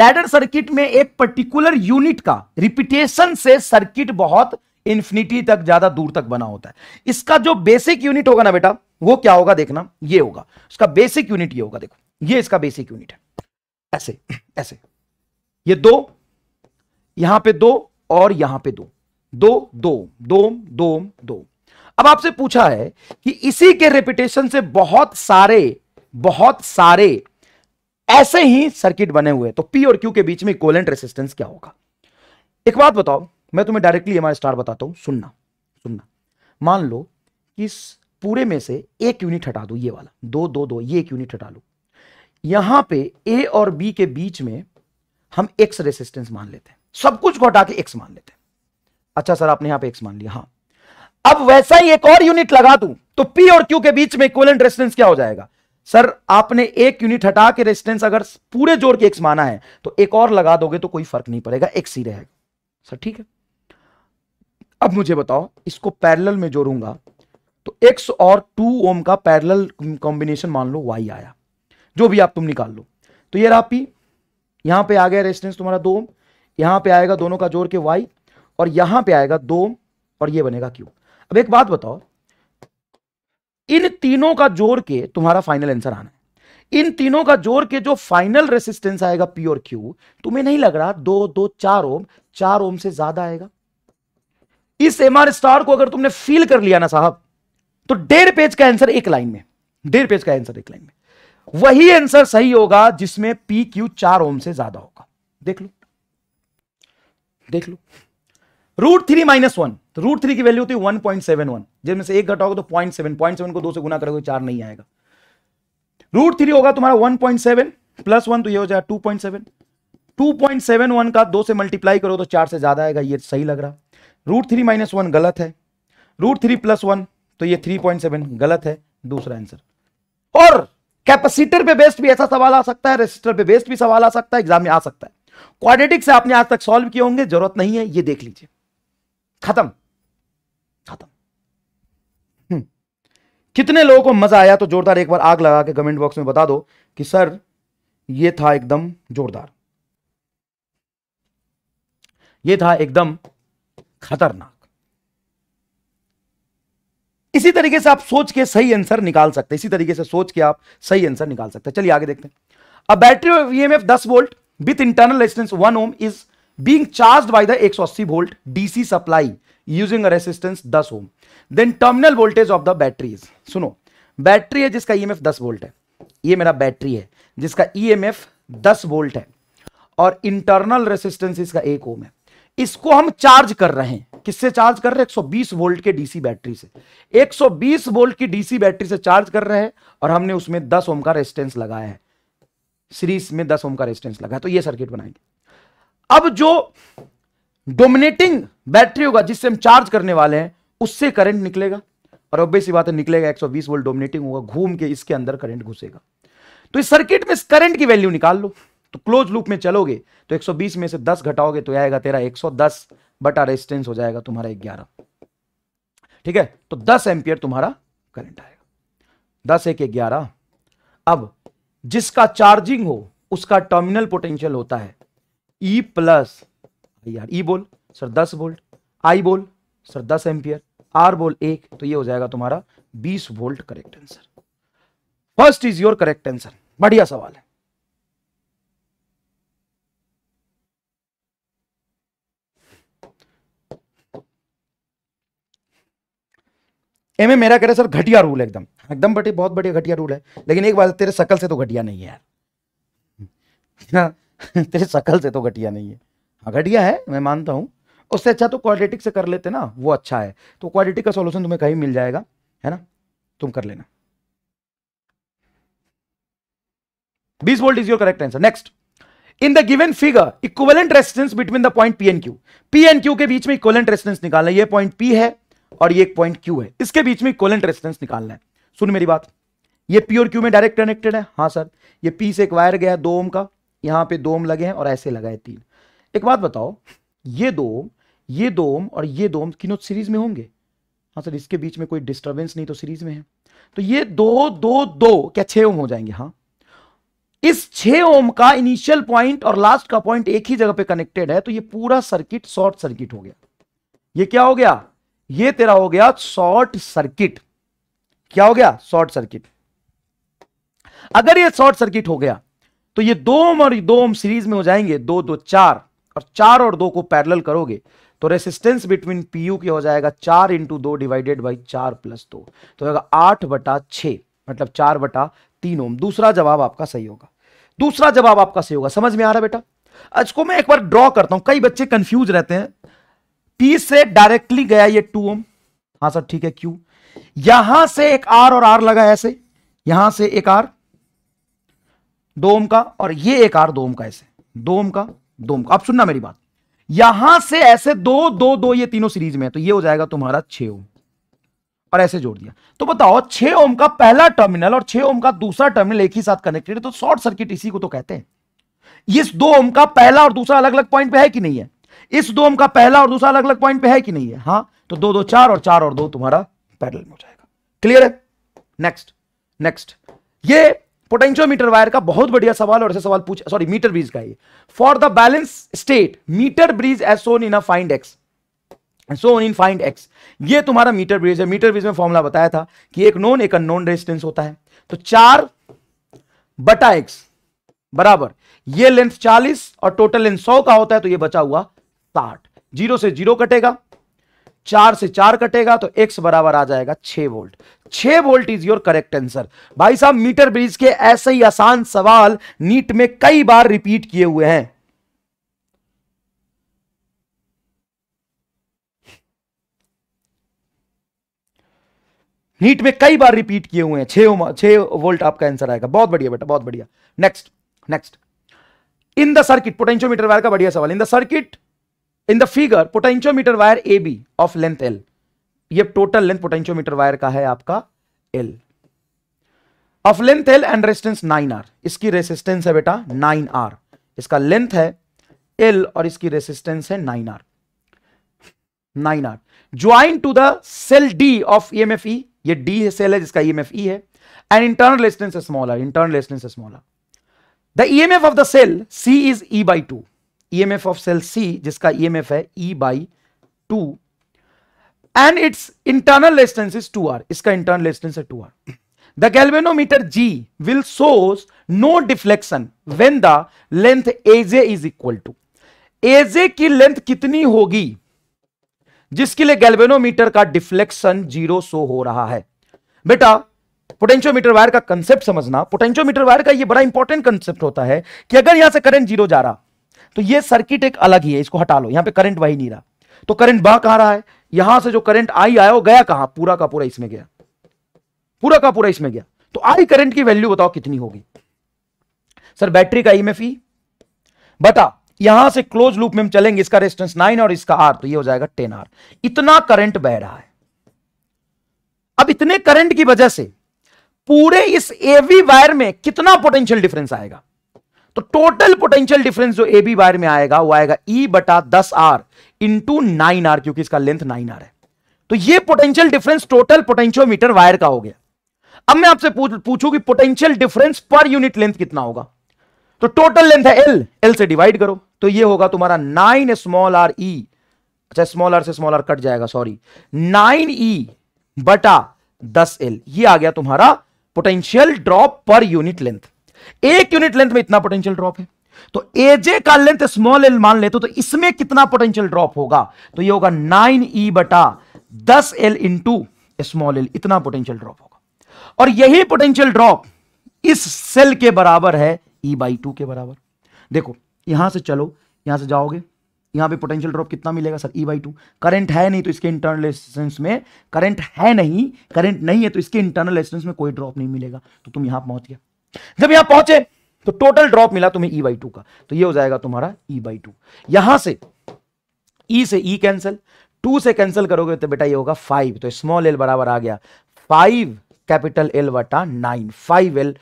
लैडर सर्किट में एक पर्टिकुलर यूनिट का रिपीटेशन से सर्किट बहुत इन्फिनिटी तक ज्यादा दूर तक बना होता है इसका जो बेसिक यूनिट होगा ना बेटा वो क्या होगा देखना ये होगा उसका बेसिक यूनिट ये होगा देखो ये इसका बेसिक यूनिट है ऐसे ऐसे ये दो यहां पे दो और यहां पे दो दो दो दो दो दो अब आपसे पूछा है कि इसी के रिपीटेशन से बहुत सारे बहुत सारे ऐसे ही सर्किट बने हुए हैं तो पी और क्यू के बीच में कोलेंट रेसिस्टेंस क्या होगा एक बात बताओ मैं तुम्हें डायरेक्टली एम स्टार बताता हूँ सुनना सुनना मान लो कि इस पूरे में से एक यूनिट हटा दो ये वाला दो दो दो ये एक यूनिट हटा लो यहाँ पे ए और बी के बीच में हम एक्स रेसिस्टेंस मान लेते हैं सब कुछ को हटा के एक्स मान लेते हैं अच्छा सर आपने यहां पे एक्स मान लिया हाँ अब वैसा ही एक और यूनिट लगा दू तो पी और क्यू के बीच में इक्वलेंट रेसिस्टेंस क्या हो जाएगा सर आपने एक यूनिट हटा के रेसिस्टेंस अगर पूरे जोड़ के एक्स माना है तो एक और लगा दोगे तो कोई फर्क नहीं पड़ेगा एक्स ही रहेगा सर ठीक है अब मुझे बताओ इसको पैरेलल में जोड़ूंगा तो एक्स और टू ओम का पैरेलल कॉम्बिनेशन मान लो वाई आया जो भी आप तुम निकाल लो तो ये रहा पी यहां पे आ गया रेजिस्टेंस तुम्हारा दो ओम यहां पे आएगा दोनों का जोड़ के वाई और यहां पे आएगा दो ओम और ये बनेगा क्यू अब एक बात बताओ इन तीनों का जोड़ के तुम्हारा फाइनल आंसर आना है इन तीनों का जोड़ के जो फाइनल रेसिस्टेंस आएगा पी और क्यू तुम्हें नहीं लग रहा दो दो चार ओम चार ओम से ज्यादा आएगा इस एमआर स्टार को अगर तुमने फील कर लिया ना साहब तो डेढ़ पेज का आंसर एक लाइन में डेढ़ पेज का आंसर एक लाइन में वही आंसर सही होगा जिसमें पी क्यू चार ओम से ज्यादा होगा देख लो देख लो रूट थ्री माइनस वन तो रूट थ्री की वैल्यू होती है वन पॉइंट सेवन वन जिसमें से एक होगा तो पॉइंट सेवन पॉइंट सेवन को दो से गुना करोगे चार नहीं आएगा रूट थ्री होगा तुम्हारा one point seven plus one तो ये हो जाएगा two point seven two point seven one का दो से मल्टीप्लाई करो तो चार से ज्यादा आएगा ये सही लग रहा रूट थ्री माइनस वन गलत है रूट थ्री प्लस वन तो ये थ्री पॉइंट सेवन गलत है दूसरा आंसर और कैपेसिटर पे बेस्ड भी ऐसा सवाल आ सकता है रेसिस्टर पे बेस्ड भी सवाल आ सकता है एग्जाम में आ सकता है से आपने आज तक सॉल्व किए होंगे जरूरत नहीं है ये देख लीजिए खत्म खत्म हम्म। कितने लोगों को मजा आया तो जोरदार एक बार आग लगा के कमेंट बॉक्स में बता दो कि सर ये था एकदम जोरदार ये था एकदम खतरनाक इसी तरीके से आप सोच के सही आंसर निकाल सकते इसी तरीके से सोच के आप सही आंसर निकाल सकते चलिए आगे देखते हैं a battery of EMF 10 volt with internal resistance 1 ohm is being charged by the 180 volt DC supply using resistance resistance 10 ohm then terminal voltage of the battery सुनो बैटरी है जिसका ईएमएफ 10 वोल्ट है ये मेरा बैटरी है जिसका ईएमएफ 10 वोल्ट है और इंटरनल रेसिस्टेंस इसका एक ओम है इसको हम चार्ज कर रहे हैं किससे चार्ज कर रहे हैं 120 वोल्ट के डीसी बैटरी से 120 वोल्ट की डीसी बैटरी से चार्ज कर रहे हैं और हमने उसमें 10 ओम का रेजिस्टेंस लगाया है सीरीज में 10 ओम का रेजिस्टेंस लगा तो ये सर्किट बनाएंगे अब जो डोमिनेटिंग बैटरी होगा जिससे हम चार्ज करने वाले हैं उससे करंट निकलेगा और ऑब्वियस बात है निकलेगा एक वोल्ट डोमिनेटिंग होगा घूम के इसके अंदर करंट घुसेगा तो इस सर्किट में इस करंट की वैल्यू निकाल लो तो क्लोज लूप में चलोगे तो 120 में से 10 घटाओगे तो आएगा तेरा 110 बटा रेजिस्टेंस हो जाएगा तुम्हारा ग्यारह ठीक है तो 10 एम्पियर तुम्हारा करंट आएगा 10 एक ग्यारह अब जिसका चार्जिंग हो उसका टर्मिनल पोटेंशियल होता है E प्लस यार ई e बोल सर 10 वोल्ट आई बोल सर 10 एम्पियर आर बोल एक तो ये हो जाएगा तुम्हारा 20 volt correct answer first is your correct answer बढ़िया सवाल है एम ए मेरा कह रहे सर घटिया रूल है एकदम एकदम बटी बहुत बढ़िया घटिया रूल है लेकिन एक बात तेरे सकल से तो घटिया नहीं है यार <laughs> हाँ, तेरे सकल से तो घटिया नहीं है हाँ घटिया है मैं मानता हूँ उससे अच्छा तो क्वालिटिक से कर लेते ना वो अच्छा है तो क्वालिटिक का सोल्यूशन तुम्हें कहीं मिल जाएगा है ना तुम कर लेना बीस volt is your correct answer next in the given figure equivalent resistance between the point P N Q P N Q के बीच में इक्वलेंट रेस्टेंस निकालना ये पॉइंट पी है और ये एक पॉइंट क्यू है इसके बीच में कोलेंट रेस्टेंस निकालना है सुन मेरी बात ये पी और क्यू में डायरेक्ट कनेक्टेड है हाँ सर ये पी से एक वायर गया दो ओम का यहाँ पे दो ओम लगे हैं और ऐसे लगाए तीन एक बात बताओ ये दो ओम ये दो ओम और ये दो ओम किनो सीरीज में होंगे हाँ सर इसके बीच में कोई डिस्टर्बेंस नहीं तो सीरीज में है तो ये दो दो दो क्या छह ओम हो जाएंगे हाँ इस छह ओम का इनिशियल पॉइंट और लास्ट का पॉइंट एक ही जगह पे कनेक्टेड है तो ये पूरा सर्किट शॉर्ट सर्किट हो गया ये क्या हो गया ये तेरा हो गया शॉर्ट सर्किट क्या हो गया शॉर्ट सर्किट अगर ये शॉर्ट सर्किट हो गया तो ये दो ओम और दो ओम सीरीज में हो जाएंगे दो दो चार और चार और दो को पैरेलल करोगे तो रेसिस्टेंस बिटवीन पी यू के हो जाएगा चार इंटू दो डिवाइडेड बाई चार प्लस दो तो होगा आठ बटा छ मतलब चार बटा तीन ओम दूसरा जवाब आपका सही होगा दूसरा जवाब आपका सही होगा समझ में आ रहा है बेटा इसको मैं एक बार ड्रॉ करता हूं कई बच्चे कंफ्यूज रहते हैं पी से डायरेक्टली गया ये टू ओम हाँ सर ठीक है क्यू यहां से एक आर और आर लगा ऐसे यहां से एक आर दो ओम का और ये एक आर दो ओम का ऐसे दो ओम का दो ओम का अब सुनना मेरी बात यहां से ऐसे दो दो दो ये तीनों सीरीज में है तो ये हो जाएगा तुम्हारा छे ओम और ऐसे जोड़ दिया तो बताओ छह ओम का पहला टर्मिनल और छे ओम का दूसरा टर्मिनल एक ही साथ कनेक्टेड है तो शॉर्ट सर्किट इसी को तो कहते हैं इस दो ओम का पहला और दूसरा अलग अलग पॉइंट पे है कि नहीं है इस डोम का पहला और दूसरा अलग अलग पॉइंट पे है कि नहीं है हाँ तो दो दो चार और चार और दो तुम्हारा पैरल हो जाएगा क्लियर है नेक्स्ट नेक्स्ट ये पोटेंशियोमीटर वायर का बहुत बढ़िया सवाल और ऐसे सवाल पूछ सॉरी मीटर ब्रिज का ये for the balance state meter bridge as shown in a find X shown in find X ये तुम्हारा मीटर ब्रिज है मीटर ब्रिज में फॉर्मुला बताया था कि एक नोन एक अनोन रेजिस्टेंस होता है तो चार बटा एक्स बराबर ये लेंथ 40 और टोटल लेंथ 100 का होता है तो ये बचा हुआ साठ जीरो से जीरो कटेगा चार से चार कटेगा तो एक्स बराबर आ जाएगा छह वोल्ट छह volt is your correct answer भाई साहब मीटर ब्रिज के ऐसे ही आसान सवाल नीट में कई बार रिपीट किए हुए हैं नीट में कई बार रिपीट किए हुए हैं छह छह वोल्ट आपका आंसर आएगा बहुत बढ़िया बेटा बहुत बढ़िया next next in the circuit potentiometer wire का बढ़िया सवाल in the circuit in the figure potentiometer wire A B of length L ये टोटल लेंथ पोटेंशियोमीटर वायर का है आपका L of length L and resistance nine R इसकी रेजिस्टेंस है बेटा नाइन आर इसका लेंथ है एल और इसकी रेजिस्टेंस है nine R nine R join to the cell D of E M F ई ये डी है सेल है जिसका ई एम एफ ई है and internal resistance small internal resistance small the E M F of the cell C is E by two EMF of cell C जिसका ईएमएफ e है E by two and its internal resistance is two R इसका इंटरनल रेजिस्टेंस है two are the galvanometer G will shows no deflection when the length AJ is equal to AJ की लेंथ कितनी होगी जिसके लिए गैल्वेनोमीटर का डिफ्लेक्शन जीरो सो हो रहा है बेटा पोटेंशियोमीटर वायर का कंसेप्ट समझना पोटेंशियोमीटर वायर का ये बड़ा इंपॉर्टेंट कंसेप्ट होता है कि अगर यहां से करंट जीरो जा रहा तो ये सर्किट एक अलग ही है इसको हटा लो यहां पे करंट वही नहीं रहा तो करंट बह कहां रहा है यहां से जो करंट आई आया वो गया कहां पूरा का पूरा इसमें गया पूरा का पूरा इसमें गया तो आई करंट की वैल्यू बताओ कितनी होगी सर बैटरी का ईएमएफ e e। बता यहां से क्लोज लूप में हम चलेंगे इसका रेजिस्टेंस नाइन और इसका आर तो यह हो जाएगा टेन आर इतना करंट बह रहा है अब इतने करंट की वजह से पूरे इस एवी वायर में कितना पोटेंशियल डिफरेंस आएगा तो टोटल पोटेंशियल डिफरेंस जो ए बी वायर में आएगा वो आएगा ई e बटा दस आर इंटू नाइन आर क्योंकि इसका लेंथ नाइन आर है तो ये potential difference total potentiometer wire का हो गया अब मैं आपसे पूछ, पूछूं कि potential difference per unit length कितना होगा तो टोटल लेंथ है एल एल से डिवाइड करो तो ये होगा तुम्हारा नाइन स्मॉल आर ई अच्छा स्मॉल आर से स्मॉल आर कट जाएगा सॉरी नाइन ई बटा दस एल ये आ गया तुम्हारा potential drop per unit length एक यूनिट लेंथ में इतना पोटेंशियल ड्रॉप है तो एजे का लेंथ स्मॉल एल मान लेते तो, तो इसमें कितना पोटेंशियल ड्रॉप होगा तो ये होगा नाइन ई e बटा दस एल इंटू स्मॉल एल इतना पोटेंशियल ड्रॉप होगा और यही पोटेंशियल ड्रॉप इस सेल के बराबर है ई बाई टू के बराबर देखो यहां से चलो यहां से जाओगे यहां पे पोटेंशियल ड्रॉप कितना मिलेगा sir E by two current है नहीं तो इसके इंटरनल रेजिस्टेंस में करंट है नहीं करंट नहीं है तो इसके इंटरनल रेजिस्टेंस में कोई ड्रॉप नहीं मिलेगा तो तुम यहां पहुंच गया जब यहां पहुंचे तो टोटल ड्रॉप मिला तुम्हें ई बाई टू का तो ये हो जाएगा तुम्हारा ई बाई टू यहां से ई e से ई कैंसिल टू से कैंसिल करोगे तो बेटा ये होगा फाइव तो स्मॉल एल बराबर आ गया फाइव कैपिटल एल वटा nine five L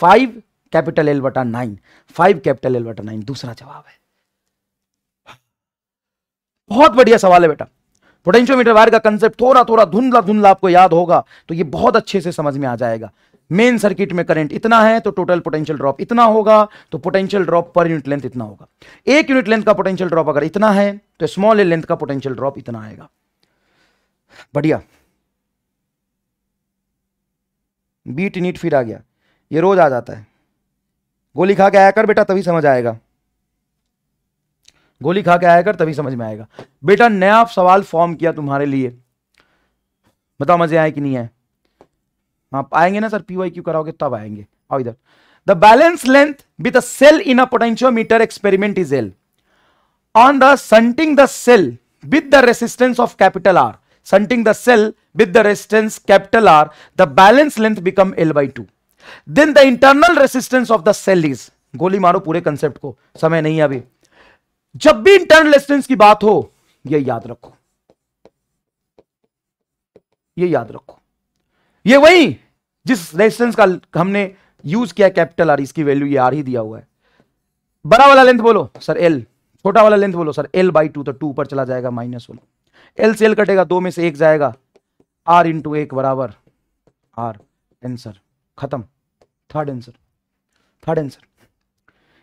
five capital L वटा नाइन फाइव कैपिटल एल वटा नाइन दूसरा जवाब है बहुत बढ़िया सवाल है बेटा पोटेंशियोमीटर वायर का कंसेप्ट थोड़ा थोड़ा धुंधला धुंधला आपको याद होगा तो ये बहुत अच्छे से समझ में आ जाएगा मेन सर्किट में करंट इतना है तो टोटल पोटेंशियल ड्रॉप इतना होगा तो potential drop per unit length इतना होगा एक यूनिट लेंथ का पोटेंशियल ड्रॉप अगर इतना है तो स्मॉल लेंथ का पोटेंशियल ड्रॉप इतना आएगा बढ़िया बीट नीट फिर आ गया ये रोज आ जाता है गोली खा के आया कर बेटा तभी समझ आएगा गोली खा के आया कर तभी समझ में आएगा बेटा नया सवाल फॉर्म किया तुम्हारे लिए बताओ मजे आए कि नहीं आए आप हाँ, आएंगे ना सर पीवाई क्यू कराओगे तब आएंगे आओ इधर the balance length with a cell in a potentiometer experiment is L on the shunting the cell with the resistance of capital R shunting the cell with the resistance capital R the balance length become L by two then the internal resistance of the cell is गोली मारो पूरे कंसेप्ट को समय नहीं अभी जब भी इंटरनल रेसिस्टेंस की बात हो ये याद रखो ये याद रखो ये वही जिस रेजिस्टेंस का हमने यूज किया कैपिटल आर e इसकी वैल्यू ये आर ही दिया हुआ है बड़ा वाला लेंथ बोलो सर एल छोटा वाला लेंथ बोलो सर एल बाई टू तो टू पर चला जाएगा माइनस वन एल से एल कटेगा दो में से एक जाएगा आर इंटू एक बराबर आर एंसर खत्म थर्ड एंसर थर्ड एंसर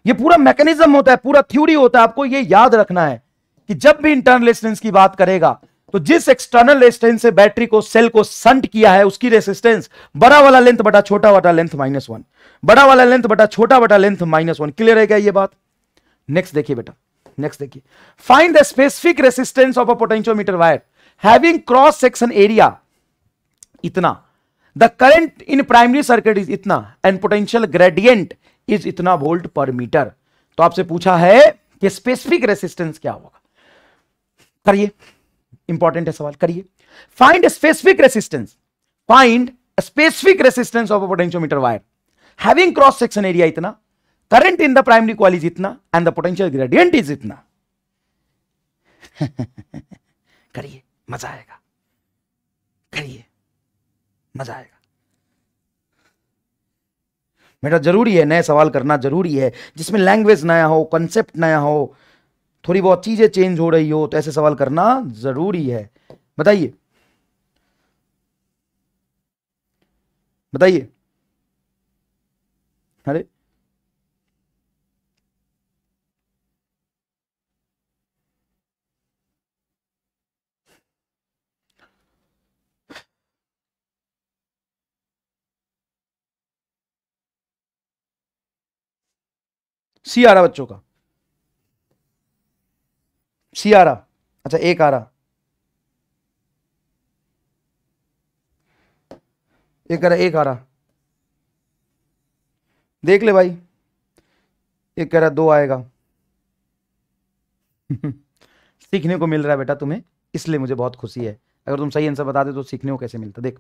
ये पूरा मैकेनिज्म होता है पूरा थ्योरी होता है आपको ये याद रखना है कि जब भी इंटरनल रेजिस्टेंस की बात करेगा तो जिस एक्सटर्नल रेजिस्टेंस से बैटरी को सेल को संट किया है उसकी रेसिस्टेंस बड़ा वाला लेंथ बटा छोटा वाला लेंथ माइनस वन बड़ा वाला लेंथ बटा छोटा वाला लेंथ माइनस वन क्लियर है क्या ये बात नेक्स्ट देखिए बेटा नेक्स्ट देखिए find the specific resistance of a potentiometer wire having cross section area इतना the current in primary circuit is इतना एंड पोटेंशियल ग्रेडियंट इज इतना वोल्ट पर मीटर तो आपसे पूछा है कि स्पेसिफिक रेसिस्टेंस क्या होगा करिए इंपॉर्टेंट है सवाल करिए find specific resistance find specific resistance of a potentiometer wire having cross section area इतना current in the primary call is इतना and the potential gradient is इतना <laughs> करिए मजा आएगा करिए मजा आएगा बेटा जरूरी है नए सवाल करना जरूरी है जिसमें लैंग्वेज नया हो कंसेप्ट नया हो थोड़ी बहुत चीज़ें चेंज हो रही हो तो ऐसे सवाल करना ज़रूरी है बताइए बताइए अरे सी आ रहा बच्चों का सी आ रहा अच्छा एक आ रहा एक आ रहा एक आ रहा देख ले भाई एक कह रहा दो आएगा <laughs> सीखने को मिल रहा है बेटा तुम्हें इसलिए मुझे बहुत खुशी है अगर तुम सही आंसर बता दे तो सीखने को कैसे मिलता देख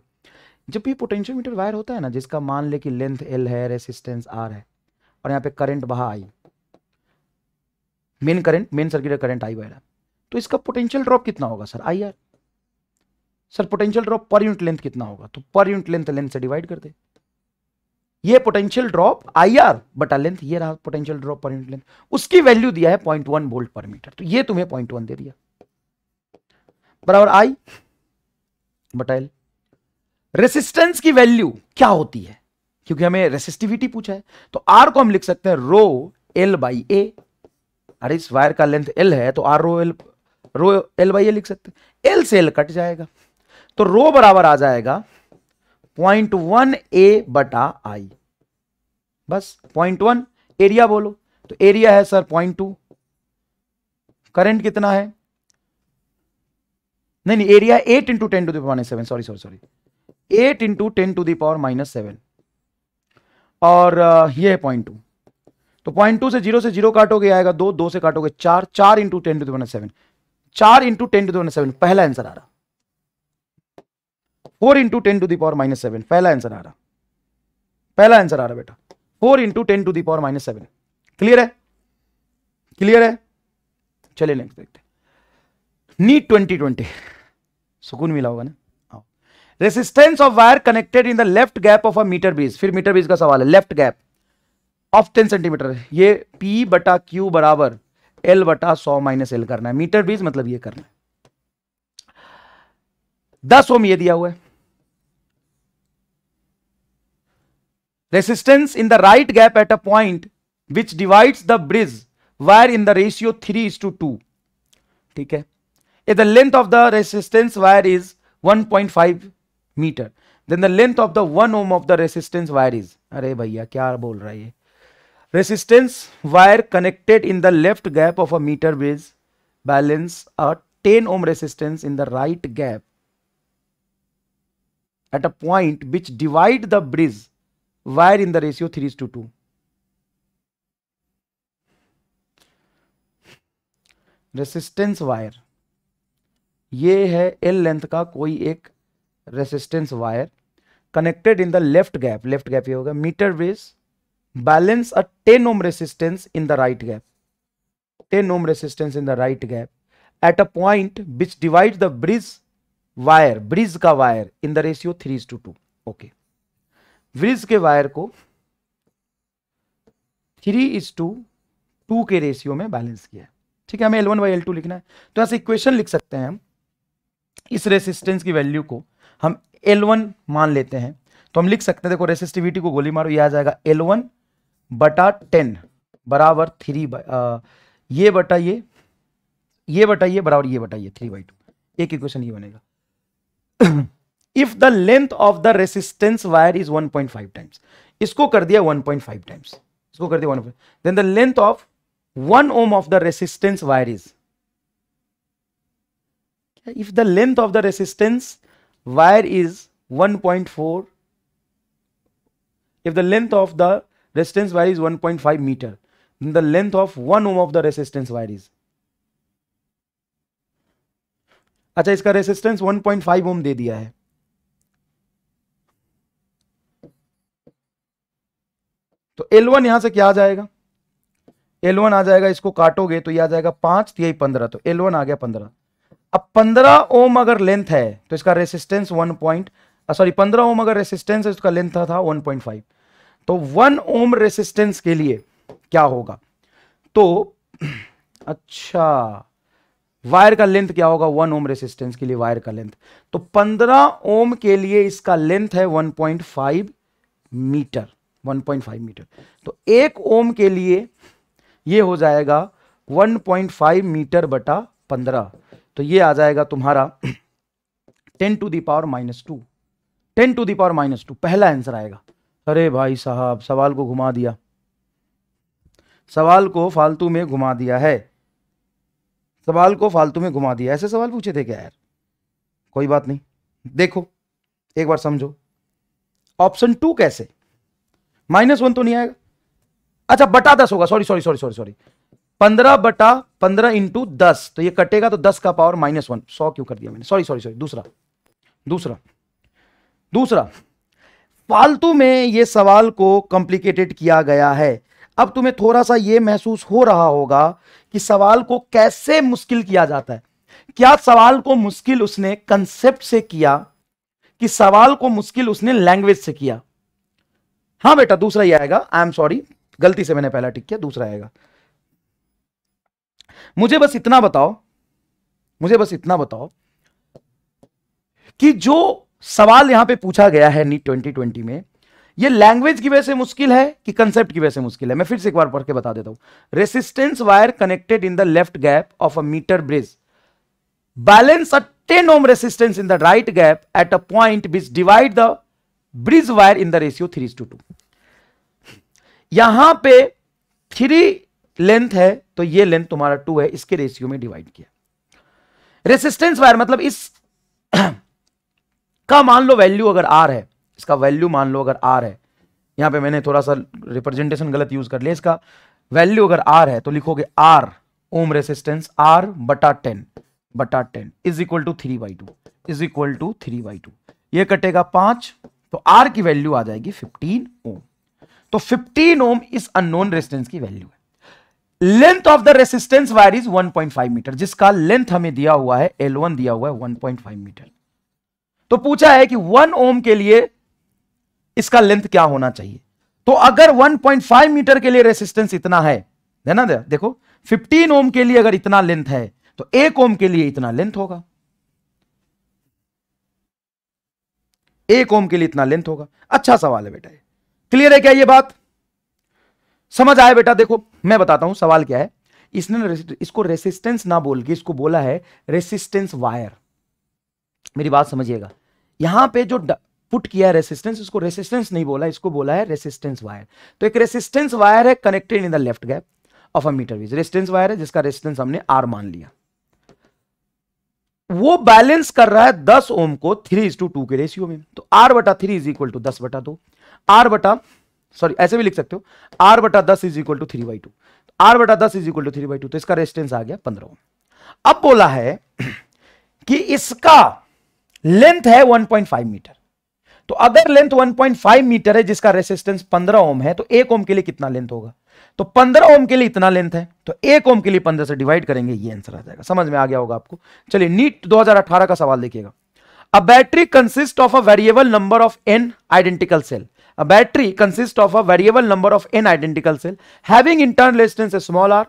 जब ये पोटेंशियोमीटर वायर होता है ना जिसका मान ले कि लेंथ एल है रेसिस्टेंस आर है और यहाँ पे करंट बहा I main current main circuit current I wire तो इसका पोटेंशियल ड्रॉप कितना होगा sir I R sir potential drop per unit length कितना होगा तो पर यूनिट लेंथ लेंथ से डिवाइड कर दे ये पोटेंशियल ड्रॉप आई आर बटा लेंथ ये रहा potential drop per unit length उसकी वैल्यू दिया है point one volt per meter तो ये तुम्हें पॉइंट वन दे दिया बराबर आई बटा एल रेसिस्टेंस की वैल्यू क्या होती है क्योंकि हमें रेसिस्टिविटी पूछा है तो आर को हम लिख सकते हैं रो एल बाई ए अरे इस वायर का लेंथ एल है तो R rho L rho L by लिख सकते एल से एल कट जाएगा तो रो बराबर आ जाएगा पॉइंट वन ए बटा आई बस पॉइंट वन एरिया बोलो तो एरिया है सर पॉइंट टू करेंट कितना है नहीं नहीं area eight into ten to the power seven sorry sorry sorry eight into ten to the power minus seven और uh, ये है पॉइंट टू तो पॉइंट टू से जीरो से जीरो काटोगे आएगा दो दो से काटोगे चार चार इंटू टेन टू दो सेवन चार इंटू टेन टू दो सेवन पहला आंसर आ रहा four into ten to the power minus seven पहला आंसर आ रहा पहला आंसर आ रहा बेटा four into ten to the power minus seven clear है क्लियर है चलिए नेक्स्ट देखते नीट ट्वेंटी ट्वेंटी सुकून मिला होगा ना resistance of wire connected in the left gap of a meter bridge फिर मीटर ब्रिज का सवाल है left gap of ten centimeter ये पी बटा क्यू बराबर एल बटा सौ माइनस एल करना है मीटर बीज मतलब ये करना है दस ओम ये दिया हुआ है resistance in the right gap at a point which divides the bridge wire in the ratio three is to two ठीक है if the length of the resistance wire is 1.5 meter then the length of the one ohm of the resistance wire is अरे भैया क्या बोल रहा है ये Resistance wire connected in the left gap of a meter base balance a 10 ohm resistance in the right gap at a point which divide the bridge wire in the ratio 3 is to 2. Resistance wire ये है एल लेंथ का कोई एक resistance wire connected in the left gap left gap ये होगा meter base balance a 10 ohm resistance in the right gap 10 ohm resistance in the right gap at a point which divides the bridge wire bridge ka wire in the ratio 3 is to 2 okay bridge के वायर को थ्री इज टू टू के रेशियो में बैलेंस किया है ठीक है हमें L one by L two लिखना है तो ऐसे इक्वेशन लिख सकते हैं हम इस रेसिस्टेंस की वैल्यू को हम एल वन मान लेते हैं तो हम लिख सकते हैं देखो रेसिस्टिविटी को गोली मारो ये आ जाएगा एल वन बटा टेन बराबर थ्री बाई ये बटा ये ये बटा ये बराबर ये बटा ये थ्री बाई टू एक इक्वेशन ये बनेगा if the length of the resistance wire is 1.5 times इसको कर दिया 1.5 टाइम्स इसको कर दिया then the length of one ohm of the resistance wire is if the length of the resistance wire is 1.4 if the length of the Resistance wire is 1.5 meter. Then the length of 1 ohm of the resistance wire is. अच्छा इसका रेसिस्टेंस 1.5 ओम दे दिया है तो L1 यहां से क्या आ जाएगा L1 आ जाएगा इसको काटोगे तो ये आ जाएगा पांच तो यही पंद्रह तो L1 आ गया पंद्रह अब पंद्रह ओम अगर लेंथ है तो इसका रेसिस्टेंस वन पॉइंट सॉरी पंद्रह ओम अगर रेसिस्टेंस है उसका तो लेंथ था वन पॉइंट फाइव तो वन ओम रेसिस्टेंस के लिए क्या होगा तो अच्छा वायर का लेंथ क्या होगा वन ओम रेसिस्टेंस के लिए वायर का लेंथ तो पंद्रह ओम के लिए इसका लेंथ है 1.5 मीटर 1.5 मीटर तो एक ओम के लिए ये हो जाएगा 1.5 मीटर बटा 15 तो ये आ जाएगा तुम्हारा 10 <clears throat> to the power minus two ten to the power minus two पहला आंसर आएगा अरे भाई साहब सवाल को घुमा दिया सवाल को फालतू में घुमा दिया है सवाल को फालतू में घुमा दिया ऐसे सवाल पूछे थे क्या यार कोई बात नहीं देखो एक बार समझो ऑप्शन टू कैसे माइनस वन तो नहीं आएगा अच्छा बटा दस होगा sorry sorry sorry sorry sorry पंद्रह बटा पंद्रह इंटू दस तो ये कटेगा तो दस का पावर माइनस वन सौ क्यों कर दिया मैंने सॉरी सॉरी सॉरी दूसरा दूसरा दूसरा फालतू में ये सवाल को कॉम्प्लिकेटेड किया गया है अब तुम्हें थोड़ा सा ये महसूस हो रहा होगा कि सवाल को कैसे मुश्किल किया जाता है क्या सवाल को मुश्किल उसने कंसेप्ट से किया कि सवाल को मुश्किल उसने लैंग्वेज से किया हाँ बेटा दूसरा ही आएगा आई एम सॉरी गलती से मैंने पहला टिक किया दूसरा आएगा मुझे बस इतना बताओ मुझे बस इतना बताओ कि जो सवाल यहां पे पूछा गया है नीट 2020 में ये लैंग्वेज की वजह से मुश्किल है कि कंसेप्ट की वजह से मुश्किल है मैं फिर से एक बार पढ़ के बता देता हूं resistance wire connected in the left gap of a meter bridge balance a ten ohm resistance in the right gap at a point which divide the bridge wire in the ratio three two two यहां पे थ्री लेंथ है तो ये लेंथ तुम्हारा टू है इसके रेशियो में डिवाइड किया रेसिस्टेंस वायर मतलब इस का मान लो वैल्यू अगर आर है इसका वैल्यू मान लो अगर आर है यहां पे मैंने थोड़ा सा रिप्रेजेंटेशन गलत यूज कर लिया इसका वैल्यू अगर आर है तो लिखोगे आर ओम रेसिस्टेंस आर बटा टेन बटा ten is equal to three by two is equal to three by two ये कटेगा पांच तो आर की वैल्यू आ जाएगी फिफ्टीन ओम तो फिफ्टीन ओम इस अनोन रेसिस्टेंस की वैल्यू है length of the resistance wire is five metre जिसका लेंथ हमें दिया हुआ है L1 दिया हुआ है 1.5 मीटर तो पूछा है कि वन ओम के लिए इसका लेंथ क्या होना चाहिए तो अगर 1.5 मीटर के लिए रेसिस्टेंस इतना है ना देखो 15 ओम के लिए अगर इतना लेंथ है तो एक ओम के लिए इतना लेंथ होगा एक ओम के लिए इतना लेंथ होगा अच्छा सवाल है बेटा क्लियर है क्या ये बात समझ आया बेटा देखो मैं बताता हूं सवाल क्या है इसने इसको रेसिस्टेंस ना बोल के इसको बोला है रेसिस्टेंस वायर मेरी बात समझिएगा यहां पे जो पुट किया है रेसिस्टेंस उसको रेसिस्टेंस नहीं बोला इसको बोला है रेसिस्टेंस वायर तो एक रेसिस्टेंस वायर है connected in the left gap of a metre wedge resistance wire है जिसका रेसिस्टेंस हमने आर मान लिया वो बैलेंस कर रहा है दस ओम को थ्री इज टू टू के रेशियो में तो आर बटा थ्री इज इक्वल टू दस बटा दो आर बटा सॉरी ऐसे भी लिख सकते हो आर बटा दस is equal to three by two R बटा दस is equal to three by two तो इसका रेसिस्टेंस आ गया पंद्रह ओम अब बोला है कि इसका लेंथ है 1.5 मीटर तो अगर लेंथ 1.5 मीटर है जिसका रेसिस्टेंस 15 ओम है तो एक ओम के लिए कितना लेंथ होगा तो 15 ओम के लिए इतना लेंथ है तो एक ओम के लिए 15 से डिवाइड करेंगे ये आंसर आ जाएगा समझ में आ गया होगा आपको चलिए नीट 2018 का सवाल देखिएगा a battery consist of a variable number of N identical cell a battery consist of a variable number of N identical cell having internal resistance small R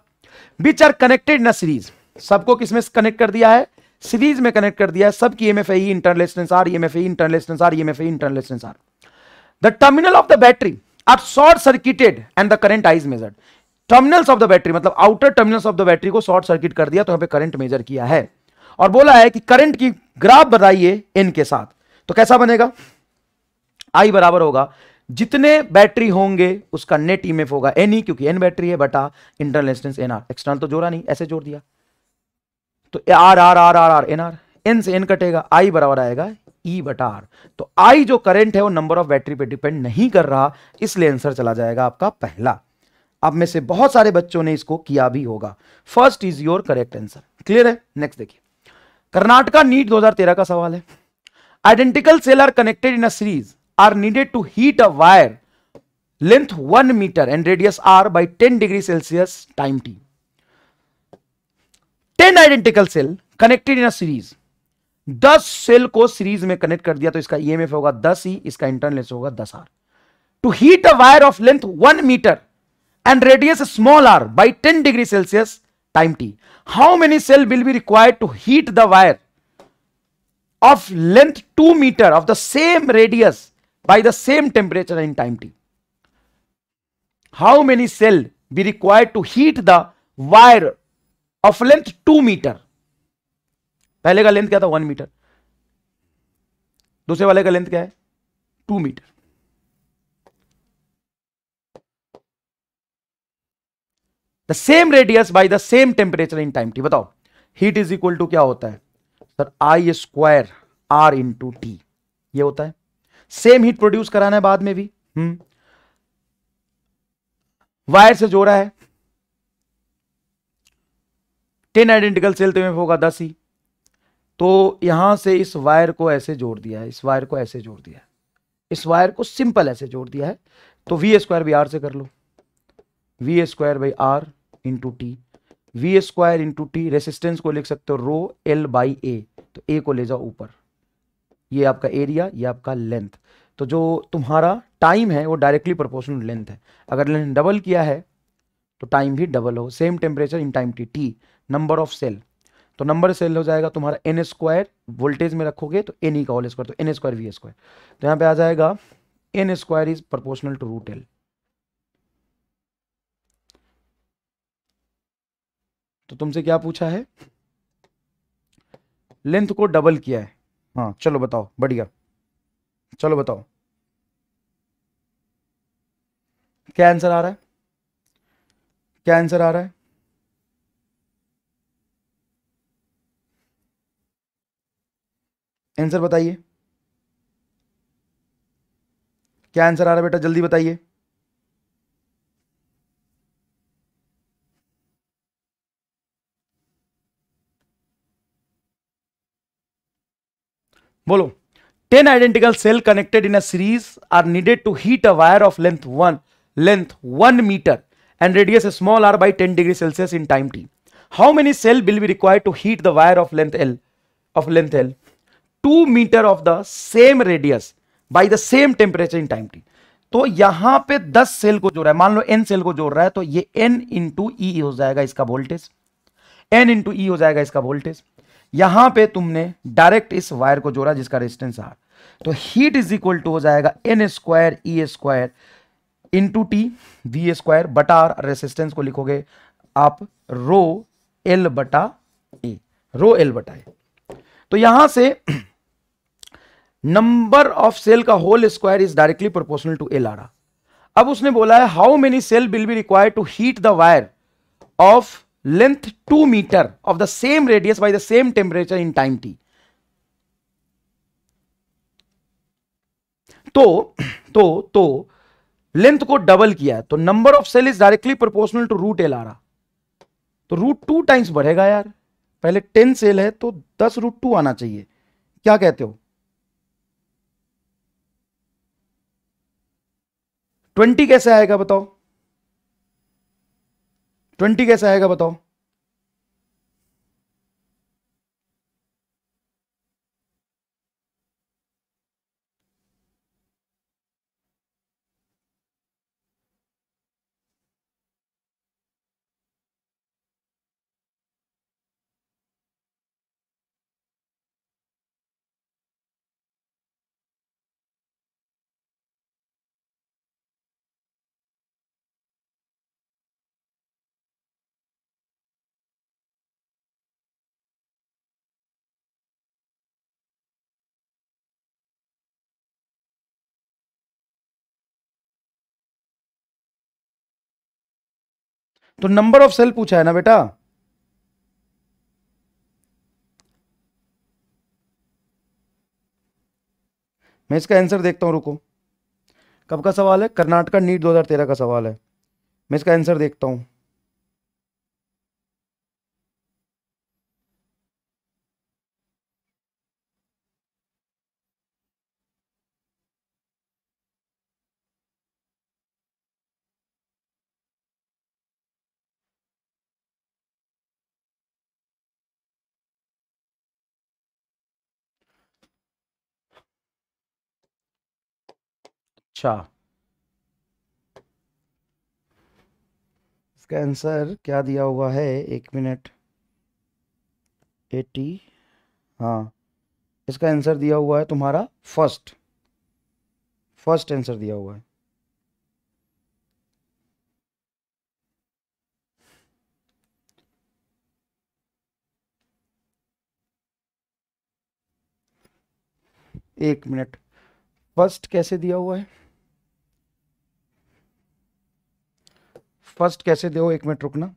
which are connected in series सबको किसमें कनेक्ट कर दिया है सीरीज में कनेक्ट कर दिया सब की EMF E I internal resistance R M F internal resistance R M F internal resistance R the terminal of the battery are short circuited and the current I is measured terminals of the battery मतलब outer terminals of the battery को शॉर्ट सर्किट कर दिया तो यहाँ पे करंट मेजर किया है और बोला है कि करंट की ग्राफ बताइए एन के साथ तो कैसा बनेगा आई बराबर होगा जितने बैटरी होंगे उसका नेट ईमेफ e होगा एन ही e, क्योंकि एन बैटरी है बटा इंटरनल रेजिस्टेंस एन एक्सटर्नल तो जोड़ा नहीं ऐसे जोड़ दिया तो R R R R R N R N से एन कटेगा आई बराबर आएगा ई बटा आर तो आई जो करंट है वो नंबर ऑफ बैटरी पे डिपेंड नहीं कर रहा इसलिए आंसर चला जाएगा आपका पहला आप में से बहुत सारे बच्चों ने इसको किया भी होगा first is your correct answer clear है नेक्स्ट देखिए कर्नाटका नीट दो का सवाल है identical cell are connected in series are needed to heat a wire length one metre and radius R by ten degree Celsius time T ten identical cell connected in a series दस सेल को सीरीज में कनेक्ट कर दिया तो इसका ईएमएफ e होगा दस ई इसका इंटरनेस होगा दस R to heat a wire of length one metre and radius small R by ten degree Celsius time T how many cell will be required to heat the wire of length two metre of the same radius by the same temperature in time T how many cell be required to heat the wire of length two metre पहले का लेंथ क्या था वन मीटर दूसरे वाले का लेंथ क्या है two metre the same radius by the same temperature in time T बताओ हीट इज इक्वल टू क्या होता है sir I square R into T ये होता है सेम हीट प्रोड्यूस कराना है बाद में भी वायर हम्म। से जोड़ा है टेन आइडेंटिकल सेल तो एम होगा दस ही तो यहां से इस वायर को ऐसे जोड़ दिया है इस वायर को ऐसे जोड़ दिया है इस वायर को सिंपल ऐसे जोड़ दिया है तो वी स्क्वायर बाई आर से कर लो V square by R into T V square into T resistance को लिख सकते हो रो एल बाई ए तो ए को ले जाओ ऊपर ये आपका एरिया ये आपका लेंथ तो जो तुम्हारा टाइम है वो डायरेक्टली प्रोपोर्शनल लेंथ है अगर लेंथ डबल किया है तो टाइम भी डबल हो same temperature in time T T number of cell तो नंबर सेल हो जाएगा तुम्हारा एन स्क्वायर वोल्टेज में रखोगे तो एन ई का होल स्क्वायर तो एन स्क्वायर वी स्क्वायर तो यहां पे आ जाएगा N square is proportional to root L तो तुमसे क्या पूछा है लेंथ को डबल किया है हाँ चलो बताओ बढ़िया चलो बताओ क्या आंसर आ रहा है क्या आंसर आ रहा है आंसर बताइए क्या आंसर आ रहा है बेटा जल्दी बताइए बोलो ten identical cell connected in a series are needed to heat a wire of length one length one metre and radius small R by ten degree Celsius in time T how many cell will be required to heat the wire of length L of length L two metre of the same radius by the same temperature in time T तो यहां पे 10 सेल को जोड़ रहा है मान लो एन सेल को जोड़ रहा है तो ये एन इंटू ई e हो जाएगा इसका voltage N into E e हो जाएगा इसका वोल्टेज यहां पे तुमने डायरेक्ट इस वायर को जोड़ा जिसका रेजिस्टेंस आर तो हीट इज इक्वल टू हो जाएगा N square E square into T V square बटा रेसिस्टेंस को लिखोगे आप रो एल बटा ए रो एल बटा ए तो यहां से नंबर ऑफ सेल का whole square is directly proportional to L R अब उसने बोला है how many cell will be require to heat the wire of length two metre of the same radius by the same temperature in time T तो तो तो लेंथ को डबल किया तो number of cell is directly proportional to root L R तो रूट टू टाइम्स बढ़ेगा यार पहले टेन सेल है तो दस रूट टू आना चाहिए क्या कहते हो ट्वेंटी कैसे आएगा बताओ ट्वेंटी कैसे आएगा बताओ तो नंबर ऑफ सेल पूछा है ना बेटा मैं इसका आंसर देखता हूं रुको कब का सवाल है कर्नाटका नीट 2013 का सवाल है मैं इसका आंसर देखता हूं अच्छा इसका आंसर क्या दिया हुआ है एक मिनट एटी हाँ इसका आंसर दिया हुआ है तुम्हारा फर्स्ट फर्स्ट आंसर दिया हुआ है एक मिनट फर्स्ट कैसे दिया हुआ है फर्स्ट कैसे दो एक मिनट रुकना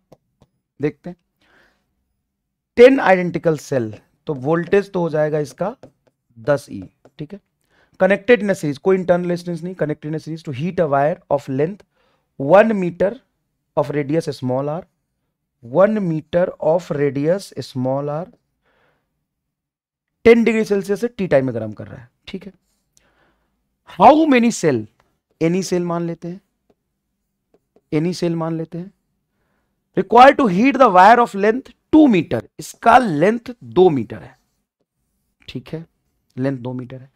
देखते हैं टेन आइडेंटिकल सेल तो वोल्टेज तो हो जाएगा इसका दस ई ठीक है कनेक्टेड इन सीरीज कोई इंटरनल रेजिस्टेंस नहीं in series to heat a wire of length one metre of radius small R one metre of radius small R ten degree Celsius से टी टाइम में गर्म कर रहा है ठीक है how many cell any cell मान लेते हैं एनी सेल मान लेते हैं require to heat the wire of length two metre इसका लेंथ दो मीटर है ठीक है लेंथ दो मीटर है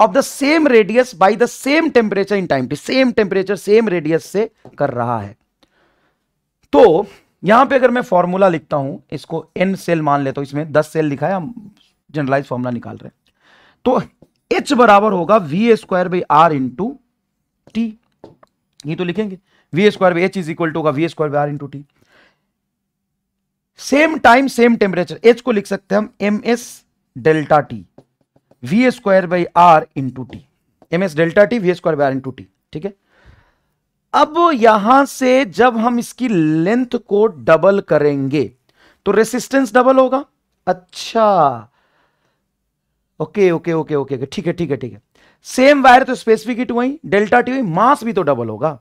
of the same radius by the same temperature in time same temperature same radius से कर रहा है तो यहां पे अगर मैं फॉर्मूला लिखता हूं इसको एन सेल मान लेता तो हूं इसमें दस सेल लिखा है हम जनरलाइज फॉर्मूला निकाल रहे हैं तो एच बराबर होगा V square by R into T ये तो लिखेंगे V square H is equal to होगा V square R into T same time same temperature H को लिख सकते हैं हम M S delta T V square by R into T M S delta T V square by R into T ठीक है अब यहां से जब हम इसकी लेंथ को डबल करेंगे तो रेसिस्टेंस डबल होगा अच्छा ओके ओके ओके ओके ठीक है ठीक है ठीक है सेम वायर तो स्पेसिफिक ही वही डेल्टा टी वही मास भी तो डबल होगा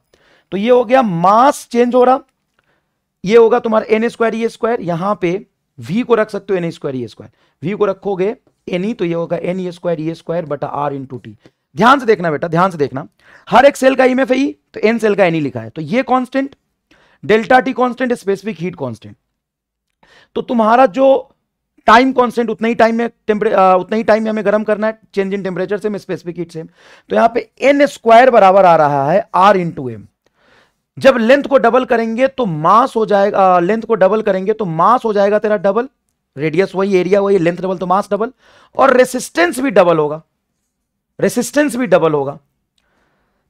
तो ये हो गया मास चेंज हो रहा ये होगा तुम्हारा एन स्क्वायर ये स्क्वायर यहां पे वी को रख सकते हो एन स्क्वायर ये स्क्वायर वी को रखोगे एन ई तो ये होगा एन स्क्वायर ये स्क्वायर बटा आर इन टी ध्यान से देखना बेटा ध्यान से देखना हर एक सेल का ई e में है e, तो एन सेल का एन ई e लिखा है तो ये constant delta T constant specific heat constant तो तुम्हारा जो टाइम कॉन्स्टेंट उतना ही टाइम में उतना ही टाइम में हमें गर्म करना है change in temperature same specific heat same तो यहां पे एन स्क्वायर बराबर आ रहा है आर इन टू एम जब लेंथ को डबल करेंगे तो मास हो जाएगा लेंथ को डबल करेंगे तो मास हो जाएगा तेरा डबल रेडियस वही एरिया वही लेंथ डबल तो मास डबल और रेसिस्टेंस भी डबल होगा रेसिस्टेंस भी डबल होगा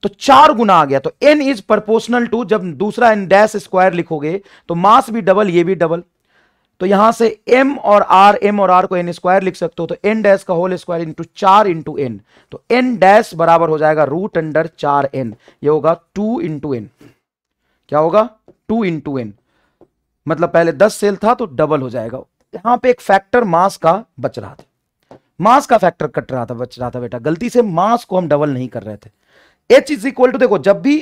तो चार गुना आ गया तो एन इज परपोर्शनल टू जब दूसरा एन डैश स्क्वायर लिखोगे तो मास भी डबल ये भी डबल तो यहां से एम और आर एम और आर को एन स्क्वायर लिख सकते हो तो एन डैश का होल स्क्वायर इंटू चार इंटू एन तो एन डैश बराबर हो जाएगा रूट अंडर चार एन ये होगा टू इंटू एन क्या होगा टू इंटू एन मतलब पहले दस सेल था तो डबल हो जाएगा यहां पे एक फैक्टर मास का बच रहा था मास का फैक्टर कट रहा था बच रहा था बेटा गलती से मास को हम डबल नहीं कर रहे थे एच इज इक्वल टू देखो जब भी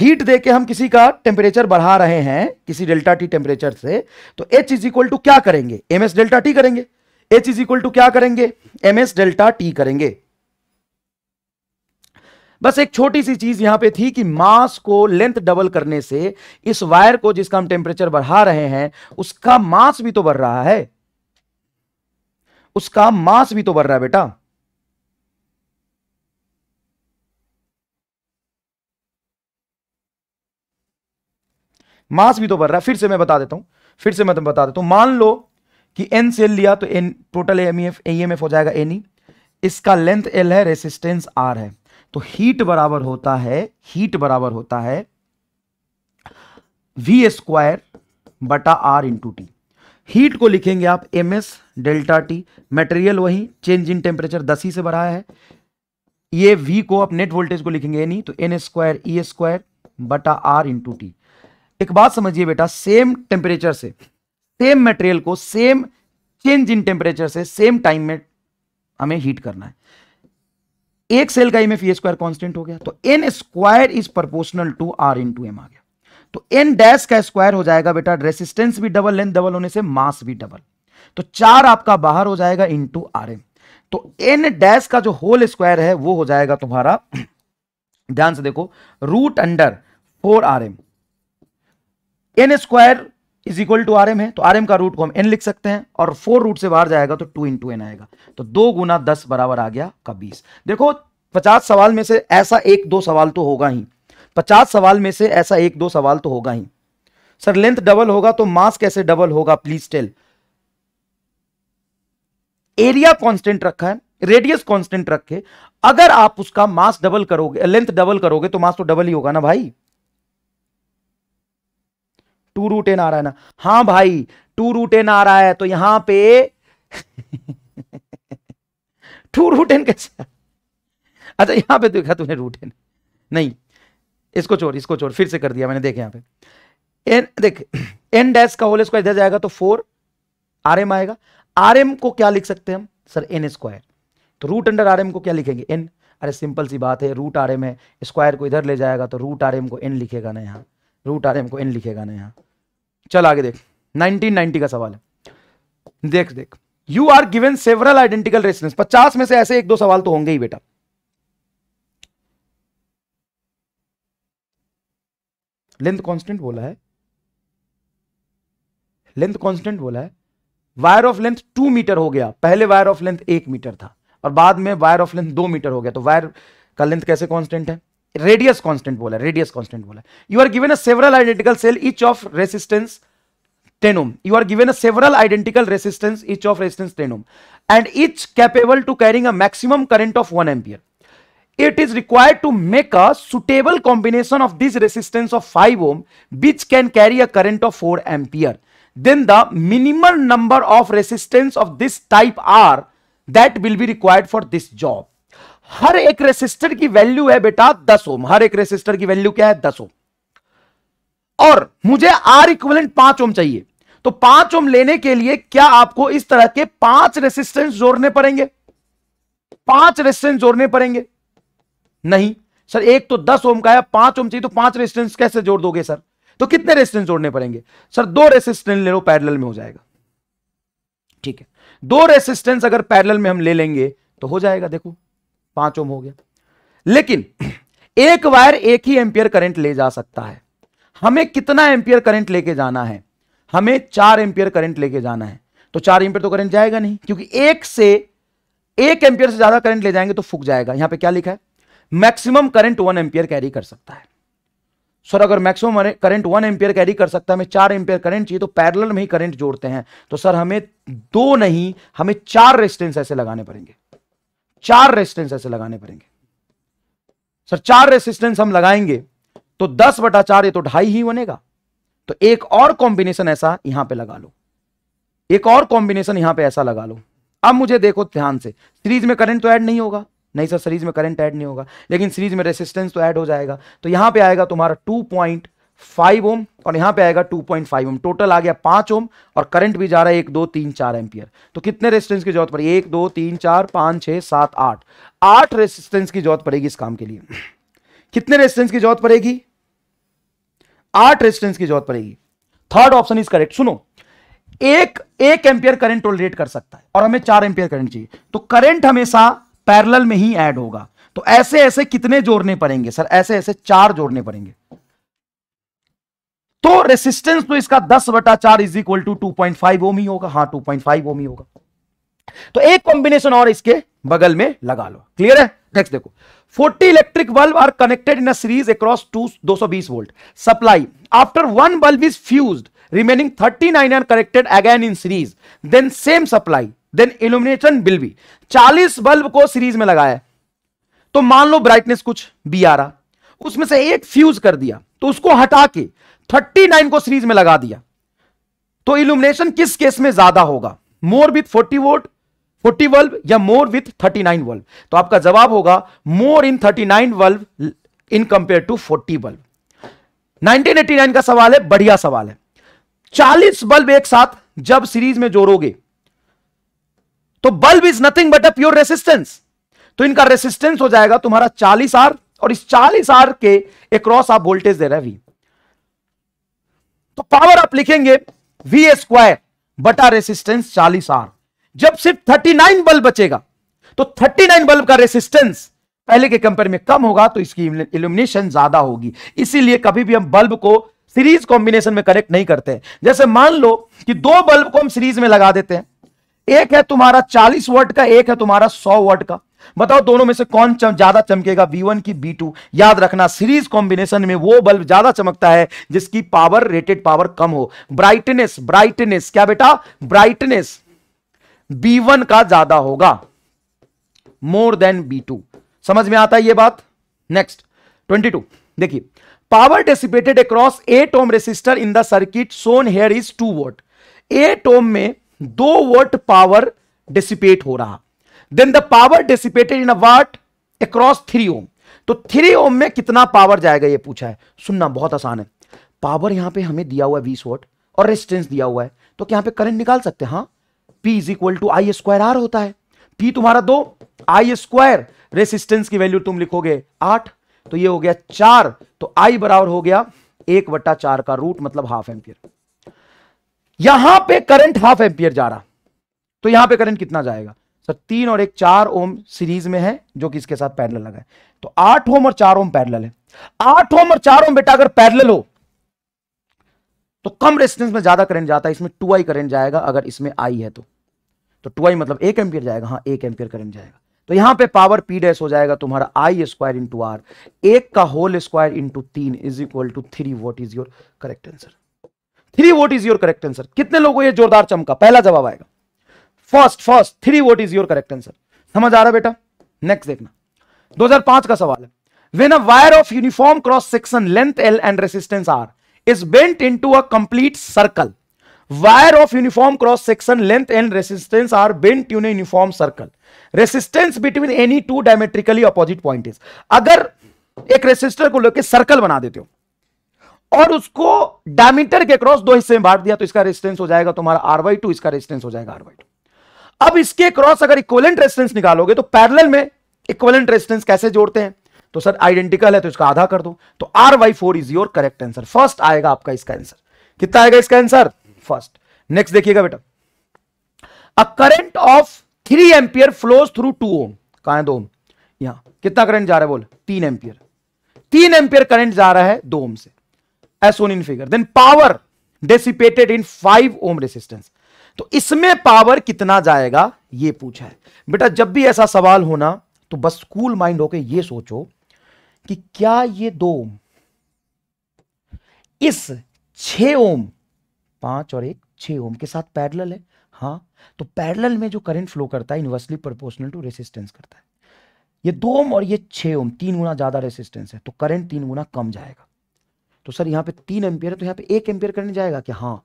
हीट देके हम किसी का टेम्परेचर बढ़ा रहे हैं किसी डेल्टा टी टेम्परेचर से तो एच इज इक्वल टू क्या करेंगे एम एस डेल्टा टी करेंगे एच इज इक्वल टू क्या करेंगे एम एस डेल्टा टी करेंगे बस एक छोटी सी चीज यहां पे थी कि मास को लेंथ डबल करने से इस वायर को जिसका हम टेम्परेचर बढ़ा रहे हैं उसका मास भी तो बढ़ रहा है उसका मास भी तो बढ़ रहा है बेटा मास भी तो बढ़ रहा है फिर से मैं बता देता हूं फिर से मैं बता देता हूं मान लो कि एन सेल लिया तो N total M F M F हो जाएगा एन ई e। इसका लेंथ एल है रेसिस्टेंस आर है तो हीट बराबर होता है हीट बराबर होता है वी स्क्वायर बटा आर इंटू टी हीट को लिखेंगे आप M S delta T material वही चेंज इन टेम्परेचर दस ही से बढ़ा है ये वी को आप नेट वोल्टेज को लिखेंगे नहीं तो एन स्क्वायर ई स्क्वायर बटा आर इंटू टी एक बात समझिए बेटा सेम टेम्परेचर से सेम मटेरियल को सेम चेंज इन टेम्परेचर से सेम टाइम में हमें हीट करना है एक सेल का एम एफ स्क्वायर कॉन्स्टेंट हो गया तो N square is proportional to R into M आ गया तो एन डैश का स्क्वायर हो जाएगा बेटा रेसिस्टेंस भी डबल लेंथ डबल होने से मास भी डबल तो चार आपका बाहर हो जाएगा इन टू आर एम तो एन डैश का जो होल स्क्वायर है वो हो जाएगा तुम्हारा ध्यान से देखो root under four R M N square is equal to R M है तो आर का रूट को हम एन लिख सकते हैं और फोर रूट से बाहर जाएगा तो टू इंटू एन आएगा तो दो गुना दस बराबर आ गया का बीस देखो पचास सवाल में से ऐसा एक दो सवाल तो होगा ही पचास सवाल में से ऐसा एक दो सवाल तो होगा ही सर लेंथ डबल होगा तो मास कैसे डबल होगा प्लीज टेल एरिया कांस्टेंट रखा है रेडियस कांस्टेंट रखे अगर आप उसका मास डबल करोगे लेंथ डबल करोगे तो मास तो डबल ही होगा ना भाई टू रूट एन आ रहा है ना हाँ भाई टू रूट एन आ रहा है तो यहां पे <laughs> टू रूट एन कैसे अच्छा यहां पे तो देखा तूने रूट एन नहीं इसको चोर इसको चोर फिर से कर दिया मैंने देखे यहां पे एन देख <clears throat> एन डैश का होल स्क्वायर इधर जाएगा तो फोर आर एम आएगा आर एम को क्या लिख सकते हैं हम सर एन स्क्वायर तो रूट अंडर आर एम को क्या लिखेंगे एन अरे सिंपल सी बात है रूट आर एम है स्क्वायर को इधर ले जाएगा तो रूट आर एम को एन लिखेगा ना यहाँ रूट आर एम को एन लिखेगा ना यहाँ चल आगे देख 1990 का सवाल है देख देख you are given several identical resistance पचास में से ऐसे एक दो सवाल तो होंगे ही बेटा लेंथ कांस्टेंट बोला है लेंथ कांस्टेंट बोला है wire of length two metre हो गया पहले वायर ऑफ लेंथ एक मीटर था और बाद में वायर ऑफ लेंथ दो मीटर हो गया तो वायर का लेंथ कैसे कांस्टेंट है रेडियस कॉन्स्टेंट बोला रेडियस कॉन्स्टेंट बोला you are given several identical cell each of resistance ten ohm you are given several identical resistance each of resistance ten ohm and each capable to carrying a maximum current of one ampere it is required to make a suitable combination of this resistance of five ohm which can carry a current of four ampere then the minimal number of resistance of this type are that will be required for this job हर एक रेसिस्टर की वैल्यू है बेटा दस ओम हर एक रेसिस्टर की वैल्यू क्या है दस ओम और मुझे आर इक्वलेंट पांच ओम चाहिए तो पांच ओम लेने के लिए क्या आपको इस तरह के पांच रेसिस्टेंस जोड़ने पड़ेंगे पांच रेसिस्टेंस जोड़ने पड़ेंगे नहीं सर एक तो दस ओम का है पांच ओम चाहिए तो पांच रेसिस्टेंस कैसे जोड़ दोगे सर तो कितने रेसिस्टेंस जोड़ने पड़ेंगे सर दो रेसिस्टेंस ले लो पैरेलल में हो जाएगा ठीक है दो रेसिस्टेंस अगर पैरेलल में हम ले लेंगे तो हो जाएगा देखो पांच ओम हो गया लेकिन एक वायर एक ही एम्पियर करंट ले जा सकता है हमें कितना एम्पियर करंट लेके जाना है हमें चार एम्पियर करंट लेके जाना है तो चार एम्पियर तो करंट जाएगा नहीं क्योंकि एक से एक एम्पियर से ज्यादा करंट ले जाएंगे तो फूक जाएगा यहां पे क्या लिखा है maximum current one ampere carry कर सकता है सर अगर maximum current one ampere carry कर सकता है हमें चार एम्पियर करंट चाहिए तो पैरल में ही करंट जोड़ते हैं तो सर हमें दो नहीं हमें चार रेजिस्टेंस ऐसे लगाने पड़ेंगे चार रेसिस्टेंस ऐसे लगाने पड़ेंगे सर चार रेसिस्टेंस हम लगाएंगे तो दस बटा चार ये तो ढाई ही बनेगा तो एक और कॉम्बिनेशन ऐसा यहां पे लगा लो एक और कॉम्बिनेशन यहां पे ऐसा लगा लो अब मुझे देखो ध्यान से सीरीज में करंट तो ऐड नहीं होगा नहीं सर सीरीज में करंट ऐड नहीं होगा लेकिन सीरीज में रेसिस्टेंस तो ऐड हो जाएगा तो यहां पे आएगा तुम्हारा टू पॉइंट फाइव ओम और यहां पे आएगा two point five ohm total आ गया पांच ओम और करंट भी जा रहा है एक दो तीन चार एम्पियर तो कितने रेजिस्टेंस की जरूरत पड़ी एक दो तीन चार पांच छह सात आठ आठ रेसिस्टेंस की जरूरत पड़ेगी इस काम के लिए कितने रेजिस्टेंस की जरूरत पड़ेगी आठ रेसिस्टेंस की जरूरत पड़ेगी थर्ड ऑप्शन इज करेक्ट सुनो एक एक एम्पियर करंट टोलरेट कर सकता है और हमें चार एम्पियर करंट चाहिए तो करंट हमेशा पैरेलल में ही ऐड होगा तो ऐसे ऐसे कितने जोड़ने पड़ेंगे सर ऐसे ऐसे चार जोड़ने पड़ेंगे तो रेसिस्टेंस तो इसका दस बटा चार is equal to two point five ohm ही होगा हाँ टू पॉइंट फाइव ओम ही होगा तो एक कॉम्बिनेशन और इसके बगल में लगा लो क्लियर है नेक्स्ट देखो 40 electric bulb are connected in a series across to 220 volt supply after one bulb is fused remaining 39 are connected again in series then same supply then illumination will be 40 bulb को सीरीज में लगाया तो मान लो ब्राइटनेस कुछ बी आ रहा उसमें से एक फ्यूज कर दिया तो उसको हटा के 39 को सीरीज में लगा दिया तो इल्यूमिनेशन किस केस में ज्यादा होगा मोर विथ 40 वोल्ट 40 बल्ब या मोर विथ 39 बल्ब तो आपका जवाब होगा more in 39 bulb in compare to 40 bulb 1989 का सवाल है बढ़िया सवाल है 40 बल्ब एक साथ जब सीरीज में जोड़ोगे तो bulb is nothing but a pure resistance तो इनका रेसिस्टेंस हो जाएगा तुम्हारा 40 आर और इस चालीस आर के अक्रॉस आप वोल्टेज दे रहे हैं वी तो पावर आप लिखेंगे वी स्क्वायर बटा रेसिस्टेंस चालीस आर जब सिर्फ थर्टी नाइन बल्ब बचेगा तो थर्टी नाइन बल्ब का रेसिस्टेंस पहले के कंपेयर में कम होगा तो इसकी इल्यूमिनेशन ज्यादा होगी इसीलिए कभी भी हम बल्ब को सीरीज कॉम्बिनेशन में कनेक्ट नहीं करते जैसे मान लो कि दो बल्ब को हम सीरीज में लगा देते हैं एक है तुम्हारा 40 वाट का एक है तुम्हारा 100 वाट का बताओ दोनों में से कौन चम, ज्यादा चमकेगा V1 की टू याद रखना सीरीज कॉम्बिनेशन में वो बल्ब ज्यादा चमकता है जिसकी पावर रेटेड पावर कम हो ब्राइटनेस ब्राइटनेस क्या बेटा ब्राइटनेस B1 का ज्यादा होगा मोर देन B2 समझ में आता है ये बात नेक्स्ट 22 देखिए power dissipated across eight ohm resistor in the circuit shown here is two watt eight ohm में दो वोट पावर डिसिपेट हो रहा then the power dissipated in a watt across three ohm तो थ्री ओम में कितना पावर जाएगा ये पूछा है सुनना बहुत आसान है पावर यहां पे हमें दिया हुआ है बीस वोट और रेजिस्टेंस दिया हुआ है तो क्या यहां पे करंट निकाल सकते हैं P is equal to I square R होता है पी तुम्हारा दो आई स्क्वायर रेसिस्टेंस की वैल्यू तुम लिखोगे आठ तो ये हो गया चार तो आई बराबर हो गया एक वट्टा चार का रूट मतलब हाफ एम्पियर यहां पे करंट हाफ एम्पियर जा रहा तो यहां पे करंट कितना जाएगा सर तीन और एक चार ओम सीरीज में है जो कि इसके साथ पैरल लगा है तो आठ ओम और चार ओम पैरल है आठ ओम और चार ओम बेटा अगर पैरल हो तो कम रेजिस्टेंस में ज्यादा करंट जाता है इसमें टू आई करंट जाएगा अगर इसमें आई है तो तो टू आई मतलब एक एम्पियर जाएगा हाँ एक एम्पियर करंट जाएगा तो यहां पे पावर पी डैश हो जाएगा तुम्हारा आई स्क्वायर इंटू आर एक का होल स्क्वायर इंटू तीन is equal to three watt is your correct answer three watt is your correct answer कितने लोगों ये जोरदार चमका पहला जवाब आएगा first first three watt is your correct answer समझ आ रहा बेटा नेक्स्ट देखना 2005 का सवाल है when a wire of uniform cross section length L and resistance R is bent into a complete circle wire of uniform cross section length and resistance R bent in uniform circle resistance between any two diametrically opposite point is अगर एक रेसिस्टर को लेकर सर्कल बना देते हो और उसको डायमीटर के क्रॉस दो हिस्से में बांट दिया तो इसका रेजिस्टेंस हो जाएगा तुम्हारा आर वाई टू इसका रेजिस्टेंस हो जाएगा आर वाई टू अब इसके क्रॉस अगर इक्वलेंट रेजिस्टेंस निकालोगे तो पैरेलल में इक्वलेंट रेजिस्टेंस कैसे जोड़ते हैं तो सर आइडेंटिकल है तो इसका आधा कर दो तो R by four is your correct answer first आएगा आपका इसका आंसर कितना आएगा इसका आंसर फर्स्ट नेक्स्ट देखिएगा बेटा a current of three ampere flows through two ohm कहा है दो ओम यहां कितना करंट जा रहा है बोल तीन एम्पियर तीन एम्पियर करंट जा रहा है दो ओम से as shown in figure then power dissipated in five ohm resistance तो इसमें पावर कितना जाएगा ये पूछा है बेटा जब भी ऐसा सवाल होना तो बस कूल माइंड होके ये सोचो कि क्या ये दो ओम इस छ ओम पांच और एक छ ओम के साथ पैरेलल है हाँ तो पैरेलल में जो करंट फ्लो करता है इनवर्सली प्रोपोर्शनल टू रेसिस्टेंस करता है ये दो ओम और ये छे ओम तीन गुना ज़्यादा रेसिस्टेंस है तो करंट तीन गुना कम जाएगा तो सर यहां पे तीन एम्पियर है तो यहां पे एक एम्पियर करने जाएगा कि हाँ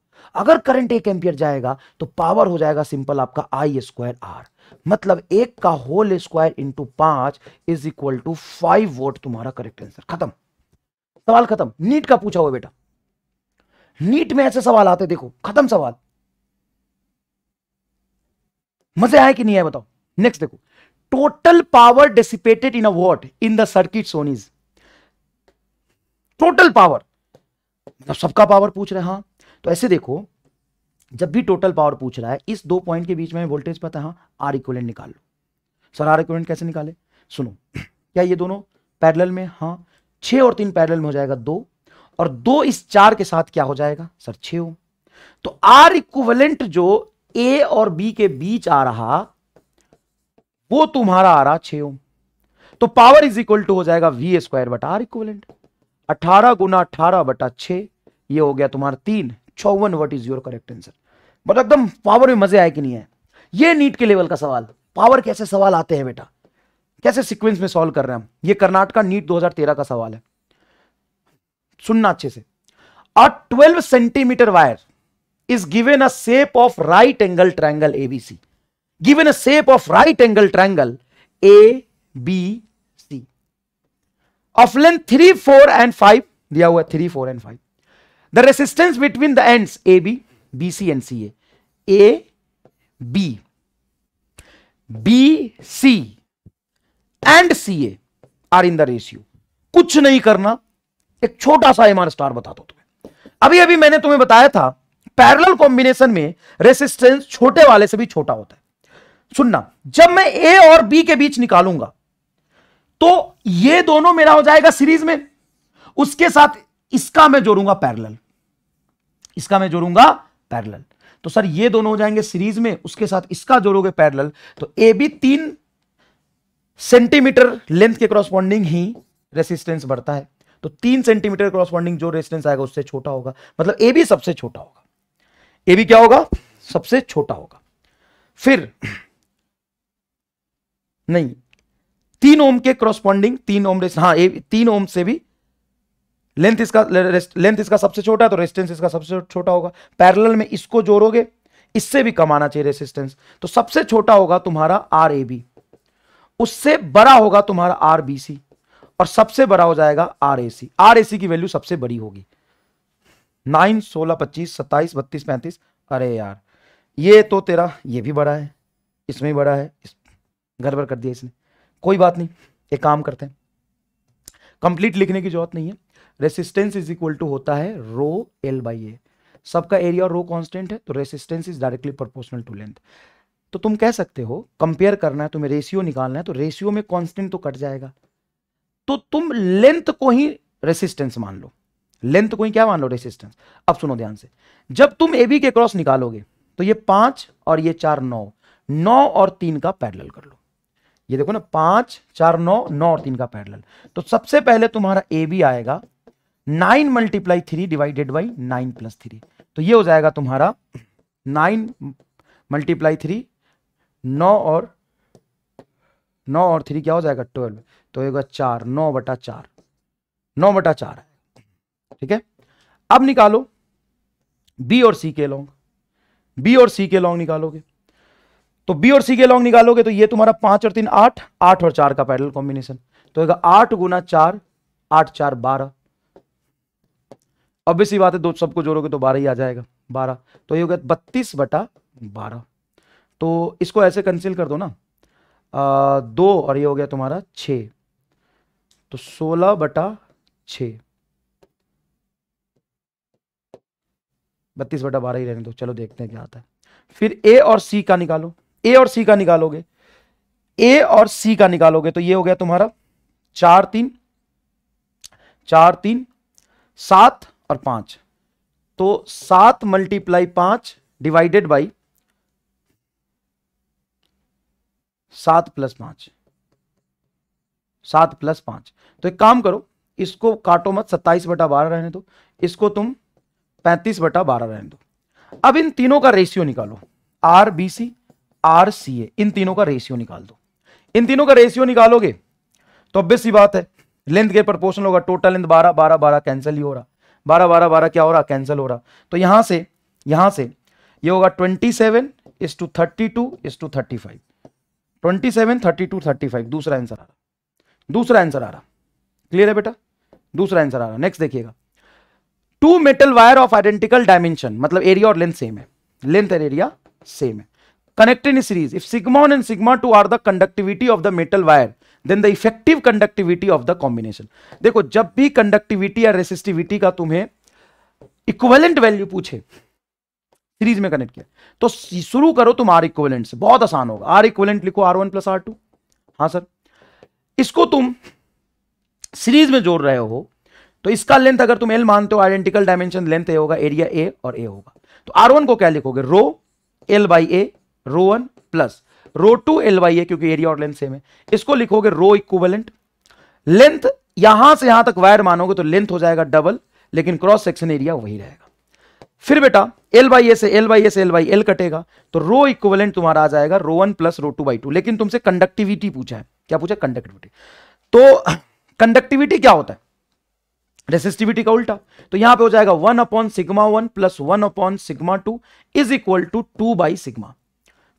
अगर करंट एक एम्पियर जाएगा तो पावर हो जाएगा सिंपल आपका आई स्क्वायर आर मतलब एक का होल स्क्वायर इंटू पांच is equal to five watt तुम्हारा करेक्ट आंसर खत्म सवाल खत्म नीट का पूछा हुआ बेटा नीट में ऐसे सवाल आते देखो खत्म सवाल मजे आए कि नहीं आए बताओ नेक्स्ट देखो total power dissipated in a watt in the circuit shown is total power मतलब सबका पावर पूछ रहे हैं हाँ. तो ऐसे देखो जब भी टोटल पावर पूछ रहा है इस दो पॉइंट के बीच में वोल्टेज पता है आर इक्वलेंट निकाल लो सर आर इक्वलेंट कैसे निकाले सुनो <clears throat> क्या ये दोनों पैरेलल में हाँ छः और तीन पैरेलल में हो जाएगा दो और दो इस चार के साथ क्या हो जाएगा सर छे हो तो आर इक्वलेंट जो ए और बी के बीच आ रहा वो तुम्हारा आ रहा छे हो तो पावर इज इक्वल टू हो जाएगा वी स्क्वायर बटा आर इक्वलेंट अठारह गुना अठारह बटा छे ये हो गया तुम्हारा तीन चौवन watt is your correct answer मतलब एकदम पावर में मजे आए कि नहीं है ये नीट के लेवल का सवाल पावर कैसे सवाल आते हैं बेटा कैसे सीक्वेंस में सॉल्व कर रहे हैं हम ये कर्नाटका नीट 2013 का सवाल है सुनना अच्छे से a 12 centimetre wire is given a shape of right angle triangle ABC given a shape of right angle triangle A B C of length three four and five दिया हुआ है three four and five the resistance between the ends AB, BC and CA. A, B, B, C and CA are in the ratio कुछ नहीं करना एक छोटा सा एमआर स्टार बता दो तुम्हें अभी अभी मैंने तुम्हें बताया था पैरेलल कॉम्बिनेशन में रेसिस्टेंस छोटे वाले से भी छोटा होता है सुनना जब मैं ए और बी के बीच निकालूंगा तो ये दोनों मेरा हो जाएगा सीरीज में उसके साथ इसका मैं जोड़ूंगा पैरेलल इसका मैं जोड़ूंगा पैरेलल तो सर ये दोनों हो जाएंगे सीरीज में उसके साथ इसका जोड़ोगे पैरेलल तो ए बी तीन सेंटीमीटर लेंथ के क्रॉसपॉन्डिंग ही रेसिस्टेंस बढ़ता है तो तीन सेंटीमीटर क्रॉसपॉन्डिंग जो रेसिस्टेंस आएगा उससे छोटा होगा मतलब ए बी सबसे छोटा होगा ए बी क्या होगा सबसे छोटा होगा फिर नहीं तीन ओम के क्रॉसपॉन्डिंग तीन ओम हाँ ए तीन ओम से भी लेंथ इसका लेंथ इसका सबसे छोटा है तो रेजिस्टेंस इसका सबसे छोटा होगा पैरेलल में इसको जोड़ोगे इससे भी कम आना चाहिए रेसिस्टेंस तो सबसे छोटा होगा तुम्हारा आर ए बी उससे बड़ा होगा तुम्हारा आर बी सी और सबसे बड़ा हो जाएगा R A C R A सी की वैल्यू सबसे बड़ी होगी नाइन सोलह पच्चीस सत्ताईस बत्तीस पैंतीस अरे यार ये तो तेरा ये भी बड़ा है इसमें बड़ा है इस गड़बड़ कर दिया इसने कोई बात नहीं एक काम करते हैं कंप्लीट लिखने की जरूरत नहीं है रेसिस्टेंस इज इक्वल टू होता है रो एल बाई ए सबका एरिया और रो कांस्टेंट है तो resistance is directly proportional to length तो तुम कह सकते हो कंपेयर करना है तुम्हें रेशियो निकालना है तो रेशियो में कांस्टेंट तो कट जाएगा तो तुम लेंथ को ही रेसिस्टेंस मान लो लेंथ को ही क्या मान लो रेसिस्टेंस अब सुनो ध्यान से जब तुम ए बी के क्रॉस निकालोगे तो ये पांच और ये चार नौ नौ और तीन का पैरेलल कर लो ये देखो ना पांच चार नौ नौ और तीन का पैरेलल तो सबसे पहले तुम्हारा ए बी आएगा nine multiply three divided by nine plus three तो ये हो जाएगा तुम्हारा नाइन मल्टीप्लाई थ्री नौ और नौ और थ्री क्या हो जाएगा ट्वेल्व तो होगा चार नौ बटा चार नौ बटा चार ठीक है अब निकालो बी और सी के लॉन्ग बी और सी के लॉन्ग निकालोगे तो बी और सी के लॉन्ग निकालोगे तो ये तुम्हारा पांच और तीन आठ आठ और चार का पैरेलल कॉम्बिनेशन तो होगा आठ गुना चार आठ चार बारह ऑब्वियसली बात है दो सबको जोड़ोगे तो बारह ही आ जाएगा बारह तो ये हो गया बत्तीस बटा बारह तो इसको ऐसे कंसिल कर दो ना आ, दो और ये हो गया तुम्हारा छ तो सोलह बटा छ बत्तीस बटा बारह ही रहने दो चलो देखते हैं क्या आता है फिर ए और सी का निकालो ए और सी का निकालोगे ए और सी का निकालोगे तो ये हो गया तुम्हारा चार तीन चार तीन सात और पांच तो सात मल्टीप्लाई पांच डिवाइडेड बाई सात प्लस पांच सात प्लस पांच तो एक काम करो इसको काटो मत सत्ताईस बटा बारह रहने दो इसको तुम पैंतीस बटा बारह रहने दो अब इन तीनों का रेशियो निकालो R B C R C A इन तीनों का रेशियो निकाल दो इन तीनों का रेशियो निकालोगे तो अब सी बात है लेंथ के प्रपोर्शनल होगा टोटल लेंथ बारह बारह बारह कैंसिल ही हो रहा बारह बारह बारह क्या हो रहा कैंसिल हो रहा तो यहां से यहां से ये होगा twenty seven is to thirty two is to thirty five twenty seven thirty two thirty five दूसरा आंसर आ रहा दूसरा आंसर आ रहा क्लियर है बेटा दूसरा आंसर आ रहा नेक्स्ट देखिएगा two metal wire of identical dimension मतलब एरिया और लेंथ सेम है लेंथ एंड एरिया सेम है connected in series if sigma and sigma two are the conductivity of the metal wire then the effective conductivity of the combination देखो जब भी कंडक्टिविटी या रेसिस्टिविटी का तुम्हें इक्वेलेंट वैल्यू पूछे सीरीज में कनेक्ट किया तो शुरू करो तुम आर इक्वेलेंट से बहुत आसान होगा आर इक्वेलेंट लिखो R one plus R two हाँ सर इसको तुम सीरीज में जोड़ रहे हो तो इसका लेंथ अगर तुम एल मानते हो आइडेंटिकल डायमेंशन लेंथ ए होगा एरिया ए और ए होगा तो आर वन को क्या लिखोगे rho L by A rho one plus rho two L by है क्योंकि एरिया और लेंथ सेम है इसको लिखोगे रो इक्वेलेंट लेंथ यहां से यहां तक वायर मानोगे तो लेंथ हो जाएगा डबल लेकिन क्रॉस सेक्शन एरिया वही रहेगा फिर बेटा एल वाई ए से एल वाई ए से एल वाई एल कटेगा तो रो इक्वलेंट तुम्हारा आ जाएगा rho one plus rho two by two लेकिन तुमसे कंडक्टिविटी पूछा है क्या पूछा कंडक्टिविटी तो कंडक्टिविटी क्या होता है रेसिस्टिविटी का उल्टा तो यहां पे हो जाएगा one upon sigma one plus one upon sigma two is equal to two by sigma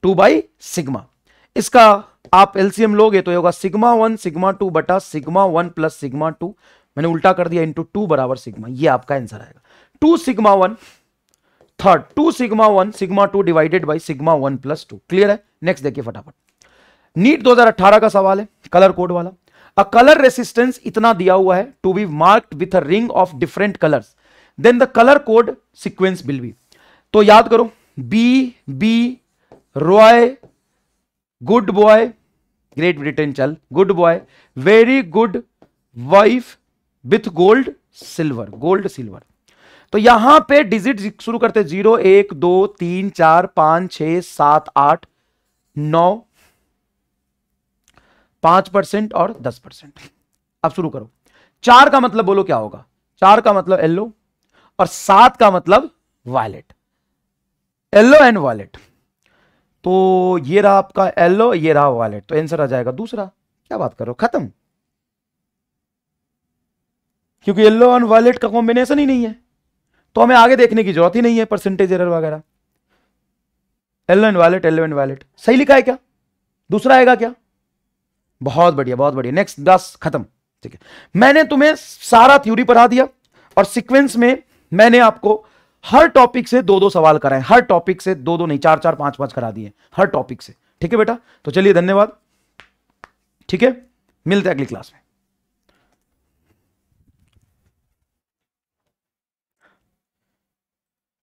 two by sigma इसका आप एलसीएम लोगे तो ये होगा सिग्मा वन सिग्मा टू बटा sigma one plus sigma two मैंने उल्टा कर दिया इंटू टू बराबर सिग्मा ये आपका आंसर आएगा two sigma one third two sigma one sigma two divided by sigma one plus two clear है नेक्स्ट देखिए फटाफट नीट 2018 का सवाल है कलर कोड वाला अ कलर रेसिस्टेंस इतना दिया हुआ है to be marked with a ring of different colours then the colour code sequence will be तो याद करो B B Roy good boy Great Britain चल good boy very good wife with gold silver gold silver तो यहां पे डिजिट शुरू करते जीरो एक दो तीन चार पांच छ सात आठ नौ पांच परसेंट और दस परसेंट अब शुरू करो चार का मतलब बोलो क्या होगा चार का मतलब येल्लो और सात का मतलब वायलेट येल्लो एंड वायलेट तो ये रहा आपका एलो ये रहा वॉलेट तो आंसर आ जाएगा दूसरा क्या बात करो खत्म क्योंकि येलो और वॉलेट का कॉम्बिनेशन ही नहीं है तो हमें आगे देखने की जरूरत ही नहीं है परसेंटेज एरर वगैरह yellow and violet yellow and violet सही लिखा है क्या दूसरा आएगा क्या बहुत बढ़िया बहुत बढ़िया नेक्स्ट दस खत्म ठीक है मैंने तुम्हें सारा थ्योरी पढ़ा दिया और सीक्वेंस में मैंने आपको हर टॉपिक से दो दो सवाल कराएं हर टॉपिक से दो दो नहीं चार चार पांच पांच करा दिए हर टॉपिक से ठीक है बेटा तो चलिए धन्यवाद ठीक है मिलते हैं अगली क्लास में